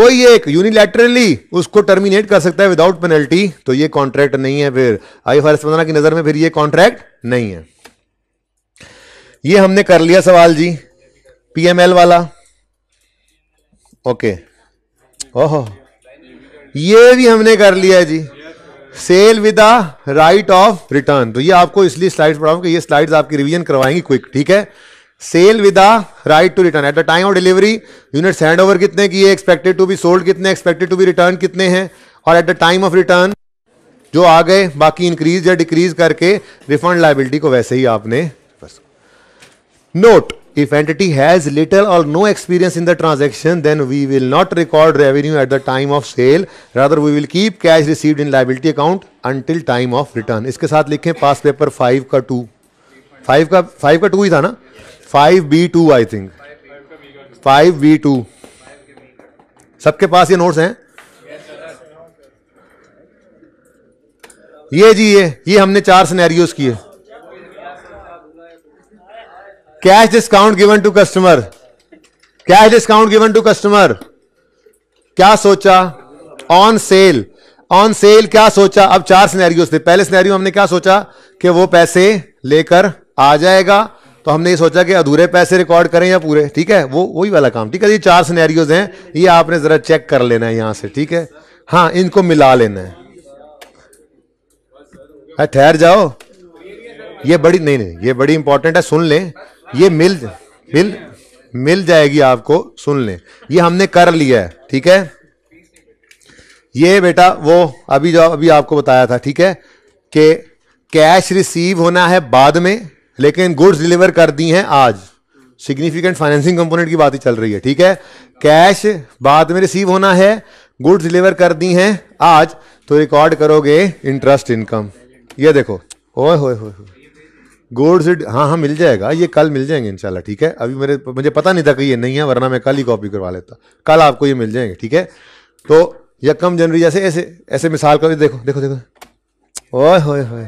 [SPEAKER 1] कोई एक यूनिलैटरली उसको टर्मिनेट कर सकता है विदाउट पेनल्टी तो ये कॉन्ट्रैक्ट नहीं है फिर आई फर्स की नजर में फिर ये कॉन्ट्रैक्ट नहीं है ये हमने कर लिया सवाल जी पीएमएल वाला ओके ओह ये भी हमने कर लिया जी sale with a right of return तो ये आपको इसलिए स्लाइड्स पढ़ाऊं कि ये स्लाइड्स आपकी रिवीजन करवाएंगी क्विक ठीक है sale with a right to return at the time of delivery units hand over कितने की है एक्सपेक्टेड टू बी सोल्ड कितने एक्सपेक्टेड टू बी रिटर्न कितने हैं और at the time of return जो आ गए बाकी इंक्रीज या डिक्रीज करके रिफंड लाइबिलिटी को वैसे ही आपने note if entity has little और no experience in the transaction then we will not record revenue at the time of sale rather we will keep cash received in liability account until time of return इसके साथ लिखें पास paper five का two five का five का two ही था ना five B two I think five B two सबके पास ये नोट्स हैं ये जी ये ये हमने चार सिनेरियोस किए cash discount given to customer cash discount given to customer क्या सोचा ऑन सेल ऑन सेल क्या सोचा अब चार सिनेरियो थे पहले सिनेरियो हमने क्या सोचा कि वो पैसे लेकर आ जाएगा तो हमने ये सोचा कि अधूरे पैसे रिकॉर्ड करें या पूरे ठीक है वो वही वाला काम ठीक है ये चार सिनेरियोज हैं ये आपने जरा चेक कर लेना है यहां से ठीक है हाँ इनको मिला लेना है ठहर जाओ ये बड़ी नहीं नहीं ये बड़ी इंपॉर्टेंट है सुन लें ये मिल मिल मिल जाएगी आपको सुन लें ये हमने कर लिया है ठीक है ये बेटा वो अभी जो अभी आपको बताया था ठीक है कि कैश रिसीव होना है बाद में लेकिन गुड्स डिलीवर कर दी हैं आज सिग्निफिकेंट फाइनेंसिंग कंपोनेंट की बात ही चल रही है ठीक है कैश बाद में रिसीव होना है गुड्स डिलीवर कर दी हैं आज तो रिकॉर्ड करोगे इंटरेस्ट इनकम ये देखो ओए होए होए गोल्ड सीड हाँ हाँ मिल जाएगा ये कल मिल जाएंगे इंशाल्लाह ठीक है अभी मेरे मुझे पता नहीं था कि ये नहीं है वरना मैं कल ही कॉपी करवा लेता कल आपको ये मिल जाएंगे ठीक है तो यकम जनवरी जैसे ऐसे ऐसे मिसाल का देखो देखो देखो ओए होए होए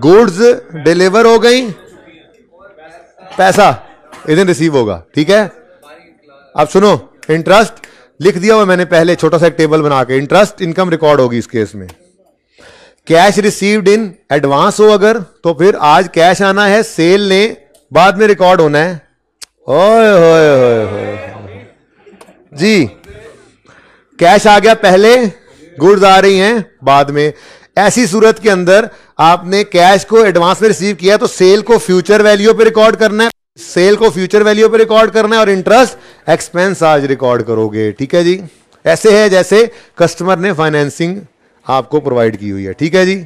[SPEAKER 1] गुड्स डिलीवर हो गई पैसा इधर रिसीव होगा ठीक है अब सुनो इंटरेस्ट लिख दिया हुआ मैंने पहले छोटा सा एक टेबल बना के इंटरेस्ट इनकम रिकॉर्ड होगी इस केस में कैश रिसीव्ड इन एडवांस हो अगर तो फिर आज कैश आना है सेल ने बाद में रिकॉर्ड होना है ओए होए होए होए जी कैश आ गया पहले गुड्स आ रही हैं बाद में ऐसी सूरत के अंदर आपने कैश को एडवांस में रिसीव किया तो सेल को फ्यूचर वैल्यू पे रिकॉर्ड करना है सेल को फ्यूचर वैल्यू पे रिकॉर्ड करना है और इंटरेस्ट एक्सपेंस आज रिकॉर्ड करोगे ठीक है जी ऐसे है जैसे कस्टमर ने फाइनेंसिंग आपको प्रोवाइड की हुई है ठीक है जी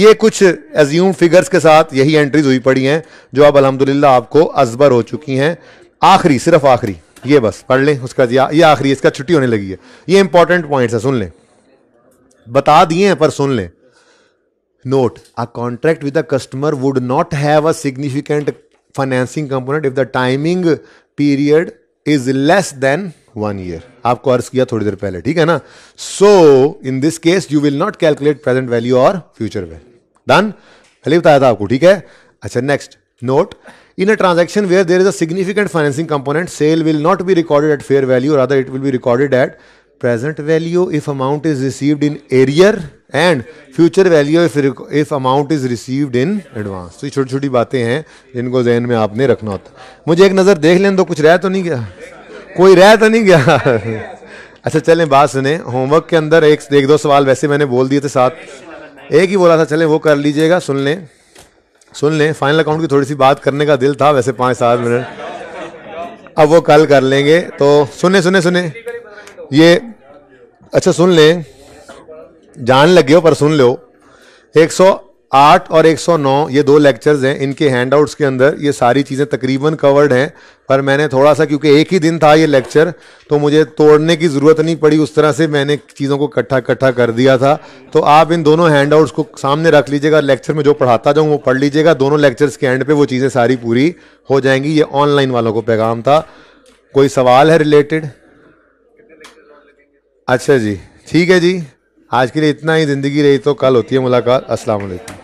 [SPEAKER 1] ये कुछ एज्यूम फिगर्स के साथ यही एंट्रीज हुई पड़ी हैं जो अब अलहमदुल्ला आपको अजबर हो चुकी हैं आखिरी सिर्फ आखिरी ये बस पढ़ लें उसका ये आखिरी इसका छुट्टी होने लगी है ये इंपॉर्टेंट पॉइंट्स है सुन लें बता दिए हैं पर सुन लें note a contract with a customer would not have a significant financing component if the timing period is less than one year आपको अर्ज किया थोड़ी देर पहले ठीक है ना so in this case you will not calculate present value और फ्यूचर वैल्यू डन पहले बताया था आपको ठीक है अच्छा next note in a transaction where there is a significant financing component sale will not be recorded at fair value other it will be recorded at present value if amount is received in arrear and future value if if amount is received in advance तो ये छोटी छोटी बातें हैं जिनको जहन में आपने रखना होता मुझे एक नज़र देख लें तो कुछ रह तो नहीं गया कोई रह तो नहीं गया अच्छा चलें बात सुने होमवर्क के अंदर एक एक दो सवाल वैसे मैंने बोल दिए थे साथ एक ही बोला था चलें वो कर लीजिएगा सुन लें सुन लें फाइनल अकाउंट की थोड़ी सी बात करने का दिल था वैसे पाँच सात मिनट अब वो कल कर लेंगे तो सुने सुने सुने ये अच्छा सुन लें जान लगे हो पर सुन लो एक सौ आठ और 109 ये दो लेक्चर्स हैं इनके हैंडआउट्स के अंदर ये सारी चीज़ें तकरीबन कवर्ड हैं पर मैंने थोड़ा सा क्योंकि एक ही दिन था ये लेक्चर तो मुझे तोड़ने की ज़रूरत नहीं पड़ी उस तरह से मैंने चीज़ों को इकट्ठा इकट्ठा कर दिया था तो आप इन दोनों हैंडआउट्स को सामने रख लीजिएगा लेक्चर में जो पढ़ाता जाऊँ वो पढ़ लीजिएगा दोनों लेक्चर्स के एंड पर वो चीज़ें सारी पूरी हो जाएंगी ये ऑनलाइन वालों को पैगाम था कोई सवाल है रिलेटेड अच्छा जी ठीक है जी आज के लिए इतना ही ज़िंदगी रही तो कल होती है मुलाकात अस्सलाम वालेकुम